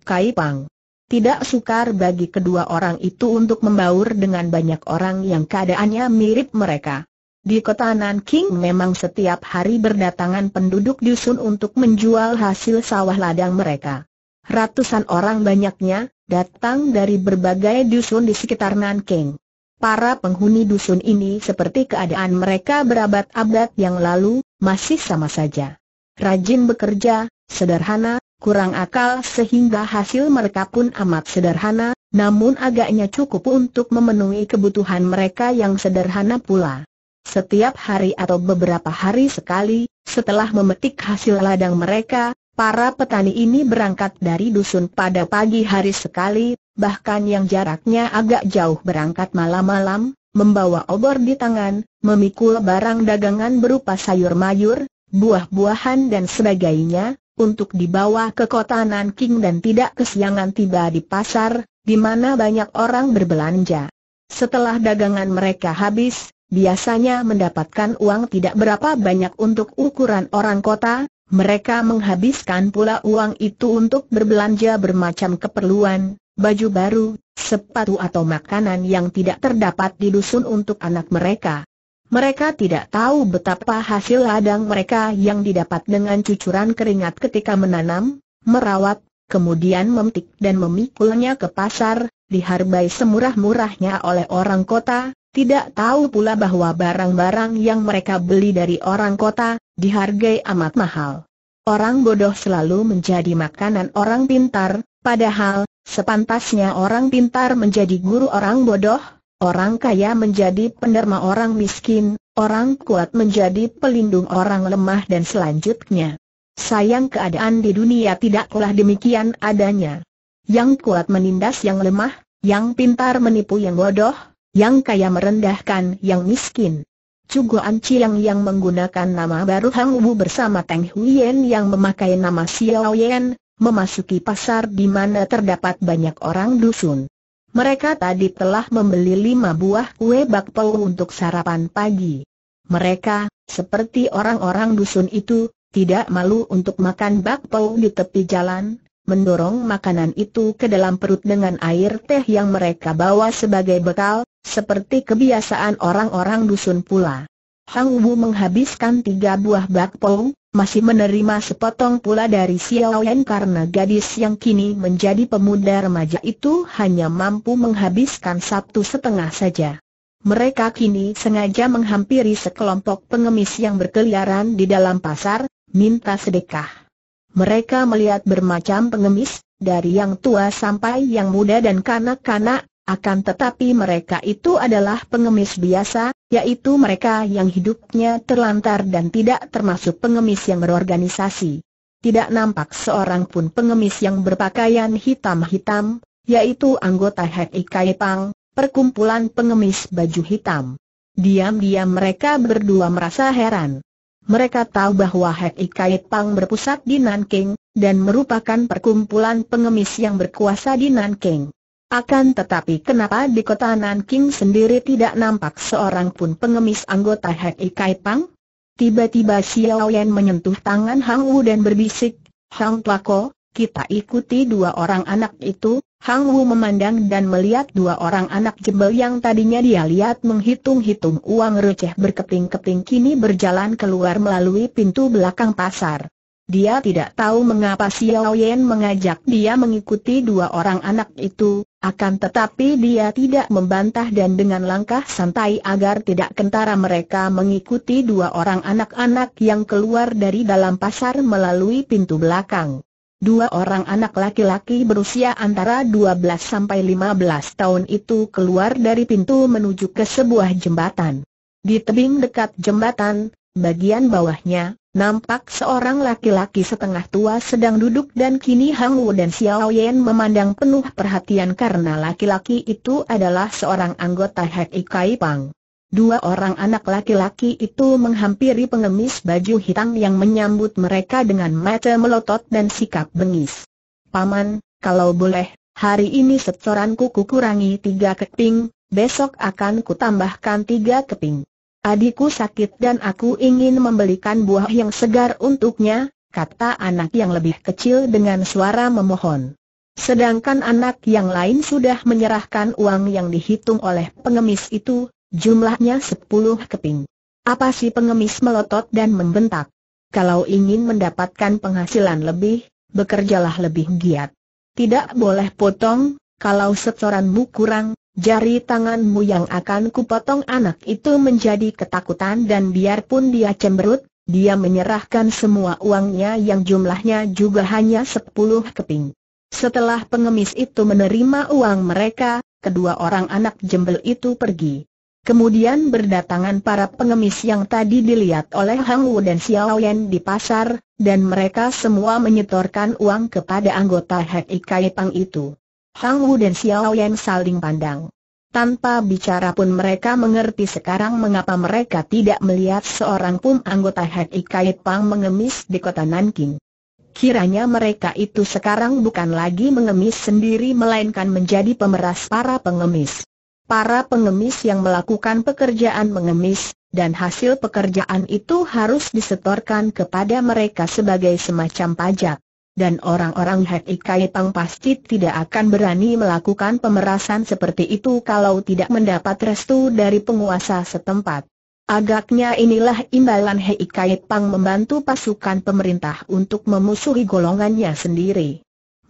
Kaipang. Tidak sukar bagi kedua orang itu untuk membaur dengan banyak orang yang keadaannya mirip mereka. Di kota Nanking memang setiap hari berdatangan penduduk dusun untuk menjual hasil sawah ladang mereka. Ratusan orang banyaknya, datang dari berbagai dusun di sekitar Nanking. Para penghuni dusun ini seperti keadaan mereka berabad-abad yang lalu, masih sama saja. Rajin bekerja, sederhana, kurang akal sehingga hasil mereka pun amat sederhana, namun agaknya cukup untuk memenuhi kebutuhan mereka yang sederhana pula. Setiap hari atau beberapa hari sekali, setelah memetik hasil ladang mereka, para petani ini berangkat dari dusun pada pagi hari sekali, bahkan yang jaraknya agak jauh berangkat malam-malam, membawa obor di tangan, memikul barang dagangan berupa sayur mayur, buah-buahan dan sebagainya, untuk dibawa ke kota Nanking dan tidak kesiangan tiba di pasar, di mana banyak orang berbelanja. Setelah dagangan mereka habis, biasanya mendapatkan uang tidak berapa banyak untuk ukuran orang kota, mereka menghabiskan pula uang itu untuk berbelanja bermacam keperluan, baju baru, sepatu atau makanan yang tidak terdapat di dusun untuk anak mereka. Mereka tidak tahu betapa hasil ladang mereka yang didapat dengan cucuran keringat ketika menanam, merawat, kemudian memetik dan memikulnya ke pasar, diharbai semurah-murahnya oleh orang kota, tidak tahu pula bahwa barang-barang yang mereka beli dari orang kota, dihargai amat mahal. Orang bodoh selalu menjadi makanan orang pintar, padahal, sepantasnya orang pintar menjadi guru orang bodoh, orang kaya menjadi penderma orang miskin, orang kuat menjadi pelindung orang lemah dan selanjutnya. Sayang keadaan di dunia tidaklah demikian adanya. Yang kuat menindas yang lemah, yang pintar menipu yang bodoh, yang kaya merendahkan yang miskin. Cugoan Ciang yang menggunakan nama baru Hang Wu bersama Teng Huyen yang memakai nama Xiao Yan, memasuki pasar di mana terdapat banyak orang dusun. Mereka tadi telah membeli lima buah kue bakpao untuk sarapan pagi. Mereka, seperti orang-orang dusun itu, tidak malu untuk makan bakpao di tepi jalan, mendorong makanan itu ke dalam perut dengan air teh yang mereka bawa sebagai bekal, seperti kebiasaan orang-orang dusun pula. Hang Wu menghabiskan tiga buah bakpao, masih menerima sepotong pula dari Xiao Yan karena gadis yang kini menjadi pemuda remaja itu hanya mampu menghabiskan satu setengah saja. Mereka kini sengaja menghampiri sekelompok pengemis yang berkeliaran di dalam pasar, minta sedekah. Mereka melihat bermacam pengemis, dari yang tua sampai yang muda dan kanak-kanak, akan tetapi mereka itu adalah pengemis biasa, yaitu mereka yang hidupnya terlantar dan tidak termasuk pengemis yang berorganisasi. Tidak nampak seorang pun pengemis yang berpakaian hitam-hitam, yaitu anggota HI Pang, perkumpulan pengemis baju hitam. Diam-diam mereka berdua merasa heran. Mereka tahu bahwa Hek Kait Pang berpusat di Nanking, dan merupakan perkumpulan pengemis yang berkuasa di Nanking. Akan tetapi kenapa di kota Nanking sendiri tidak nampak seorang pun pengemis anggota Hek Ikai Pang? Tiba-tiba Xiao Yan menyentuh tangan Hang Wu dan berbisik, Hang Ko, kita ikuti dua orang anak itu, Hang Wu memandang dan melihat dua orang anak jembel yang tadinya dia lihat menghitung-hitung uang receh berkeping-keping kini berjalan keluar melalui pintu belakang pasar. Dia tidak tahu mengapa Xiao Yan mengajak dia mengikuti dua orang anak itu, akan tetapi dia tidak membantah dan dengan langkah santai agar tidak kentara mereka mengikuti dua orang anak-anak yang keluar dari dalam pasar melalui pintu belakang. Dua orang anak laki-laki berusia antara 12 sampai 15 tahun itu keluar dari pintu menuju ke sebuah jembatan. Di tebing dekat jembatan, bagian bawahnya, nampak seorang laki-laki setengah tua sedang duduk dan kini Hang Wu dan Xiao Yan memandang penuh perhatian karena laki-laki itu adalah seorang anggota Hek Ikai Pang. Dua orang anak laki-laki itu menghampiri pengemis baju hitam yang menyambut mereka dengan mata melotot dan sikap bengis. Paman, kalau boleh, hari ini setoranku kukurangi tiga keping, besok akan kutambahkan tiga keping. Adikku sakit dan aku ingin membelikan buah yang segar untuknya, kata anak yang lebih kecil dengan suara memohon. Sedangkan anak yang lain sudah menyerahkan uang yang dihitung oleh pengemis itu, Jumlahnya sepuluh keping. Apa si pengemis melotot dan membentak? Kalau ingin mendapatkan penghasilan lebih, bekerjalah lebih giat. Tidak boleh potong, kalau setoranmu kurang, jari tanganmu yang akan kupotong anak itu menjadi ketakutan dan biarpun dia cemberut, dia menyerahkan semua uangnya yang jumlahnya juga hanya sepuluh keping. Setelah pengemis itu menerima uang mereka, kedua orang anak jembel itu pergi. Kemudian berdatangan para pengemis yang tadi dilihat oleh Hang Wu dan Xiao Yan di pasar, dan mereka semua menyetorkan uang kepada anggota Hek Ikai Pang itu. Hang Wu dan Xiao Yan saling pandang. Tanpa bicara pun mereka mengerti sekarang mengapa mereka tidak melihat seorang pun anggota Hek Ikai Pang mengemis di kota Nanking. Kiranya mereka itu sekarang bukan lagi mengemis sendiri melainkan menjadi pemeras para pengemis. Para pengemis yang melakukan pekerjaan mengemis, dan hasil pekerjaan itu harus disetorkan kepada mereka sebagai semacam pajak. Dan orang-orang Hek Ikai Pang pasti tidak akan berani melakukan pemerasan seperti itu kalau tidak mendapat restu dari penguasa setempat. Agaknya inilah imbalan Hei Kait Pang membantu pasukan pemerintah untuk memusuhi golongannya sendiri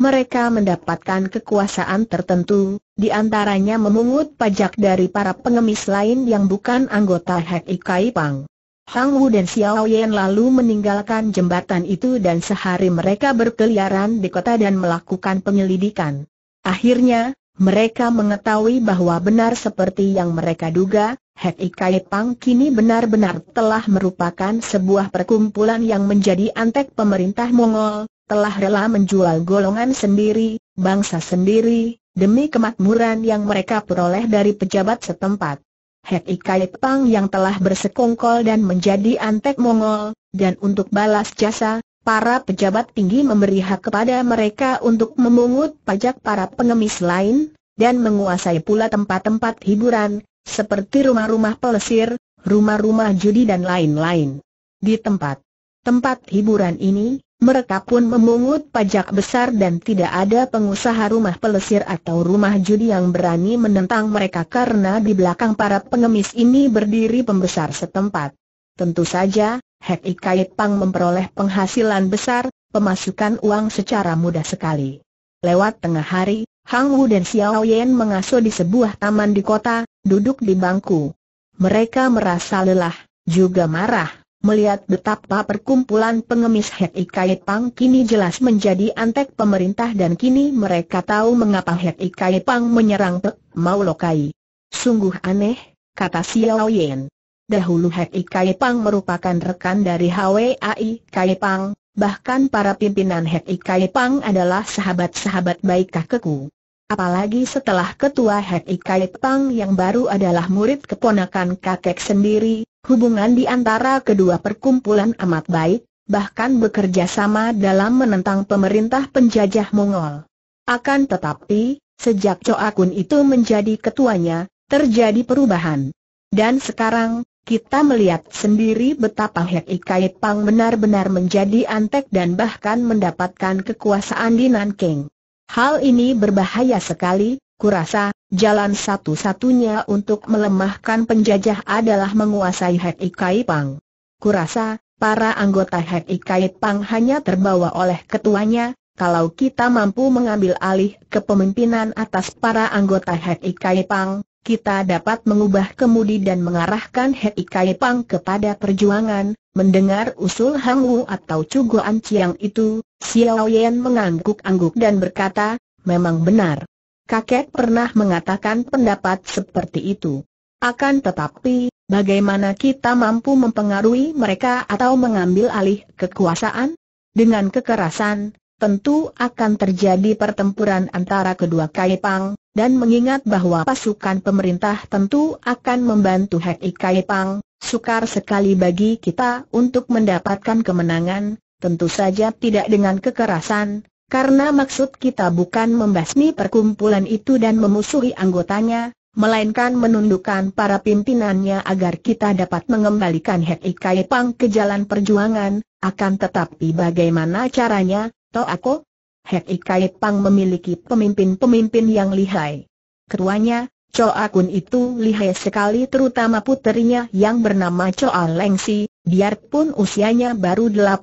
mereka mendapatkan kekuasaan tertentu, di antaranya memungut pajak dari para pengemis lain yang bukan anggota Hek Ikai Pang. Hang Wu dan Xiao Yan lalu meninggalkan jembatan itu dan sehari mereka berkeliaran di kota dan melakukan penyelidikan. Akhirnya, mereka mengetahui bahwa benar seperti yang mereka duga, Hek Ikai kini benar-benar telah merupakan sebuah perkumpulan yang menjadi antek pemerintah Mongol, telah rela menjual golongan sendiri, bangsa sendiri, demi kemakmuran yang mereka peroleh dari pejabat setempat. Hek Ikai Pang yang telah bersekongkol dan menjadi antek Mongol, dan untuk balas jasa, para pejabat tinggi memberi hak kepada mereka untuk memungut pajak para pengemis lain, dan menguasai pula tempat-tempat hiburan, seperti rumah-rumah pelesir, rumah-rumah judi dan lain-lain. Di tempat tempat hiburan ini, mereka pun memungut pajak besar dan tidak ada pengusaha rumah pelesir atau rumah judi yang berani menentang mereka karena di belakang para pengemis ini berdiri pembesar setempat. Tentu saja, Hek Ikaip Pang memperoleh penghasilan besar, pemasukan uang secara mudah sekali. Lewat tengah hari, Hang Wu dan Xiao Yan mengasuh di sebuah taman di kota, duduk di bangku. Mereka merasa lelah, juga marah Melihat betapa perkumpulan pengemis Hek Ikai Pang kini jelas menjadi antek pemerintah dan kini mereka tahu mengapa Hek Ikai Pang menyerang Pek Mau Lokai. Sungguh aneh, kata Xiao Yen. Dahulu Hek Ikai Pang merupakan rekan dari HWAI Kai Pang, bahkan para pimpinan Hek Ikai Pang adalah sahabat-sahabat baik kakekku. Apalagi setelah ketua Hek Ikai Pang yang baru adalah murid keponakan kakek sendiri, Hubungan di antara kedua perkumpulan amat baik, bahkan bekerja sama dalam menentang pemerintah penjajah Mongol. Akan tetapi, sejak Choa Kun itu menjadi ketuanya, terjadi perubahan. Dan sekarang, kita melihat sendiri betapa Hek Ikai Pang benar-benar menjadi antek dan bahkan mendapatkan kekuasaan di Nanking. Hal ini berbahaya sekali, kurasa, Jalan satu-satunya untuk melemahkan penjajah adalah menguasai Hek Ikai Pang. Kurasa, para anggota Hek Ikai Pang hanya terbawa oleh ketuanya, kalau kita mampu mengambil alih kepemimpinan atas para anggota Hek Ikai Pang, kita dapat mengubah kemudi dan mengarahkan Hek Ikai Pang kepada perjuangan, mendengar usul Hang Wu atau Cuguan Ciang itu, Xiao Yan mengangguk-angguk dan berkata, memang benar kakek pernah mengatakan pendapat seperti itu. Akan tetapi, bagaimana kita mampu mempengaruhi mereka atau mengambil alih kekuasaan? Dengan kekerasan, tentu akan terjadi pertempuran antara kedua Kaipang, dan mengingat bahwa pasukan pemerintah tentu akan membantu Hei Kaipang, sukar sekali bagi kita untuk mendapatkan kemenangan, tentu saja tidak dengan kekerasan, karena maksud kita bukan membasmi perkumpulan itu dan memusuhi anggotanya, melainkan menundukkan para pimpinannya agar kita dapat mengembalikan Hek Ikai ke jalan perjuangan, akan tetapi bagaimana caranya, Toako? Hek Ikai Pang memiliki pemimpin-pemimpin yang lihai. Ketuanya, Choa Kun itu lihai sekali terutama puterinya yang bernama Choa Lengsi, biarpun usianya baru 18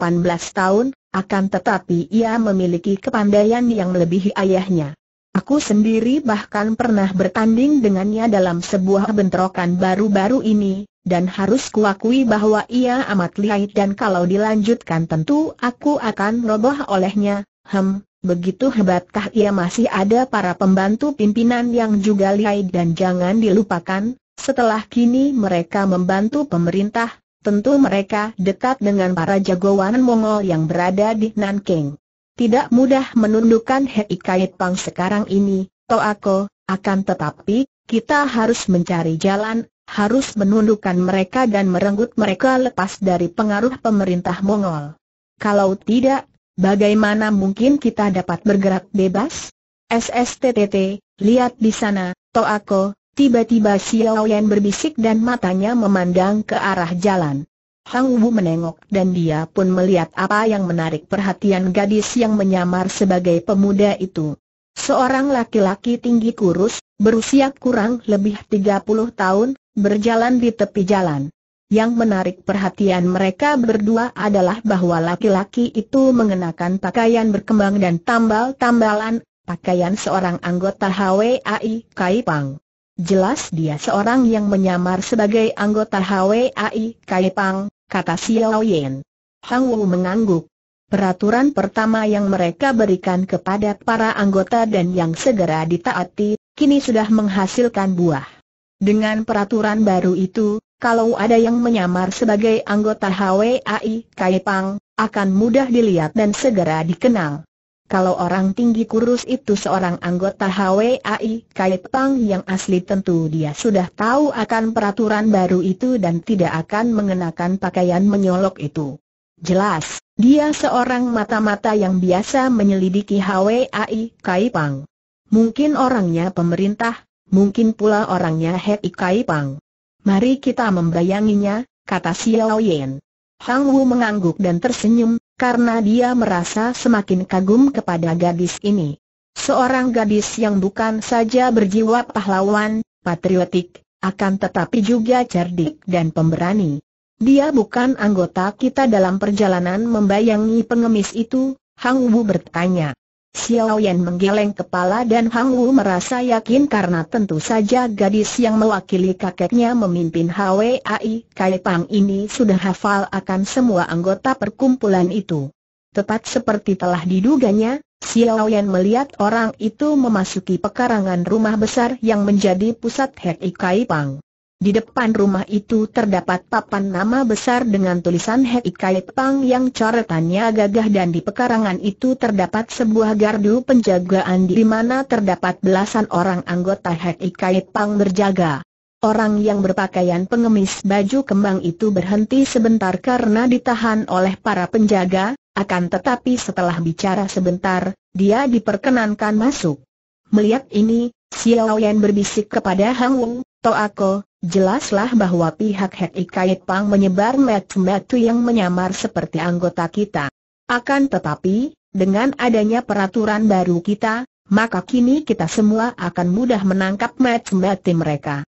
tahun, akan tetapi ia memiliki kepandaian yang lebih ayahnya. Aku sendiri bahkan pernah bertanding dengannya dalam sebuah bentrokan baru-baru ini, dan harus kuakui bahwa ia amat lihai dan kalau dilanjutkan tentu aku akan roboh olehnya, hem, begitu hebatkah ia masih ada para pembantu pimpinan yang juga lihai dan jangan dilupakan, setelah kini mereka membantu pemerintah, Tentu mereka dekat dengan para jagoan Mongol yang berada di Nanking. Tidak mudah menundukkan Hei Kait Pang sekarang ini, Toako, akan tetapi, kita harus mencari jalan, harus menundukkan mereka dan merenggut mereka lepas dari pengaruh pemerintah Mongol. Kalau tidak, bagaimana mungkin kita dapat bergerak bebas? SSTTT, lihat di sana, Toako, Tiba-tiba Xiao Yan berbisik dan matanya memandang ke arah jalan. Hang Wu menengok dan dia pun melihat apa yang menarik perhatian gadis yang menyamar sebagai pemuda itu. Seorang laki-laki tinggi kurus, berusia kurang lebih 30 tahun, berjalan di tepi jalan. Yang menarik perhatian mereka berdua adalah bahwa laki-laki itu mengenakan pakaian berkembang dan tambal-tambalan, pakaian seorang anggota HWAI Kaipang. Jelas dia seorang yang menyamar sebagai anggota HWAI Pang," kata Xiao Yan. Hang Wu mengangguk. Peraturan pertama yang mereka berikan kepada para anggota dan yang segera ditaati, kini sudah menghasilkan buah. Dengan peraturan baru itu, kalau ada yang menyamar sebagai anggota HWAI Pang, akan mudah dilihat dan segera dikenal. Kalau orang tinggi kurus itu seorang anggota HWAI Pang yang asli tentu dia sudah tahu akan peraturan baru itu dan tidak akan mengenakan pakaian menyolok itu. Jelas, dia seorang mata-mata yang biasa menyelidiki HWAI Kaipang. Mungkin orangnya pemerintah, mungkin pula orangnya Hei Kaipang. Mari kita membayanginya, kata Xiao Yan. Hang Wu mengangguk dan tersenyum, karena dia merasa semakin kagum kepada gadis ini. Seorang gadis yang bukan saja berjiwa pahlawan, patriotik, akan tetapi juga cerdik dan pemberani. Dia bukan anggota kita dalam perjalanan membayangi pengemis itu, Hang Wu bertanya. Xiao Yan menggeleng kepala dan Hang Wu merasa yakin karena tentu saja gadis yang mewakili kakeknya memimpin HWAI Kai Pang ini sudah hafal akan semua anggota perkumpulan itu. Tepat seperti telah diduganya, Xiao Yan melihat orang itu memasuki pekarangan rumah besar yang menjadi pusat HI Kai Pang. Di depan rumah itu terdapat papan nama besar dengan tulisan Hei Kai Pang yang coretannya gagah dan di pekarangan itu terdapat sebuah gardu penjagaan di mana terdapat belasan orang anggota Hei Kai Pang berjaga. Orang yang berpakaian pengemis baju kembang itu berhenti sebentar karena ditahan oleh para penjaga, akan tetapi setelah bicara sebentar, dia diperkenankan masuk. Melihat ini, Xiao Yan berbisik kepada Hang Wu, Toako, Jelaslah bahwa pihak Hei Kait Pang menyebar metu-metu yang menyamar seperti anggota kita. Akan tetapi, dengan adanya peraturan baru kita, maka kini kita semua akan mudah menangkap metu-metu mereka.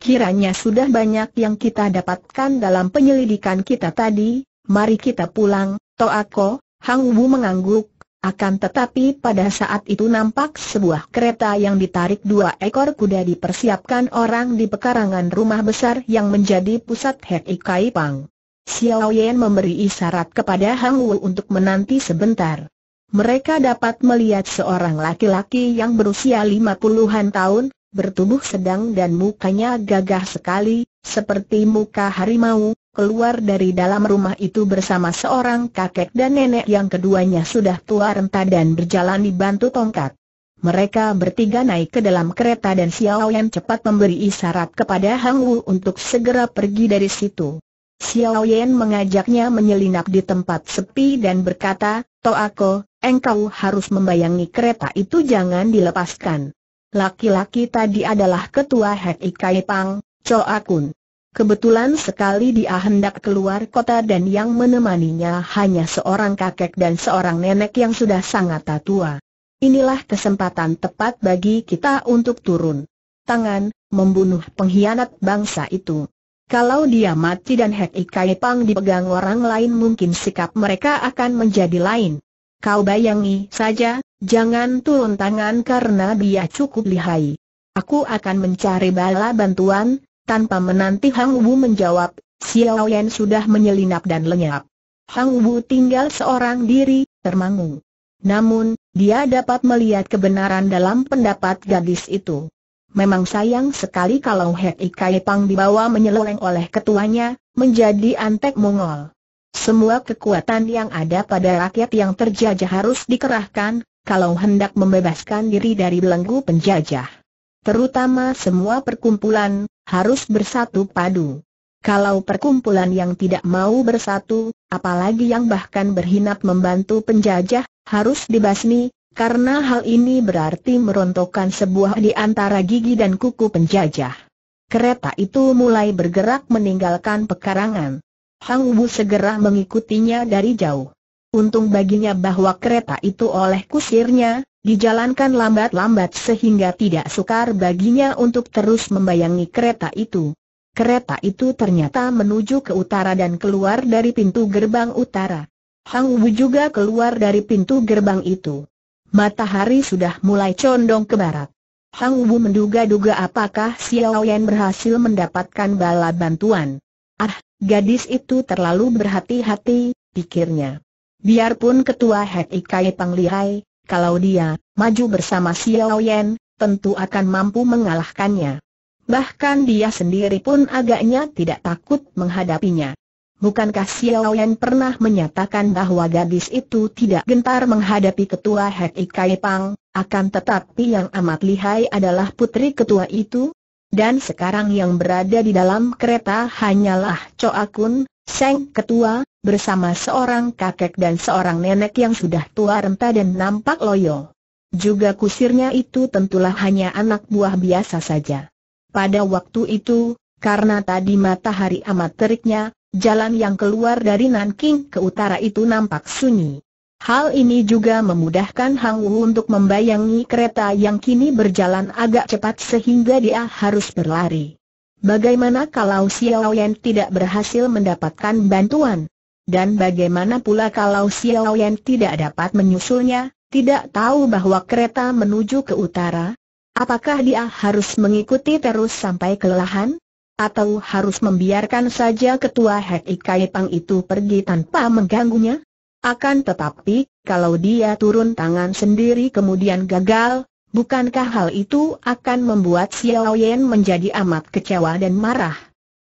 Kiranya sudah banyak yang kita dapatkan dalam penyelidikan kita tadi, mari kita pulang, Toako, Hang Wu mengangguk, akan tetapi pada saat itu nampak sebuah kereta yang ditarik dua ekor kuda dipersiapkan orang di pekarangan rumah besar yang menjadi pusat Hei Kai Pang. Xiao Yan memberi isyarat kepada Hang Wu untuk menanti sebentar. Mereka dapat melihat seorang laki-laki yang berusia lima puluhan tahun, bertubuh sedang dan mukanya gagah sekali, seperti muka harimau, keluar dari dalam rumah itu bersama seorang kakek dan nenek yang keduanya sudah tua renta dan berjalan dibantu tongkat. Mereka bertiga naik ke dalam kereta dan Xiao Yan cepat memberi isyarat kepada Hang Wu untuk segera pergi dari situ. Xiao Yan mengajaknya menyelinap di tempat sepi dan berkata, Toako, engkau harus membayangi kereta itu jangan dilepaskan. Laki-laki tadi adalah ketua Hek Ikai Pang, Cho Akun. Kebetulan sekali dia hendak keluar kota dan yang menemaninya hanya seorang kakek dan seorang nenek yang sudah sangat tua. Inilah kesempatan tepat bagi kita untuk turun tangan, membunuh pengkhianat bangsa itu. Kalau dia mati dan Hek Ikai Pang dipegang orang lain mungkin sikap mereka akan menjadi lain. Kau bayangi saja, jangan turun tangan karena dia cukup lihai. Aku akan mencari bala bantuan, tanpa menanti Hang Wu menjawab, Xiao Yan sudah menyelinap dan lenyap. Hang Wu tinggal seorang diri, termangu. Namun, dia dapat melihat kebenaran dalam pendapat gadis itu. Memang sayang sekali kalau Hek Ikai Pang dibawa menyeleng oleh ketuanya, menjadi antek Mongol. Semua kekuatan yang ada pada rakyat yang terjajah harus dikerahkan, kalau hendak membebaskan diri dari belenggu penjajah terutama semua perkumpulan, harus bersatu padu. Kalau perkumpulan yang tidak mau bersatu, apalagi yang bahkan berhinap membantu penjajah, harus dibasmi, karena hal ini berarti merontokkan sebuah di antara gigi dan kuku penjajah. Kereta itu mulai bergerak meninggalkan pekarangan. Hang Wu segera mengikutinya dari jauh. Untung baginya bahwa kereta itu oleh kusirnya, dijalankan lambat-lambat sehingga tidak sukar baginya untuk terus membayangi kereta itu. Kereta itu ternyata menuju ke utara dan keluar dari pintu gerbang utara. Hang Wu juga keluar dari pintu gerbang itu. Matahari sudah mulai condong ke barat. Hang Wu menduga-duga apakah Xiao Yan berhasil mendapatkan bala bantuan. Ah, gadis itu terlalu berhati-hati, pikirnya. Biarpun ketua Het Ikai Panglihai, kalau dia maju bersama Xiao Yan, tentu akan mampu mengalahkannya. Bahkan dia sendiri pun agaknya tidak takut menghadapinya. Bukankah Xiao Yan pernah menyatakan bahwa gadis itu tidak gentar menghadapi ketua Hek Ikai Pang, akan tetapi yang amat lihai adalah putri ketua itu? Dan sekarang yang berada di dalam kereta hanyalah Choa Kun, Seng Ketua, bersama seorang kakek dan seorang nenek yang sudah tua renta dan nampak loyo. Juga kusirnya itu tentulah hanya anak buah biasa saja. Pada waktu itu, karena tadi matahari amat teriknya, jalan yang keluar dari Nanking ke utara itu nampak sunyi. Hal ini juga memudahkan Hang Wu untuk membayangi kereta yang kini berjalan agak cepat sehingga dia harus berlari. Bagaimana kalau Xiao Yan tidak berhasil mendapatkan bantuan? Dan bagaimana pula kalau Xiao Yan tidak dapat menyusulnya, tidak tahu bahwa kereta menuju ke utara? Apakah dia harus mengikuti terus sampai kelelahan? Atau harus membiarkan saja ketua Hek Ikai Pang itu pergi tanpa mengganggunya? Akan tetapi, kalau dia turun tangan sendiri kemudian gagal, bukankah hal itu akan membuat Xiao Yan menjadi amat kecewa dan marah?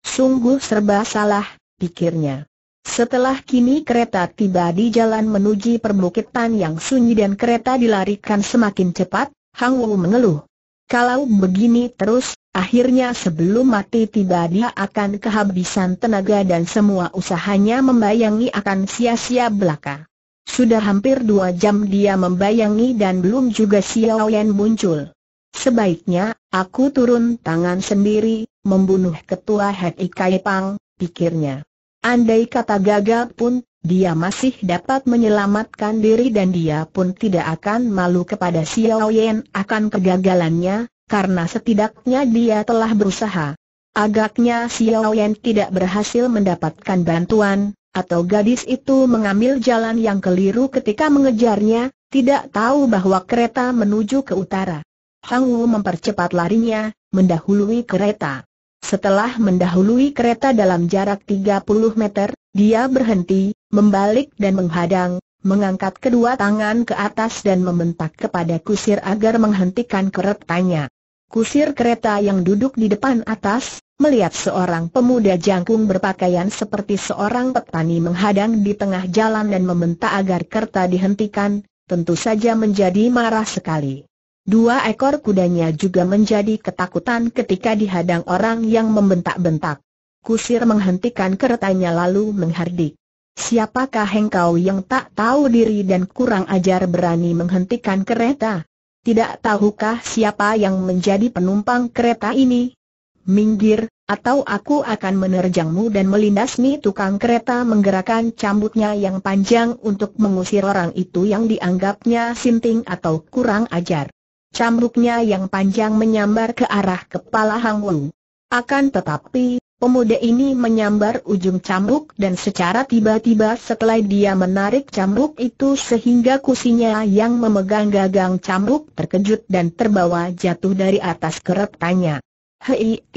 Sungguh serba salah, pikirnya. Setelah kini kereta tiba di jalan menuju perbukitan yang sunyi dan kereta dilarikan semakin cepat, Hang Wu mengeluh. Kalau begini terus, akhirnya sebelum mati tiba dia akan kehabisan tenaga dan semua usahanya membayangi akan sia-sia belaka. Sudah hampir dua jam dia membayangi dan belum juga Xiao Yan muncul. Sebaiknya, aku turun tangan sendiri, membunuh ketua Hei Ikai Pang, pikirnya. Andai kata gagal pun, dia masih dapat menyelamatkan diri dan dia pun tidak akan malu kepada Xiao Yan akan kegagalannya, karena setidaknya dia telah berusaha. Agaknya Xiao Yan tidak berhasil mendapatkan bantuan, atau gadis itu mengambil jalan yang keliru ketika mengejarnya, tidak tahu bahwa kereta menuju ke utara. Hang Wu mempercepat larinya, mendahului kereta. Setelah mendahului kereta dalam jarak 30 meter, dia berhenti, membalik dan menghadang, mengangkat kedua tangan ke atas dan membentak kepada kusir agar menghentikan keretanya. Kusir kereta yang duduk di depan atas, melihat seorang pemuda jangkung berpakaian seperti seorang petani menghadang di tengah jalan dan membentak agar kereta dihentikan, tentu saja menjadi marah sekali. Dua ekor kudanya juga menjadi ketakutan ketika dihadang orang yang membentak-bentak. Kusir menghentikan keretanya lalu menghardik. Siapakah engkau yang tak tahu diri dan kurang ajar berani menghentikan kereta? Tidak tahukah siapa yang menjadi penumpang kereta ini? Minggir, atau aku akan menerjangmu dan melindasmi tukang kereta menggerakkan cambuknya yang panjang untuk mengusir orang itu yang dianggapnya sinting atau kurang ajar. Cambuknya yang panjang menyambar ke arah kepala Hang Wu. Akan tetapi, pemuda ini menyambar ujung cambuk dan secara tiba-tiba setelah dia menarik cambuk itu sehingga kusinya yang memegang gagang cambuk terkejut dan terbawa jatuh dari atas keretanya. Hei,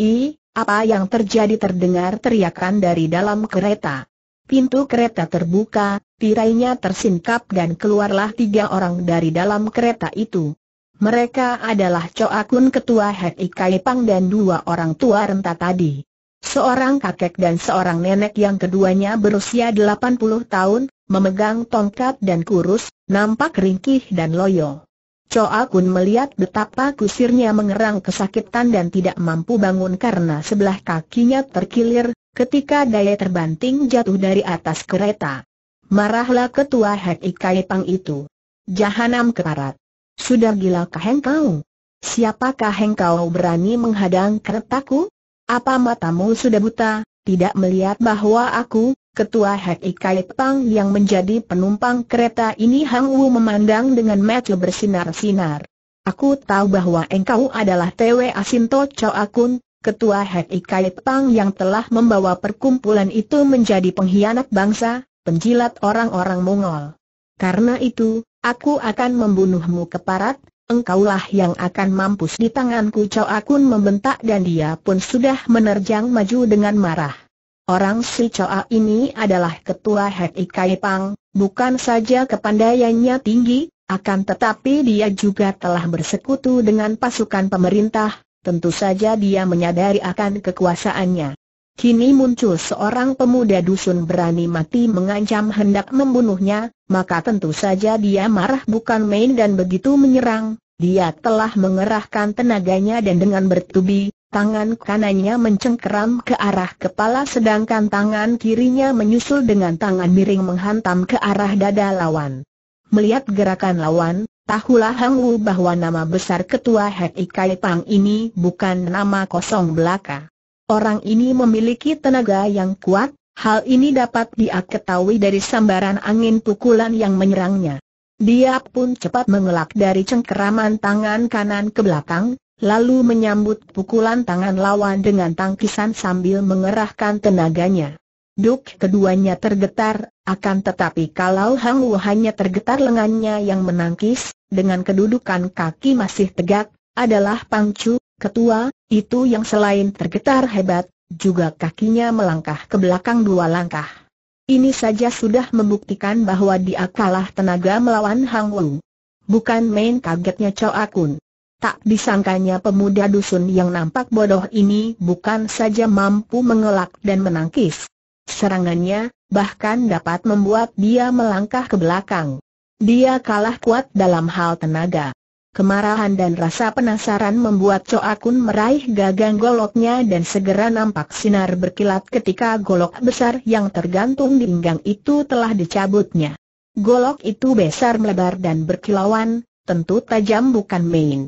apa yang terjadi terdengar teriakan dari dalam kereta. Pintu kereta terbuka, tirainya tersingkap dan keluarlah tiga orang dari dalam kereta itu. Mereka adalah Choa Kun Ketua Hek Ikai Pang dan dua orang tua renta tadi. Seorang kakek dan seorang nenek yang keduanya berusia 80 tahun, memegang tongkat dan kurus, nampak ringkih dan loyo. Choa Kun melihat betapa kusirnya mengerang kesakitan dan tidak mampu bangun karena sebelah kakinya terkilir, ketika daya terbanting jatuh dari atas kereta. Marahlah ketua Hek Ikai Pang itu. Jahanam keparat. Sudah gilakah engkau? Siapakah engkau berani menghadang keretaku? Apa matamu sudah buta, tidak melihat bahwa aku, ketua Hek Ikai Pang yang menjadi penumpang kereta ini Hang Wu memandang dengan mata bersinar-sinar. Aku tahu bahwa engkau adalah TW Asinto Chow Akun, ketua Hek Ikai Pang yang telah membawa perkumpulan itu menjadi pengkhianat bangsa, penjilat orang-orang Mongol. Karena itu, Aku akan membunuhmu keparat, engkaulah yang akan mampus di tanganku Cao Akun membentak dan dia pun sudah menerjang maju dengan marah. Orang si Choa ini adalah ketua Hek Ikai Pang, bukan saja kepandaiannya tinggi, akan tetapi dia juga telah bersekutu dengan pasukan pemerintah, tentu saja dia menyadari akan kekuasaannya. Kini muncul seorang pemuda dusun berani mati mengancam hendak membunuhnya, maka tentu saja dia marah bukan main dan begitu menyerang. Dia telah mengerahkan tenaganya dan dengan bertubi, tangan kanannya mencengkeram ke arah kepala sedangkan tangan kirinya menyusul dengan tangan miring menghantam ke arah dada lawan. Melihat gerakan lawan, Tahulah Hang Wu bahwa nama besar ketua Hek Ikai Pang ini bukan nama kosong belaka. Orang ini memiliki tenaga yang kuat, hal ini dapat dia ketahui dari sambaran angin pukulan yang menyerangnya. Dia pun cepat mengelak dari cengkeraman tangan kanan ke belakang, lalu menyambut pukulan tangan lawan dengan tangkisan sambil mengerahkan tenaganya. Duk keduanya tergetar, akan tetapi kalau Hang Wu hanya tergetar lengannya yang menangkis, dengan kedudukan kaki masih tegak, adalah Pang Chu, ketua, itu yang selain tergetar hebat, juga kakinya melangkah ke belakang dua langkah. Ini saja sudah membuktikan bahwa dia kalah tenaga melawan Hang Wu. Bukan main kagetnya Choa Akun. Tak disangkanya pemuda dusun yang nampak bodoh ini bukan saja mampu mengelak dan menangkis. Serangannya, bahkan dapat membuat dia melangkah ke belakang. Dia kalah kuat dalam hal tenaga. Kemarahan dan rasa penasaran membuat Choa Kun meraih gagang goloknya dan segera nampak sinar berkilat ketika golok besar yang tergantung di pinggang itu telah dicabutnya. Golok itu besar melebar dan berkilauan, tentu tajam bukan main.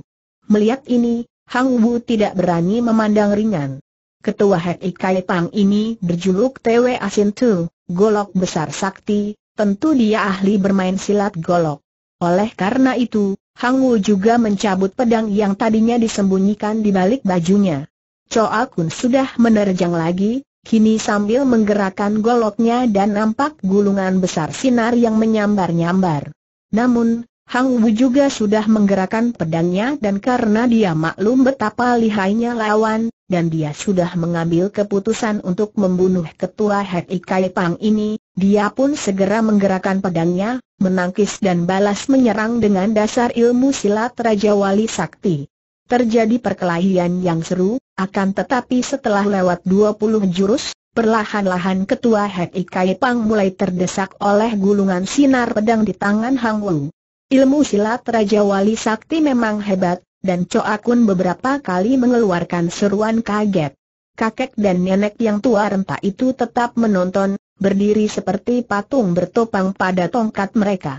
Melihat ini, Hang Wu tidak berani memandang ringan. Ketua Hei Kai Pang ini berjuluk Tewe Asin Tu, golok besar sakti, tentu dia ahli bermain silat golok. Oleh karena itu, Wu juga mencabut pedang yang tadinya disembunyikan di balik bajunya. Choa Kun sudah menerjang lagi, kini sambil menggerakkan goloknya dan nampak gulungan besar sinar yang menyambar-nyambar. Namun, Hang Wu juga sudah menggerakkan pedangnya dan karena dia maklum betapa lihainya lawan, dan dia sudah mengambil keputusan untuk membunuh ketua Hek Ikai Pang ini, dia pun segera menggerakkan pedangnya, menangkis dan balas menyerang dengan dasar ilmu silat Raja Wali Sakti. Terjadi perkelahian yang seru, akan tetapi setelah lewat 20 jurus, perlahan-lahan ketua Hek Ikai Pang mulai terdesak oleh gulungan sinar pedang di tangan Hang Wu. Ilmu silat Raja Wali Sakti memang hebat, dan Choa Kun beberapa kali mengeluarkan seruan kaget. Kakek dan nenek yang tua renta itu tetap menonton, berdiri seperti patung bertopang pada tongkat mereka.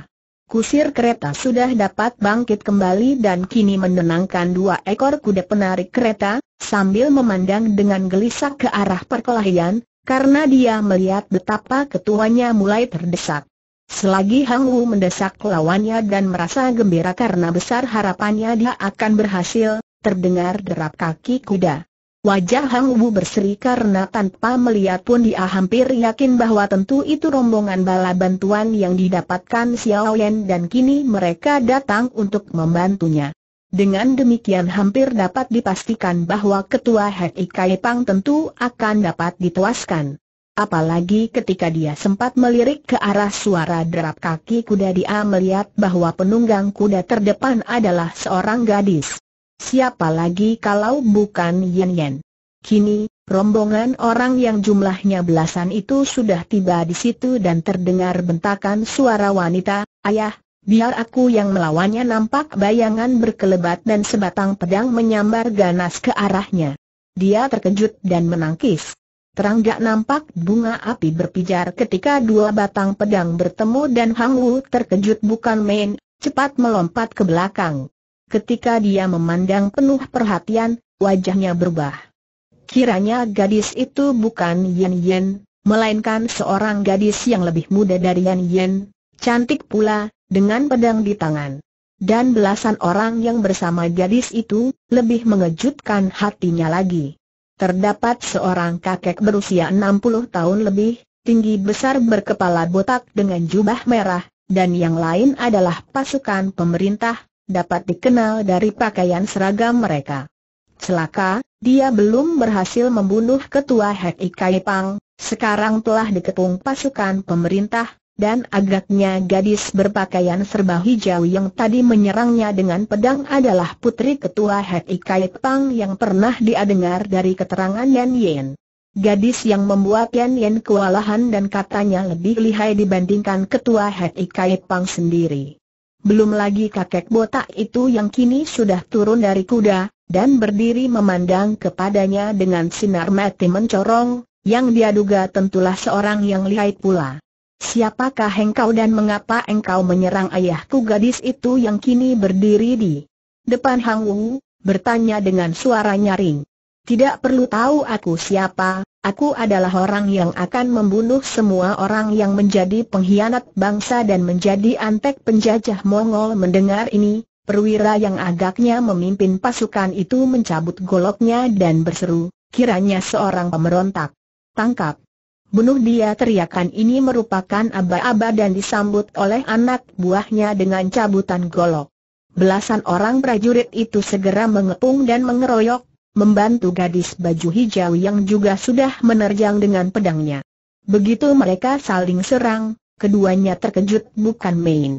Kusir kereta sudah dapat bangkit kembali dan kini menenangkan dua ekor kuda penarik kereta, sambil memandang dengan gelisah ke arah perkelahian, karena dia melihat betapa ketuanya mulai terdesak. Selagi Hang Wu mendesak lawannya dan merasa gembira karena besar harapannya dia akan berhasil, terdengar derap kaki kuda. Wajah Hang Wu berseri karena tanpa melihat pun dia hampir yakin bahwa tentu itu rombongan bala bantuan yang didapatkan Xiao Yan dan kini mereka datang untuk membantunya. Dengan demikian hampir dapat dipastikan bahwa ketua Hei Kai Pang tentu akan dapat dituaskan. Apalagi ketika dia sempat melirik ke arah suara derap kaki kuda dia melihat bahwa penunggang kuda terdepan adalah seorang gadis. Siapa lagi kalau bukan Yen Yen? Kini, rombongan orang yang jumlahnya belasan itu sudah tiba di situ dan terdengar bentakan suara wanita, Ayah, biar aku yang melawannya nampak bayangan berkelebat dan sebatang pedang menyambar ganas ke arahnya. Dia terkejut dan menangkis. Teranggak nampak bunga api berpijar ketika dua batang pedang bertemu dan Hang Wu terkejut bukan main, cepat melompat ke belakang ketika dia memandang penuh perhatian, wajahnya berubah. Kiranya gadis itu bukan Yan Yan, melainkan seorang gadis yang lebih muda dari Yan Yan, cantik pula, dengan pedang di tangan. Dan belasan orang yang bersama gadis itu, lebih mengejutkan hatinya lagi. Terdapat seorang kakek berusia 60 tahun lebih, tinggi besar berkepala botak dengan jubah merah, dan yang lain adalah pasukan pemerintah, dapat dikenal dari pakaian seragam mereka. Celaka, dia belum berhasil membunuh ketua Hek Ikai Pang, sekarang telah dikepung pasukan pemerintah, dan agaknya gadis berpakaian serba hijau yang tadi menyerangnya dengan pedang adalah putri ketua Hek Ikai Pang yang pernah dia dengar dari keterangan Yan Yan. Gadis yang membuat Yan Yan kewalahan dan katanya lebih lihai dibandingkan ketua Hek Ikai Pang sendiri. Belum lagi kakek botak itu yang kini sudah turun dari kuda, dan berdiri memandang kepadanya dengan sinar mati mencorong, yang dia duga tentulah seorang yang lihai pula. Siapakah engkau dan mengapa engkau menyerang ayahku gadis itu yang kini berdiri di depan Hang Wu, bertanya dengan suara nyaring. Tidak perlu tahu aku siapa, Aku adalah orang yang akan membunuh semua orang yang menjadi pengkhianat bangsa dan menjadi antek penjajah Mongol mendengar ini, perwira yang agaknya memimpin pasukan itu mencabut goloknya dan berseru, kiranya seorang pemberontak. Tangkap! Bunuh dia teriakan ini merupakan aba-aba dan disambut oleh anak buahnya dengan cabutan golok. Belasan orang prajurit itu segera mengepung dan mengeroyok membantu gadis baju hijau yang juga sudah menerjang dengan pedangnya. Begitu mereka saling serang, keduanya terkejut bukan main.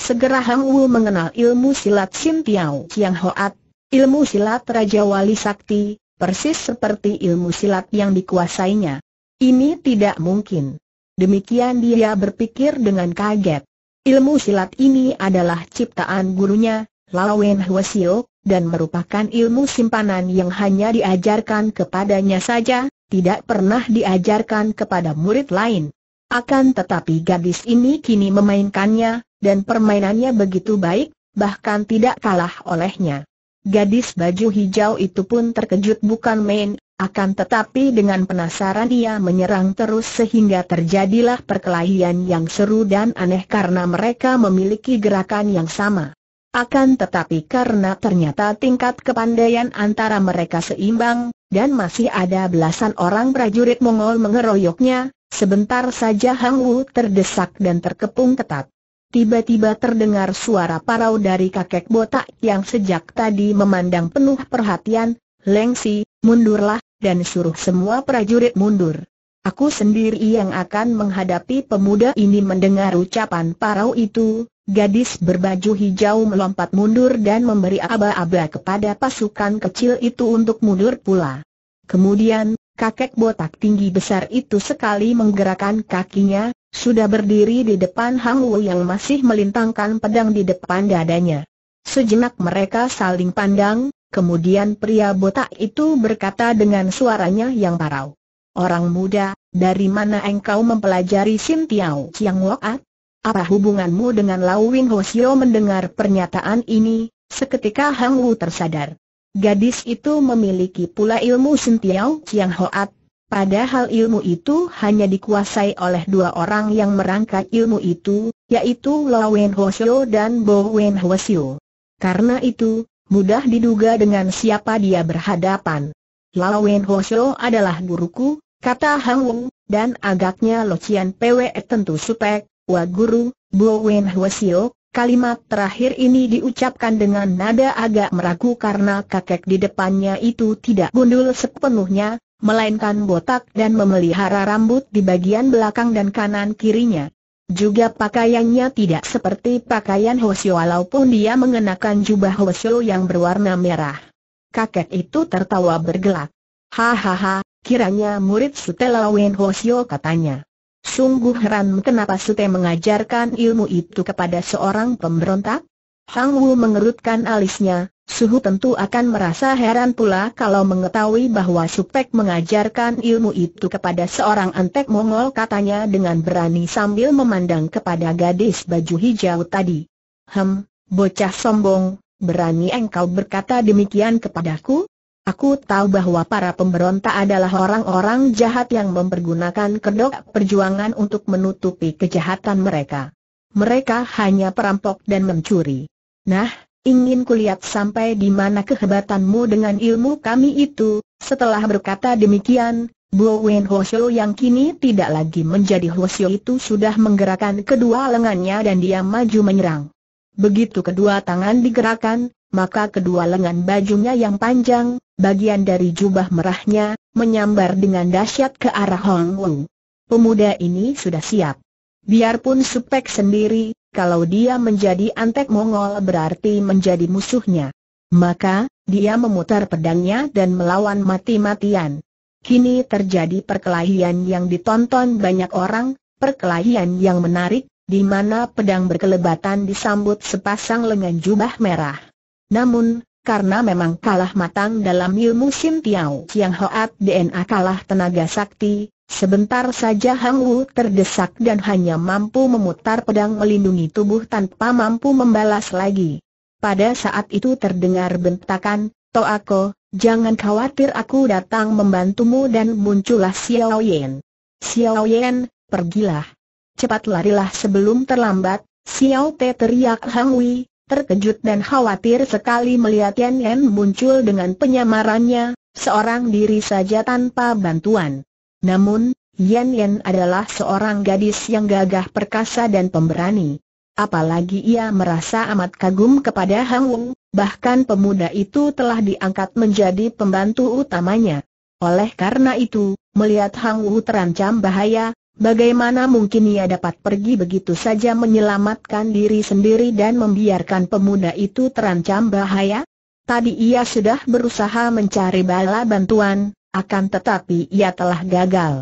Segera Hang Wu mengenal ilmu silat Sim Tiao Chiang Hoat, ilmu silat Raja Wali Sakti, persis seperti ilmu silat yang dikuasainya. Ini tidak mungkin. Demikian dia berpikir dengan kaget. Ilmu silat ini adalah ciptaan gurunya, Lawen Hwasiok, dan merupakan ilmu simpanan yang hanya diajarkan kepadanya saja, tidak pernah diajarkan kepada murid lain. Akan tetapi gadis ini kini memainkannya, dan permainannya begitu baik, bahkan tidak kalah olehnya. Gadis baju hijau itu pun terkejut bukan main, akan tetapi dengan penasaran ia menyerang terus sehingga terjadilah perkelahian yang seru dan aneh karena mereka memiliki gerakan yang sama. Akan tetapi karena ternyata tingkat kepandaian antara mereka seimbang, dan masih ada belasan orang prajurit Mongol mengeroyoknya, sebentar saja Hang Wu terdesak dan terkepung ketat. Tiba-tiba terdengar suara parau dari kakek botak yang sejak tadi memandang penuh perhatian, Lengsi, mundurlah, dan suruh semua prajurit mundur. Aku sendiri yang akan menghadapi pemuda ini mendengar ucapan parau itu, Gadis berbaju hijau melompat mundur dan memberi aba-aba kepada pasukan kecil itu untuk mundur pula. Kemudian, kakek botak tinggi besar itu sekali menggerakkan kakinya, sudah berdiri di depan Hang Wu yang masih melintangkan pedang di depan dadanya. Sejenak mereka saling pandang, kemudian pria botak itu berkata dengan suaranya yang parau. Orang muda, dari mana engkau mempelajari Sintiao Tiao Chiang Wokat? Apa hubunganmu dengan Lau Wing Sio mendengar pernyataan ini, seketika Hang Wu tersadar. Gadis itu memiliki pula ilmu Sentiao Chiang Hoat, padahal ilmu itu hanya dikuasai oleh dua orang yang merangkai ilmu itu, yaitu Lau Ho Sio dan Bo Ho Sio. Karena itu, mudah diduga dengan siapa dia berhadapan. Lau Ho Sio adalah guruku, kata Hang Wu, dan agaknya Lo Cian Pwe tentu supek, Wah Guru, Bowen Huasio, kalimat terakhir ini diucapkan dengan nada agak meragu karena kakek di depannya itu tidak gundul sepenuhnya, melainkan botak dan memelihara rambut di bagian belakang dan kanan kirinya. Juga pakaiannya tidak seperti pakaian Hosyo walaupun dia mengenakan jubah Hosyo yang berwarna merah. Kakek itu tertawa bergelak. Hahaha, kiranya murid setelah Wen Hosyo katanya. Sungguh heran kenapa Sute mengajarkan ilmu itu kepada seorang pemberontak? Hang Wu mengerutkan alisnya, Suhu tentu akan merasa heran pula kalau mengetahui bahwa Supek mengajarkan ilmu itu kepada seorang antek Mongol katanya dengan berani sambil memandang kepada gadis baju hijau tadi. Hem, bocah sombong, berani engkau berkata demikian kepadaku? Aku tahu bahwa para pemberontak adalah orang-orang jahat yang mempergunakan kedok perjuangan untuk menutupi kejahatan mereka. Mereka hanya perampok dan mencuri. Nah, ingin kulihat sampai di mana kehebatanmu dengan ilmu kami itu. Setelah berkata demikian, Bo Wen Hoshio yang kini tidak lagi menjadi Hoshio itu sudah menggerakkan kedua lengannya dan dia maju menyerang. Begitu kedua tangan digerakkan, maka kedua lengan bajunya yang panjang, bagian dari jubah merahnya, menyambar dengan dahsyat ke arah Hong Wong. Pemuda ini sudah siap. Biarpun Supek sendiri, kalau dia menjadi antek Mongol berarti menjadi musuhnya. Maka, dia memutar pedangnya dan melawan mati-matian. Kini terjadi perkelahian yang ditonton banyak orang, perkelahian yang menarik, di mana pedang berkelebatan disambut sepasang lengan jubah merah. Namun, karena memang kalah matang dalam ilmu Sin Tiao Chiang Hoat DNA kalah tenaga sakti, Sebentar saja Hang Wu terdesak dan hanya mampu memutar pedang melindungi tubuh tanpa mampu membalas lagi. Pada saat itu terdengar bentakan, Toako, jangan khawatir aku datang membantumu dan muncullah Xiao Yan. Xiao Yan, pergilah. Cepat larilah sebelum terlambat, Xiao Te teriak Hang Wei, terkejut dan khawatir sekali melihat Yan Yan muncul dengan penyamarannya, seorang diri saja tanpa bantuan. Namun, Yan Yan adalah seorang gadis yang gagah perkasa dan pemberani. Apalagi ia merasa amat kagum kepada Hang Wung, bahkan pemuda itu telah diangkat menjadi pembantu utamanya. Oleh karena itu, melihat Hang Wu terancam bahaya, Bagaimana mungkin ia dapat pergi begitu saja menyelamatkan diri sendiri dan membiarkan pemuda itu terancam bahaya? Tadi ia sudah berusaha mencari bala bantuan, akan tetapi ia telah gagal.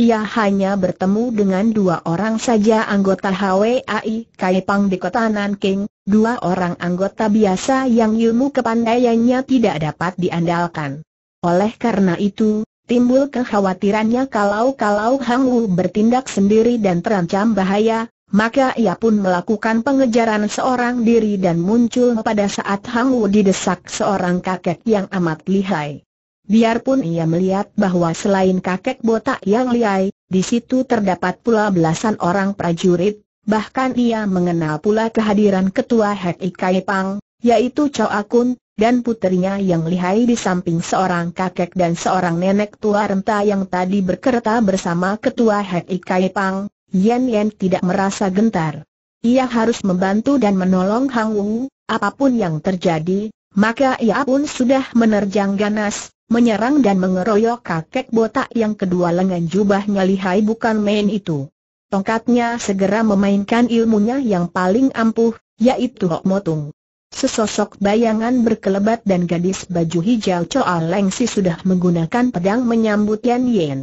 Ia hanya bertemu dengan dua orang saja anggota HWAI Kaipang di kota Nanking, dua orang anggota biasa yang ilmu kepandaiannya tidak dapat diandalkan. Oleh karena itu, Timbul kekhawatirannya kalau-kalau Hang Wu bertindak sendiri dan terancam bahaya, maka ia pun melakukan pengejaran seorang diri dan muncul pada saat Hang Wu didesak seorang kakek yang amat lihai. Biarpun ia melihat bahwa selain kakek botak yang lihai, di situ terdapat pula belasan orang prajurit, bahkan ia mengenal pula kehadiran ketua Hek Ikai Pang, yaitu Chow Akun, dan putrinya yang lihai di samping seorang kakek dan seorang nenek tua renta yang tadi berkereta bersama ketua Hek Ikai Pang, Yen Yen tidak merasa gentar. Ia harus membantu dan menolong Hang Wu, apapun yang terjadi, maka ia pun sudah menerjang ganas, menyerang dan mengeroyok kakek botak yang kedua lengan jubahnya lihai bukan main itu. Tongkatnya segera memainkan ilmunya yang paling ampuh, yaitu Hok Motung. Sesosok bayangan berkelebat dan gadis baju hijau Choa Lengsi sudah menggunakan pedang menyambut Yan Yan.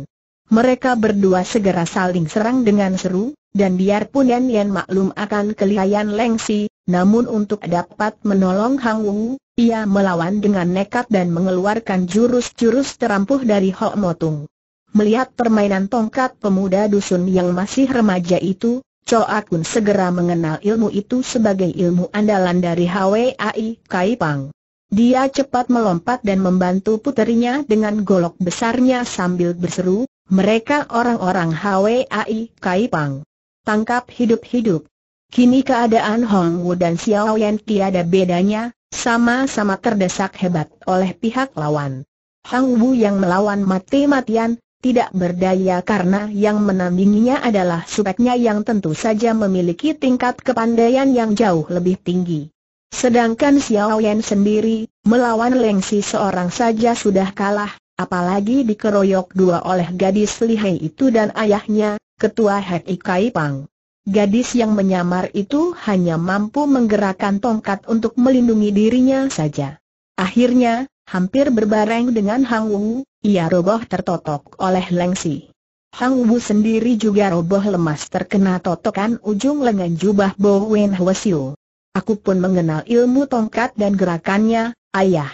Mereka berdua segera saling serang dengan seru, dan biarpun Yan Yan maklum akan kelihayan Lengsi, namun untuk dapat menolong Hang Wu, ia melawan dengan nekat dan mengeluarkan jurus-jurus terampuh dari Hok Motung. Melihat permainan tongkat pemuda dusun yang masih remaja itu, Choa Kun segera mengenal ilmu itu sebagai ilmu andalan dari HWAI Kai Pang. Dia cepat melompat dan membantu puterinya dengan golok besarnya sambil berseru, mereka orang-orang HWAI Kai Pang. Tangkap hidup-hidup. Kini keadaan Hong Wu dan Xiao Yan tiada bedanya, sama-sama terdesak hebat oleh pihak lawan. Hong Wu yang melawan mati-matian, tidak berdaya karena yang menandinginya adalah supeknya yang tentu saja memiliki tingkat kepandaian yang jauh lebih tinggi. Sedangkan Xiao Yan sendiri, melawan Lengsi seorang saja sudah kalah, apalagi dikeroyok dua oleh gadis lihai itu dan ayahnya, ketua Hek Ikai Pang. Gadis yang menyamar itu hanya mampu menggerakkan tongkat untuk melindungi dirinya saja. Akhirnya, Hampir berbareng dengan Hang Wu, ia roboh tertotok oleh Lengsi. Hang Wu sendiri juga roboh lemas terkena totokan ujung lengan jubah Bo Wen Siu. Aku pun mengenal ilmu tongkat dan gerakannya, ayah.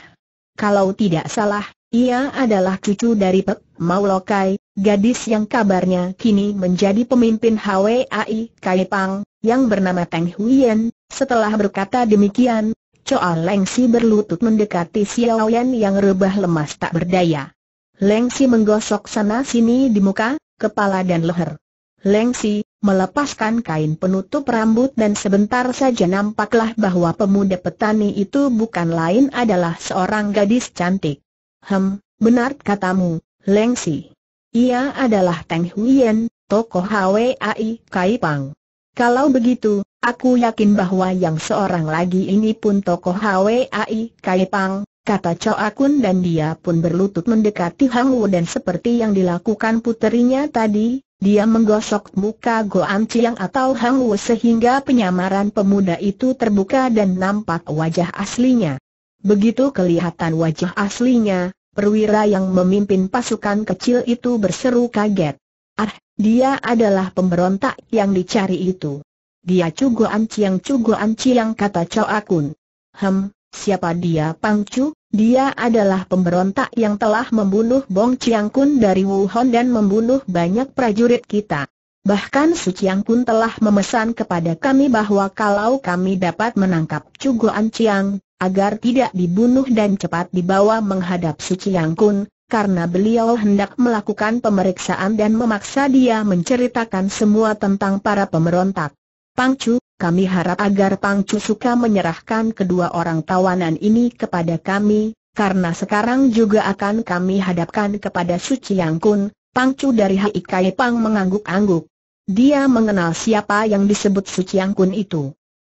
Kalau tidak salah, ia adalah cucu dari Pek Maulokai, gadis yang kabarnya kini menjadi pemimpin HWAI Kaipang, yang bernama Teng Huyen. Setelah berkata demikian, Choa Lengsi berlutut mendekati Xiao Yan yang rebah lemas tak berdaya. Lengsi menggosok sana-sini di muka, kepala dan leher. Lengsi, melepaskan kain penutup rambut dan sebentar saja nampaklah bahwa pemuda petani itu bukan lain adalah seorang gadis cantik. Hem, benar katamu, Lengsi. Ia adalah Teng Huyen, tokoh HWAI Kaipang. Kalau begitu, Aku yakin bahwa yang seorang lagi ini pun tokoh HWAI Kai Pang, kata Choa Kun dan dia pun berlutut mendekati Hang Wu dan seperti yang dilakukan puterinya tadi, dia menggosok muka Goan Chiang atau Hang Wu sehingga penyamaran pemuda itu terbuka dan nampak wajah aslinya. Begitu kelihatan wajah aslinya, perwira yang memimpin pasukan kecil itu berseru kaget. Ah, dia adalah pemberontak yang dicari itu. Dia Cugo Anciang Cugo Anciang kata Choa Kun. Hem, siapa dia Pang Chu? Dia adalah pemberontak yang telah membunuh Bong Chiang Kun dari Wuhan dan membunuh banyak prajurit kita. Bahkan Su Chiang Kun telah memesan kepada kami bahwa kalau kami dapat menangkap Cugo Anciang, agar tidak dibunuh dan cepat dibawa menghadap Su Chiang Kun, karena beliau hendak melakukan pemeriksaan dan memaksa dia menceritakan semua tentang para pemberontak. Pangcu, kami harap agar Pangcu suka menyerahkan kedua orang tawanan ini kepada kami, karena sekarang juga akan kami hadapkan kepada Suci Yang Kun, Pangcu dari Hai Kai Pang mengangguk-angguk. Dia mengenal siapa yang disebut Suci Yang Kun itu.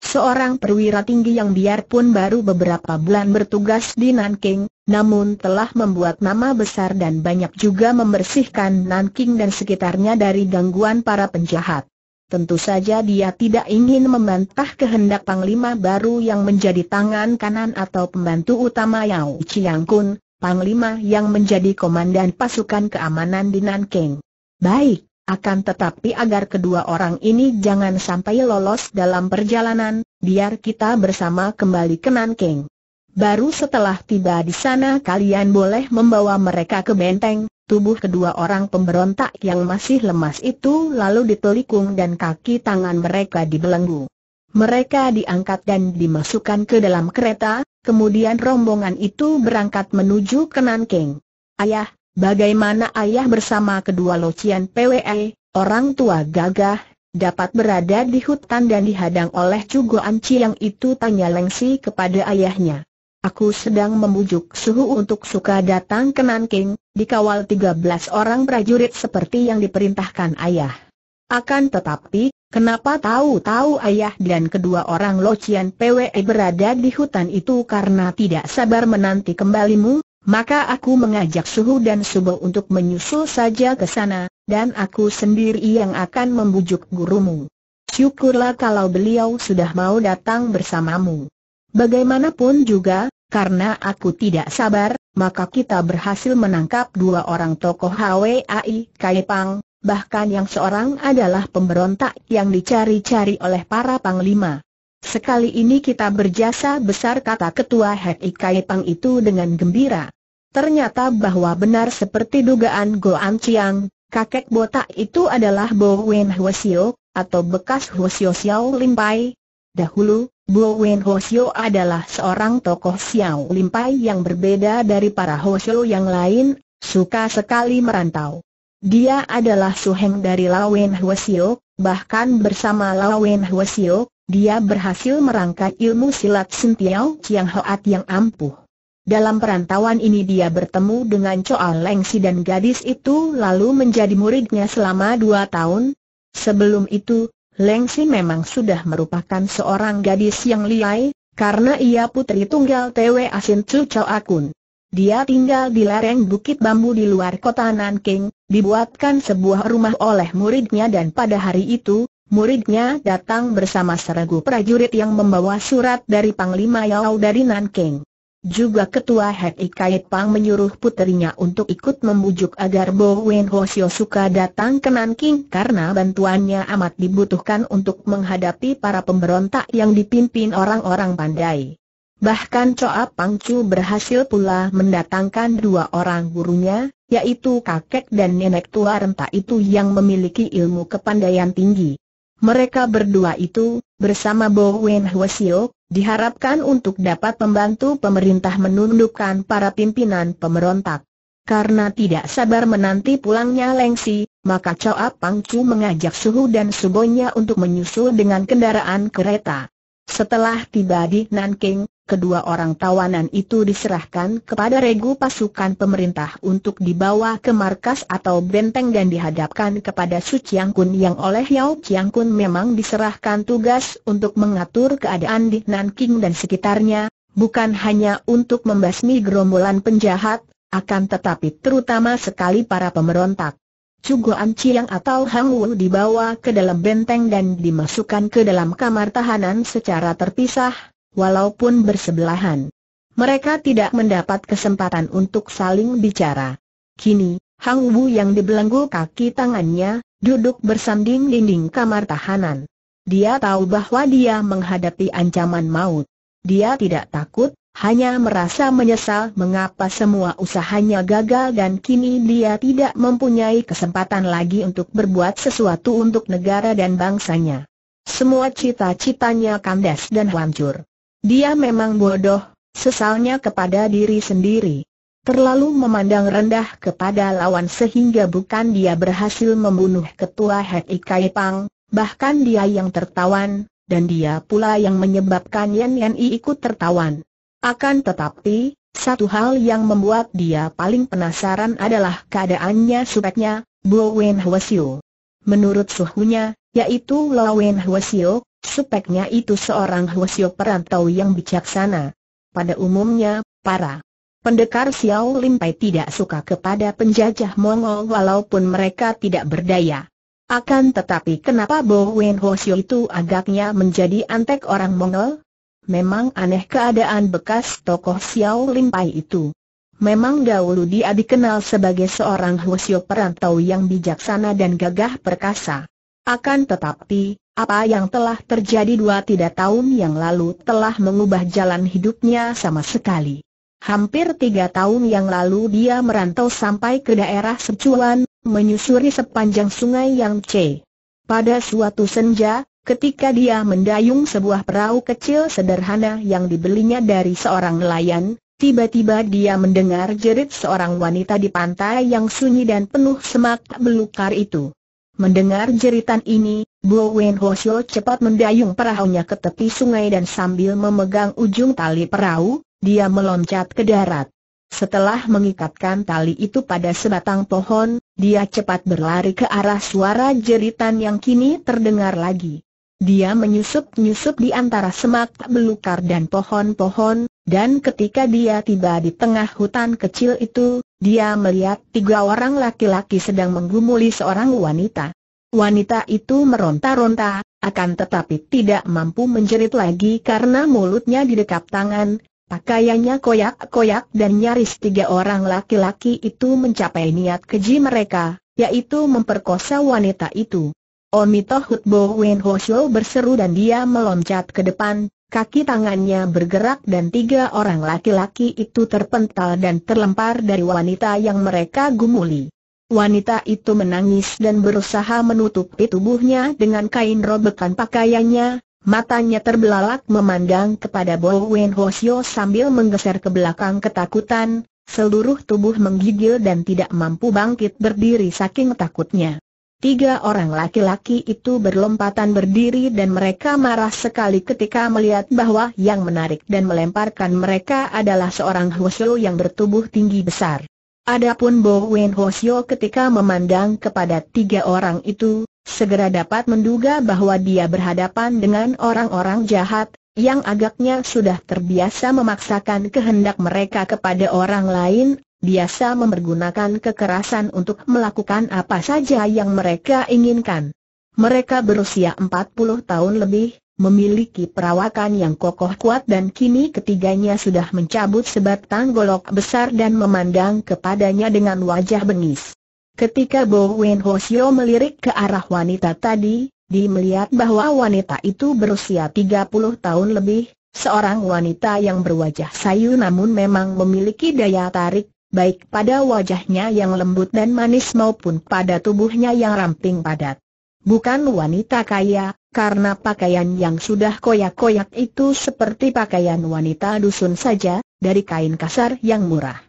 Seorang perwira tinggi yang biarpun baru beberapa bulan bertugas di Nanking, namun telah membuat nama besar dan banyak juga membersihkan Nanking dan sekitarnya dari gangguan para penjahat. Tentu saja dia tidak ingin membantah kehendak Panglima baru yang menjadi tangan kanan atau pembantu utama Yao Chiang Kun, Panglima yang menjadi komandan pasukan keamanan di Nanking. Baik, akan tetapi agar kedua orang ini jangan sampai lolos dalam perjalanan, biar kita bersama kembali ke Nanking. Baru setelah tiba di sana kalian boleh membawa mereka ke benteng, Tubuh kedua orang pemberontak yang masih lemas itu lalu ditelikung dan kaki tangan mereka dibelenggu. Mereka diangkat dan dimasukkan ke dalam kereta, kemudian rombongan itu berangkat menuju ke Nanking. Ayah, bagaimana ayah bersama kedua locian PWE, orang tua gagah, dapat berada di hutan dan dihadang oleh Cugo Anci yang itu tanya Lengsi kepada ayahnya. Aku sedang membujuk Suhu untuk suka datang ke Nanking, dikawal 13 orang prajurit seperti yang diperintahkan ayah. Akan tetapi, kenapa tahu-tahu ayah dan kedua orang Locian PWE berada di hutan itu karena tidak sabar menanti kembalimu, maka aku mengajak Suhu dan Subo untuk menyusul saja ke sana, dan aku sendiri yang akan membujuk gurumu. Syukurlah kalau beliau sudah mau datang bersamamu. Bagaimanapun juga, karena aku tidak sabar, maka kita berhasil menangkap dua orang tokoh HWAI Kaipang, bahkan yang seorang adalah pemberontak yang dicari-cari oleh para panglima. Sekali ini kita berjasa besar kata ketua HWAI Kaipang itu dengan gembira. Ternyata bahwa benar seperti dugaan Go An Chiang, kakek botak itu adalah Bowen Hwasio, atau bekas Hwasio Xiao Limpai. Dahulu, Bo Wen Hosio adalah seorang tokoh Xiao Limpai yang berbeda dari para Hosio yang lain, suka sekali merantau. Dia adalah suheng dari Lawen Hwasio, bahkan bersama Lawen Hwasio, dia berhasil merangkai ilmu silat Sintiao Chiang Hoat yang ampuh. Dalam perantauan ini dia bertemu dengan Choa Lengsi dan gadis itu lalu menjadi muridnya selama dua tahun. Sebelum itu, Lengsi memang sudah merupakan seorang gadis yang liai, karena ia putri tunggal TW Asin Chu Chao Akun. Dia tinggal di lereng Bukit Bambu di luar kota Nanking, dibuatkan sebuah rumah oleh muridnya dan pada hari itu, muridnya datang bersama seregu prajurit yang membawa surat dari Panglima Yao dari Nanking. Juga ketua Hek Ikait Pang menyuruh puterinya untuk ikut membujuk agar Bo Wen Ho suka datang ke Nanking karena bantuannya amat dibutuhkan untuk menghadapi para pemberontak yang dipimpin orang-orang pandai. Bahkan Coa Pang Chu berhasil pula mendatangkan dua orang gurunya, yaitu kakek dan nenek tua renta itu yang memiliki ilmu kepandaian tinggi. Mereka berdua itu, bersama Bo Wen Sio, diharapkan untuk dapat membantu pemerintah menundukkan para pimpinan pemberontak. Karena tidak sabar menanti pulangnya Lengsi, maka Choa Pangcu mengajak Suhu dan Subonya untuk menyusul dengan kendaraan kereta. Setelah tiba di Nanking, kedua orang tawanan itu diserahkan kepada regu pasukan pemerintah untuk dibawa ke markas atau benteng dan dihadapkan kepada Su Chiang Kun yang oleh Yao Chiang Kun memang diserahkan tugas untuk mengatur keadaan di Nanking dan sekitarnya, bukan hanya untuk membasmi gerombolan penjahat, akan tetapi terutama sekali para pemberontak. An Chiang atau Hang Wu dibawa ke dalam benteng dan dimasukkan ke dalam kamar tahanan secara terpisah, walaupun bersebelahan. Mereka tidak mendapat kesempatan untuk saling bicara. Kini, Hang Wu yang dibelenggu kaki tangannya, duduk bersanding dinding kamar tahanan. Dia tahu bahwa dia menghadapi ancaman maut. Dia tidak takut, hanya merasa menyesal mengapa semua usahanya gagal dan kini dia tidak mempunyai kesempatan lagi untuk berbuat sesuatu untuk negara dan bangsanya. Semua cita-citanya kandas dan hancur. Dia memang bodoh, sesalnya kepada diri sendiri. Terlalu memandang rendah kepada lawan sehingga bukan dia berhasil membunuh ketua Hek Ikai Pang, bahkan dia yang tertawan, dan dia pula yang menyebabkan Yen Yen I ikut tertawan. Akan tetapi, satu hal yang membuat dia paling penasaran adalah keadaannya subeknya, Bo Wen Hwasio. Menurut suhunya, yaitu Lo Wen Hwasio, Speknya itu seorang Hwasyo perantau yang bijaksana. Pada umumnya, para pendekar Xiao Limpai tidak suka kepada penjajah Mongol walaupun mereka tidak berdaya. Akan tetapi kenapa Bo Wen Hwasyo itu agaknya menjadi antek orang Mongol? Memang aneh keadaan bekas tokoh Xiao Limpai itu. Memang dahulu dia dikenal sebagai seorang Hwasyo perantau yang bijaksana dan gagah perkasa. Akan tetapi, apa yang telah terjadi dua tiga tahun yang lalu telah mengubah jalan hidupnya sama sekali. Hampir tiga tahun yang lalu dia merantau sampai ke daerah Secuan, menyusuri sepanjang sungai Yang C. Pada suatu senja, ketika dia mendayung sebuah perahu kecil sederhana yang dibelinya dari seorang nelayan, tiba-tiba dia mendengar jerit seorang wanita di pantai yang sunyi dan penuh semak belukar itu. Mendengar jeritan ini, Bo Wen Shou cepat mendayung perahunya ke tepi sungai dan sambil memegang ujung tali perahu, dia meloncat ke darat. Setelah mengikatkan tali itu pada sebatang pohon, dia cepat berlari ke arah suara jeritan yang kini terdengar lagi. Dia menyusup-nyusup di antara semak belukar dan pohon-pohon, dan ketika dia tiba di tengah hutan kecil itu, dia melihat tiga orang laki-laki sedang menggumuli seorang wanita. Wanita itu meronta-ronta, akan tetapi tidak mampu menjerit lagi karena mulutnya didekap tangan, pakaiannya koyak-koyak dan nyaris tiga orang laki-laki itu mencapai niat keji mereka, yaitu memperkosa wanita itu. Omito Hutbo Wen berseru dan dia meloncat ke depan, Kaki tangannya bergerak dan tiga orang laki-laki itu terpental dan terlempar dari wanita yang mereka gumuli. Wanita itu menangis dan berusaha menutupi tubuhnya dengan kain robekan pakaiannya, matanya terbelalak memandang kepada Bowen Hosio sambil menggeser ke belakang ketakutan, seluruh tubuh menggigil dan tidak mampu bangkit berdiri saking takutnya. Tiga orang laki-laki itu berlompatan berdiri dan mereka marah sekali ketika melihat bahwa yang menarik dan melemparkan mereka adalah seorang Hwasyo yang bertubuh tinggi besar. Adapun Bo Wen Hwasyo ketika memandang kepada tiga orang itu, segera dapat menduga bahwa dia berhadapan dengan orang-orang jahat, yang agaknya sudah terbiasa memaksakan kehendak mereka kepada orang lain, biasa mempergunakan kekerasan untuk melakukan apa saja yang mereka inginkan. Mereka berusia 40 tahun lebih, memiliki perawakan yang kokoh kuat dan kini ketiganya sudah mencabut sebatang golok besar dan memandang kepadanya dengan wajah bengis. Ketika Bo Wen melirik ke arah wanita tadi, dia melihat bahwa wanita itu berusia 30 tahun lebih, seorang wanita yang berwajah sayu namun memang memiliki daya tarik, baik pada wajahnya yang lembut dan manis maupun pada tubuhnya yang ramping padat. Bukan wanita kaya, karena pakaian yang sudah koyak-koyak itu seperti pakaian wanita dusun saja, dari kain kasar yang murah.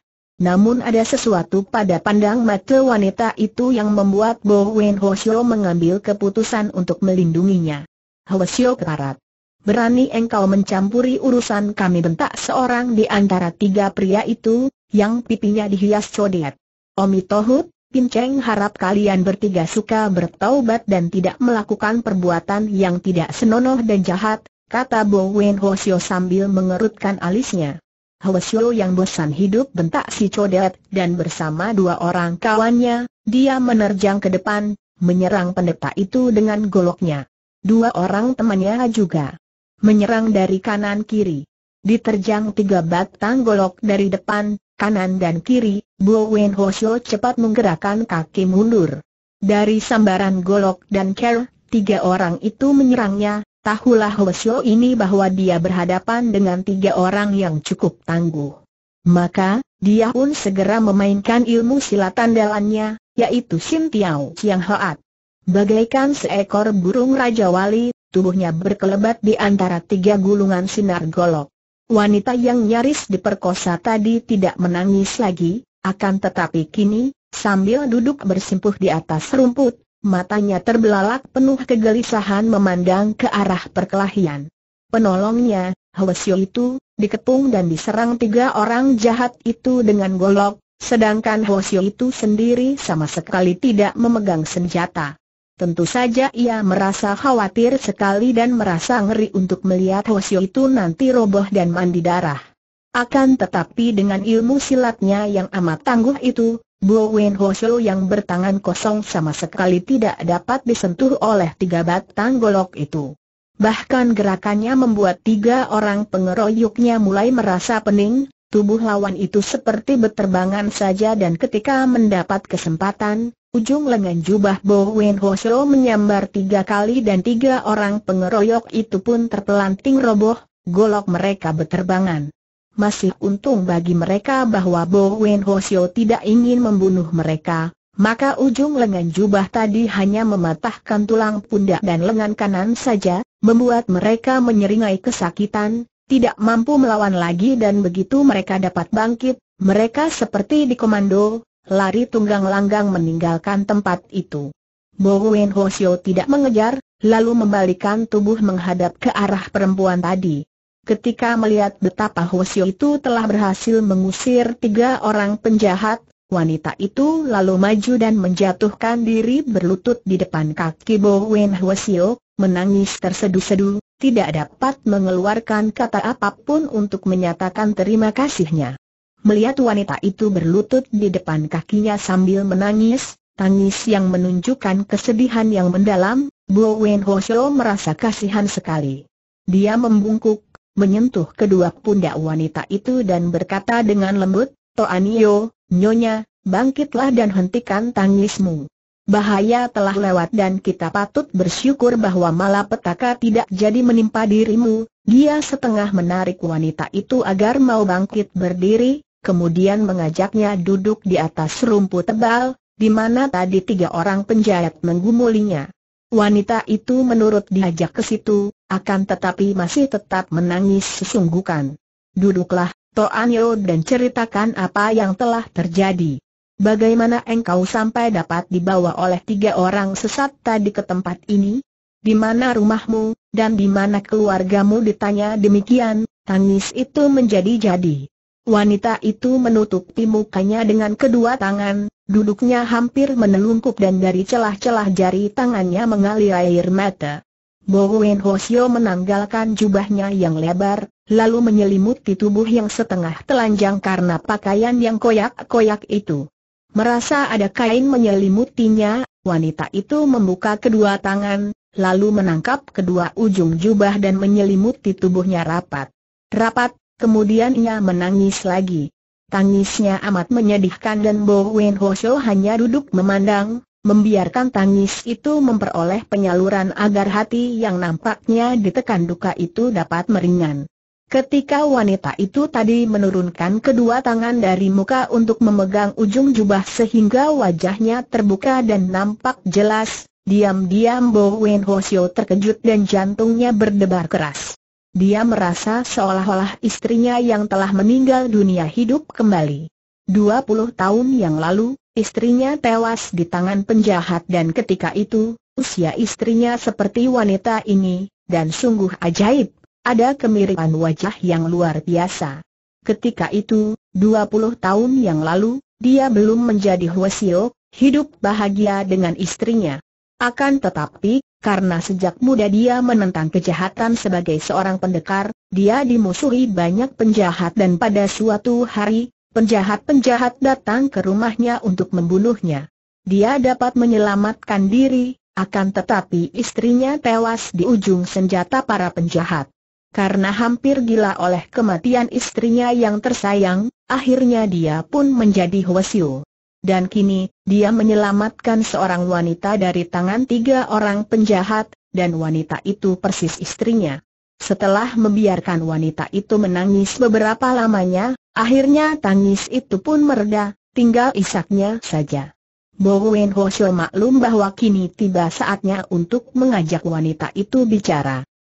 Namun ada sesuatu pada pandang mata wanita itu yang membuat Bo Wen Hosio mengambil keputusan untuk melindunginya. Hosio keparat. Berani engkau mencampuri urusan kami bentak seorang di antara tiga pria itu, yang pipinya dihias codet. Omi Tohut, Pinceng harap kalian bertiga suka bertaubat dan tidak melakukan perbuatan yang tidak senonoh dan jahat, kata Bo Wen Ho Hosio sambil mengerutkan alisnya. Hosio yang bosan hidup bentak si codet dan bersama dua orang kawannya, dia menerjang ke depan, menyerang pendeta itu dengan goloknya. Dua orang temannya juga menyerang dari kanan kiri. Diterjang tiga batang golok dari depan, kanan dan kiri, Bo Wen Ho cepat menggerakkan kaki mundur. Dari sambaran golok dan ker, tiga orang itu menyerangnya, tahulah Ho ini bahwa dia berhadapan dengan tiga orang yang cukup tangguh. Maka, dia pun segera memainkan ilmu silat andalannya, yaitu Sin Tiao Siang Hoat. Bagaikan seekor burung Raja Wali, tubuhnya berkelebat di antara tiga gulungan sinar golok. Wanita yang nyaris diperkosa tadi tidak menangis lagi, akan tetapi kini, sambil duduk bersimpuh di atas rumput, matanya terbelalak penuh kegelisahan memandang ke arah perkelahian. Penolongnya, Hwasyo itu, dikepung dan diserang tiga orang jahat itu dengan golok, sedangkan Hwasyo itu sendiri sama sekali tidak memegang senjata. Tentu saja ia merasa khawatir sekali dan merasa ngeri untuk melihat Hosio itu nanti roboh dan mandi darah. Akan tetapi dengan ilmu silatnya yang amat tangguh itu, Bowen Hosio yang bertangan kosong sama sekali tidak dapat disentuh oleh tiga batang golok itu. Bahkan gerakannya membuat tiga orang pengeroyoknya mulai merasa pening, tubuh lawan itu seperti beterbangan saja dan ketika mendapat kesempatan, Ujung lengan jubah Bo Ho Shou menyambar tiga kali dan tiga orang pengeroyok itu pun terpelanting roboh, golok mereka berterbangan. Masih untung bagi mereka bahwa Bo Ho Shou tidak ingin membunuh mereka, maka ujung lengan jubah tadi hanya mematahkan tulang pundak dan lengan kanan saja, membuat mereka menyeringai kesakitan, tidak mampu melawan lagi dan begitu mereka dapat bangkit, mereka seperti dikomando, lari tunggang langgang meninggalkan tempat itu. Bo Wen Ho Xiu tidak mengejar, lalu membalikan tubuh menghadap ke arah perempuan tadi. Ketika melihat betapa Ho Xiu itu telah berhasil mengusir tiga orang penjahat, wanita itu lalu maju dan menjatuhkan diri berlutut di depan kaki Bo Wen Ho Xiu, menangis tersedu-sedu, tidak dapat mengeluarkan kata apapun untuk menyatakan terima kasihnya. Melihat wanita itu berlutut di depan kakinya sambil menangis, tangis yang menunjukkan kesedihan yang mendalam, Bo Wen Ho Shou merasa kasihan sekali. Dia membungkuk, menyentuh kedua pundak wanita itu dan berkata dengan lembut, Toanio, Nyonya, bangkitlah dan hentikan tangismu. Bahaya telah lewat dan kita patut bersyukur bahwa malapetaka tidak jadi menimpa dirimu. Dia setengah menarik wanita itu agar mau bangkit berdiri, kemudian mengajaknya duduk di atas rumput tebal, di mana tadi tiga orang penjahat menggumulinya. Wanita itu menurut diajak ke situ, akan tetapi masih tetap menangis sesungguhkan. Duduklah, Toanyo dan ceritakan apa yang telah terjadi. Bagaimana engkau sampai dapat dibawa oleh tiga orang sesat tadi ke tempat ini? Di mana rumahmu, dan di mana keluargamu ditanya demikian, tangis itu menjadi-jadi. Wanita itu menutupi mukanya dengan kedua tangan, duduknya hampir menelungkup dan dari celah-celah jari tangannya mengalir air mata. Bowen Hosio menanggalkan jubahnya yang lebar, lalu menyelimuti tubuh yang setengah telanjang karena pakaian yang koyak-koyak itu. Merasa ada kain menyelimutinya, wanita itu membuka kedua tangan, lalu menangkap kedua ujung jubah dan menyelimuti tubuhnya rapat. Rapat, Kemudian ia menangis lagi. Tangisnya amat menyedihkan dan Bo Wen Shou hanya duduk memandang, membiarkan tangis itu memperoleh penyaluran agar hati yang nampaknya ditekan duka itu dapat meringan. Ketika wanita itu tadi menurunkan kedua tangan dari muka untuk memegang ujung jubah sehingga wajahnya terbuka dan nampak jelas, diam-diam Bo Wen Shou terkejut dan jantungnya berdebar keras. Dia merasa seolah-olah istrinya yang telah meninggal dunia hidup kembali. 20 tahun yang lalu, istrinya tewas di tangan penjahat dan ketika itu, usia istrinya seperti wanita ini, dan sungguh ajaib, ada kemiripan wajah yang luar biasa. Ketika itu, 20 tahun yang lalu, dia belum menjadi Huesio, hidup bahagia dengan istrinya. Akan tetapi, karena sejak muda dia menentang kejahatan sebagai seorang pendekar, dia dimusuhi banyak penjahat dan pada suatu hari, penjahat-penjahat datang ke rumahnya untuk membunuhnya. Dia dapat menyelamatkan diri, akan tetapi istrinya tewas di ujung senjata para penjahat. Karena hampir gila oleh kematian istrinya yang tersayang, akhirnya dia pun menjadi Hwasyu dan kini, dia menyelamatkan seorang wanita dari tangan tiga orang penjahat, dan wanita itu persis istrinya. Setelah membiarkan wanita itu menangis beberapa lamanya, akhirnya tangis itu pun mereda, tinggal isaknya saja. Bo Wen Ho maklum bahwa kini tiba saatnya untuk mengajak wanita itu bicara.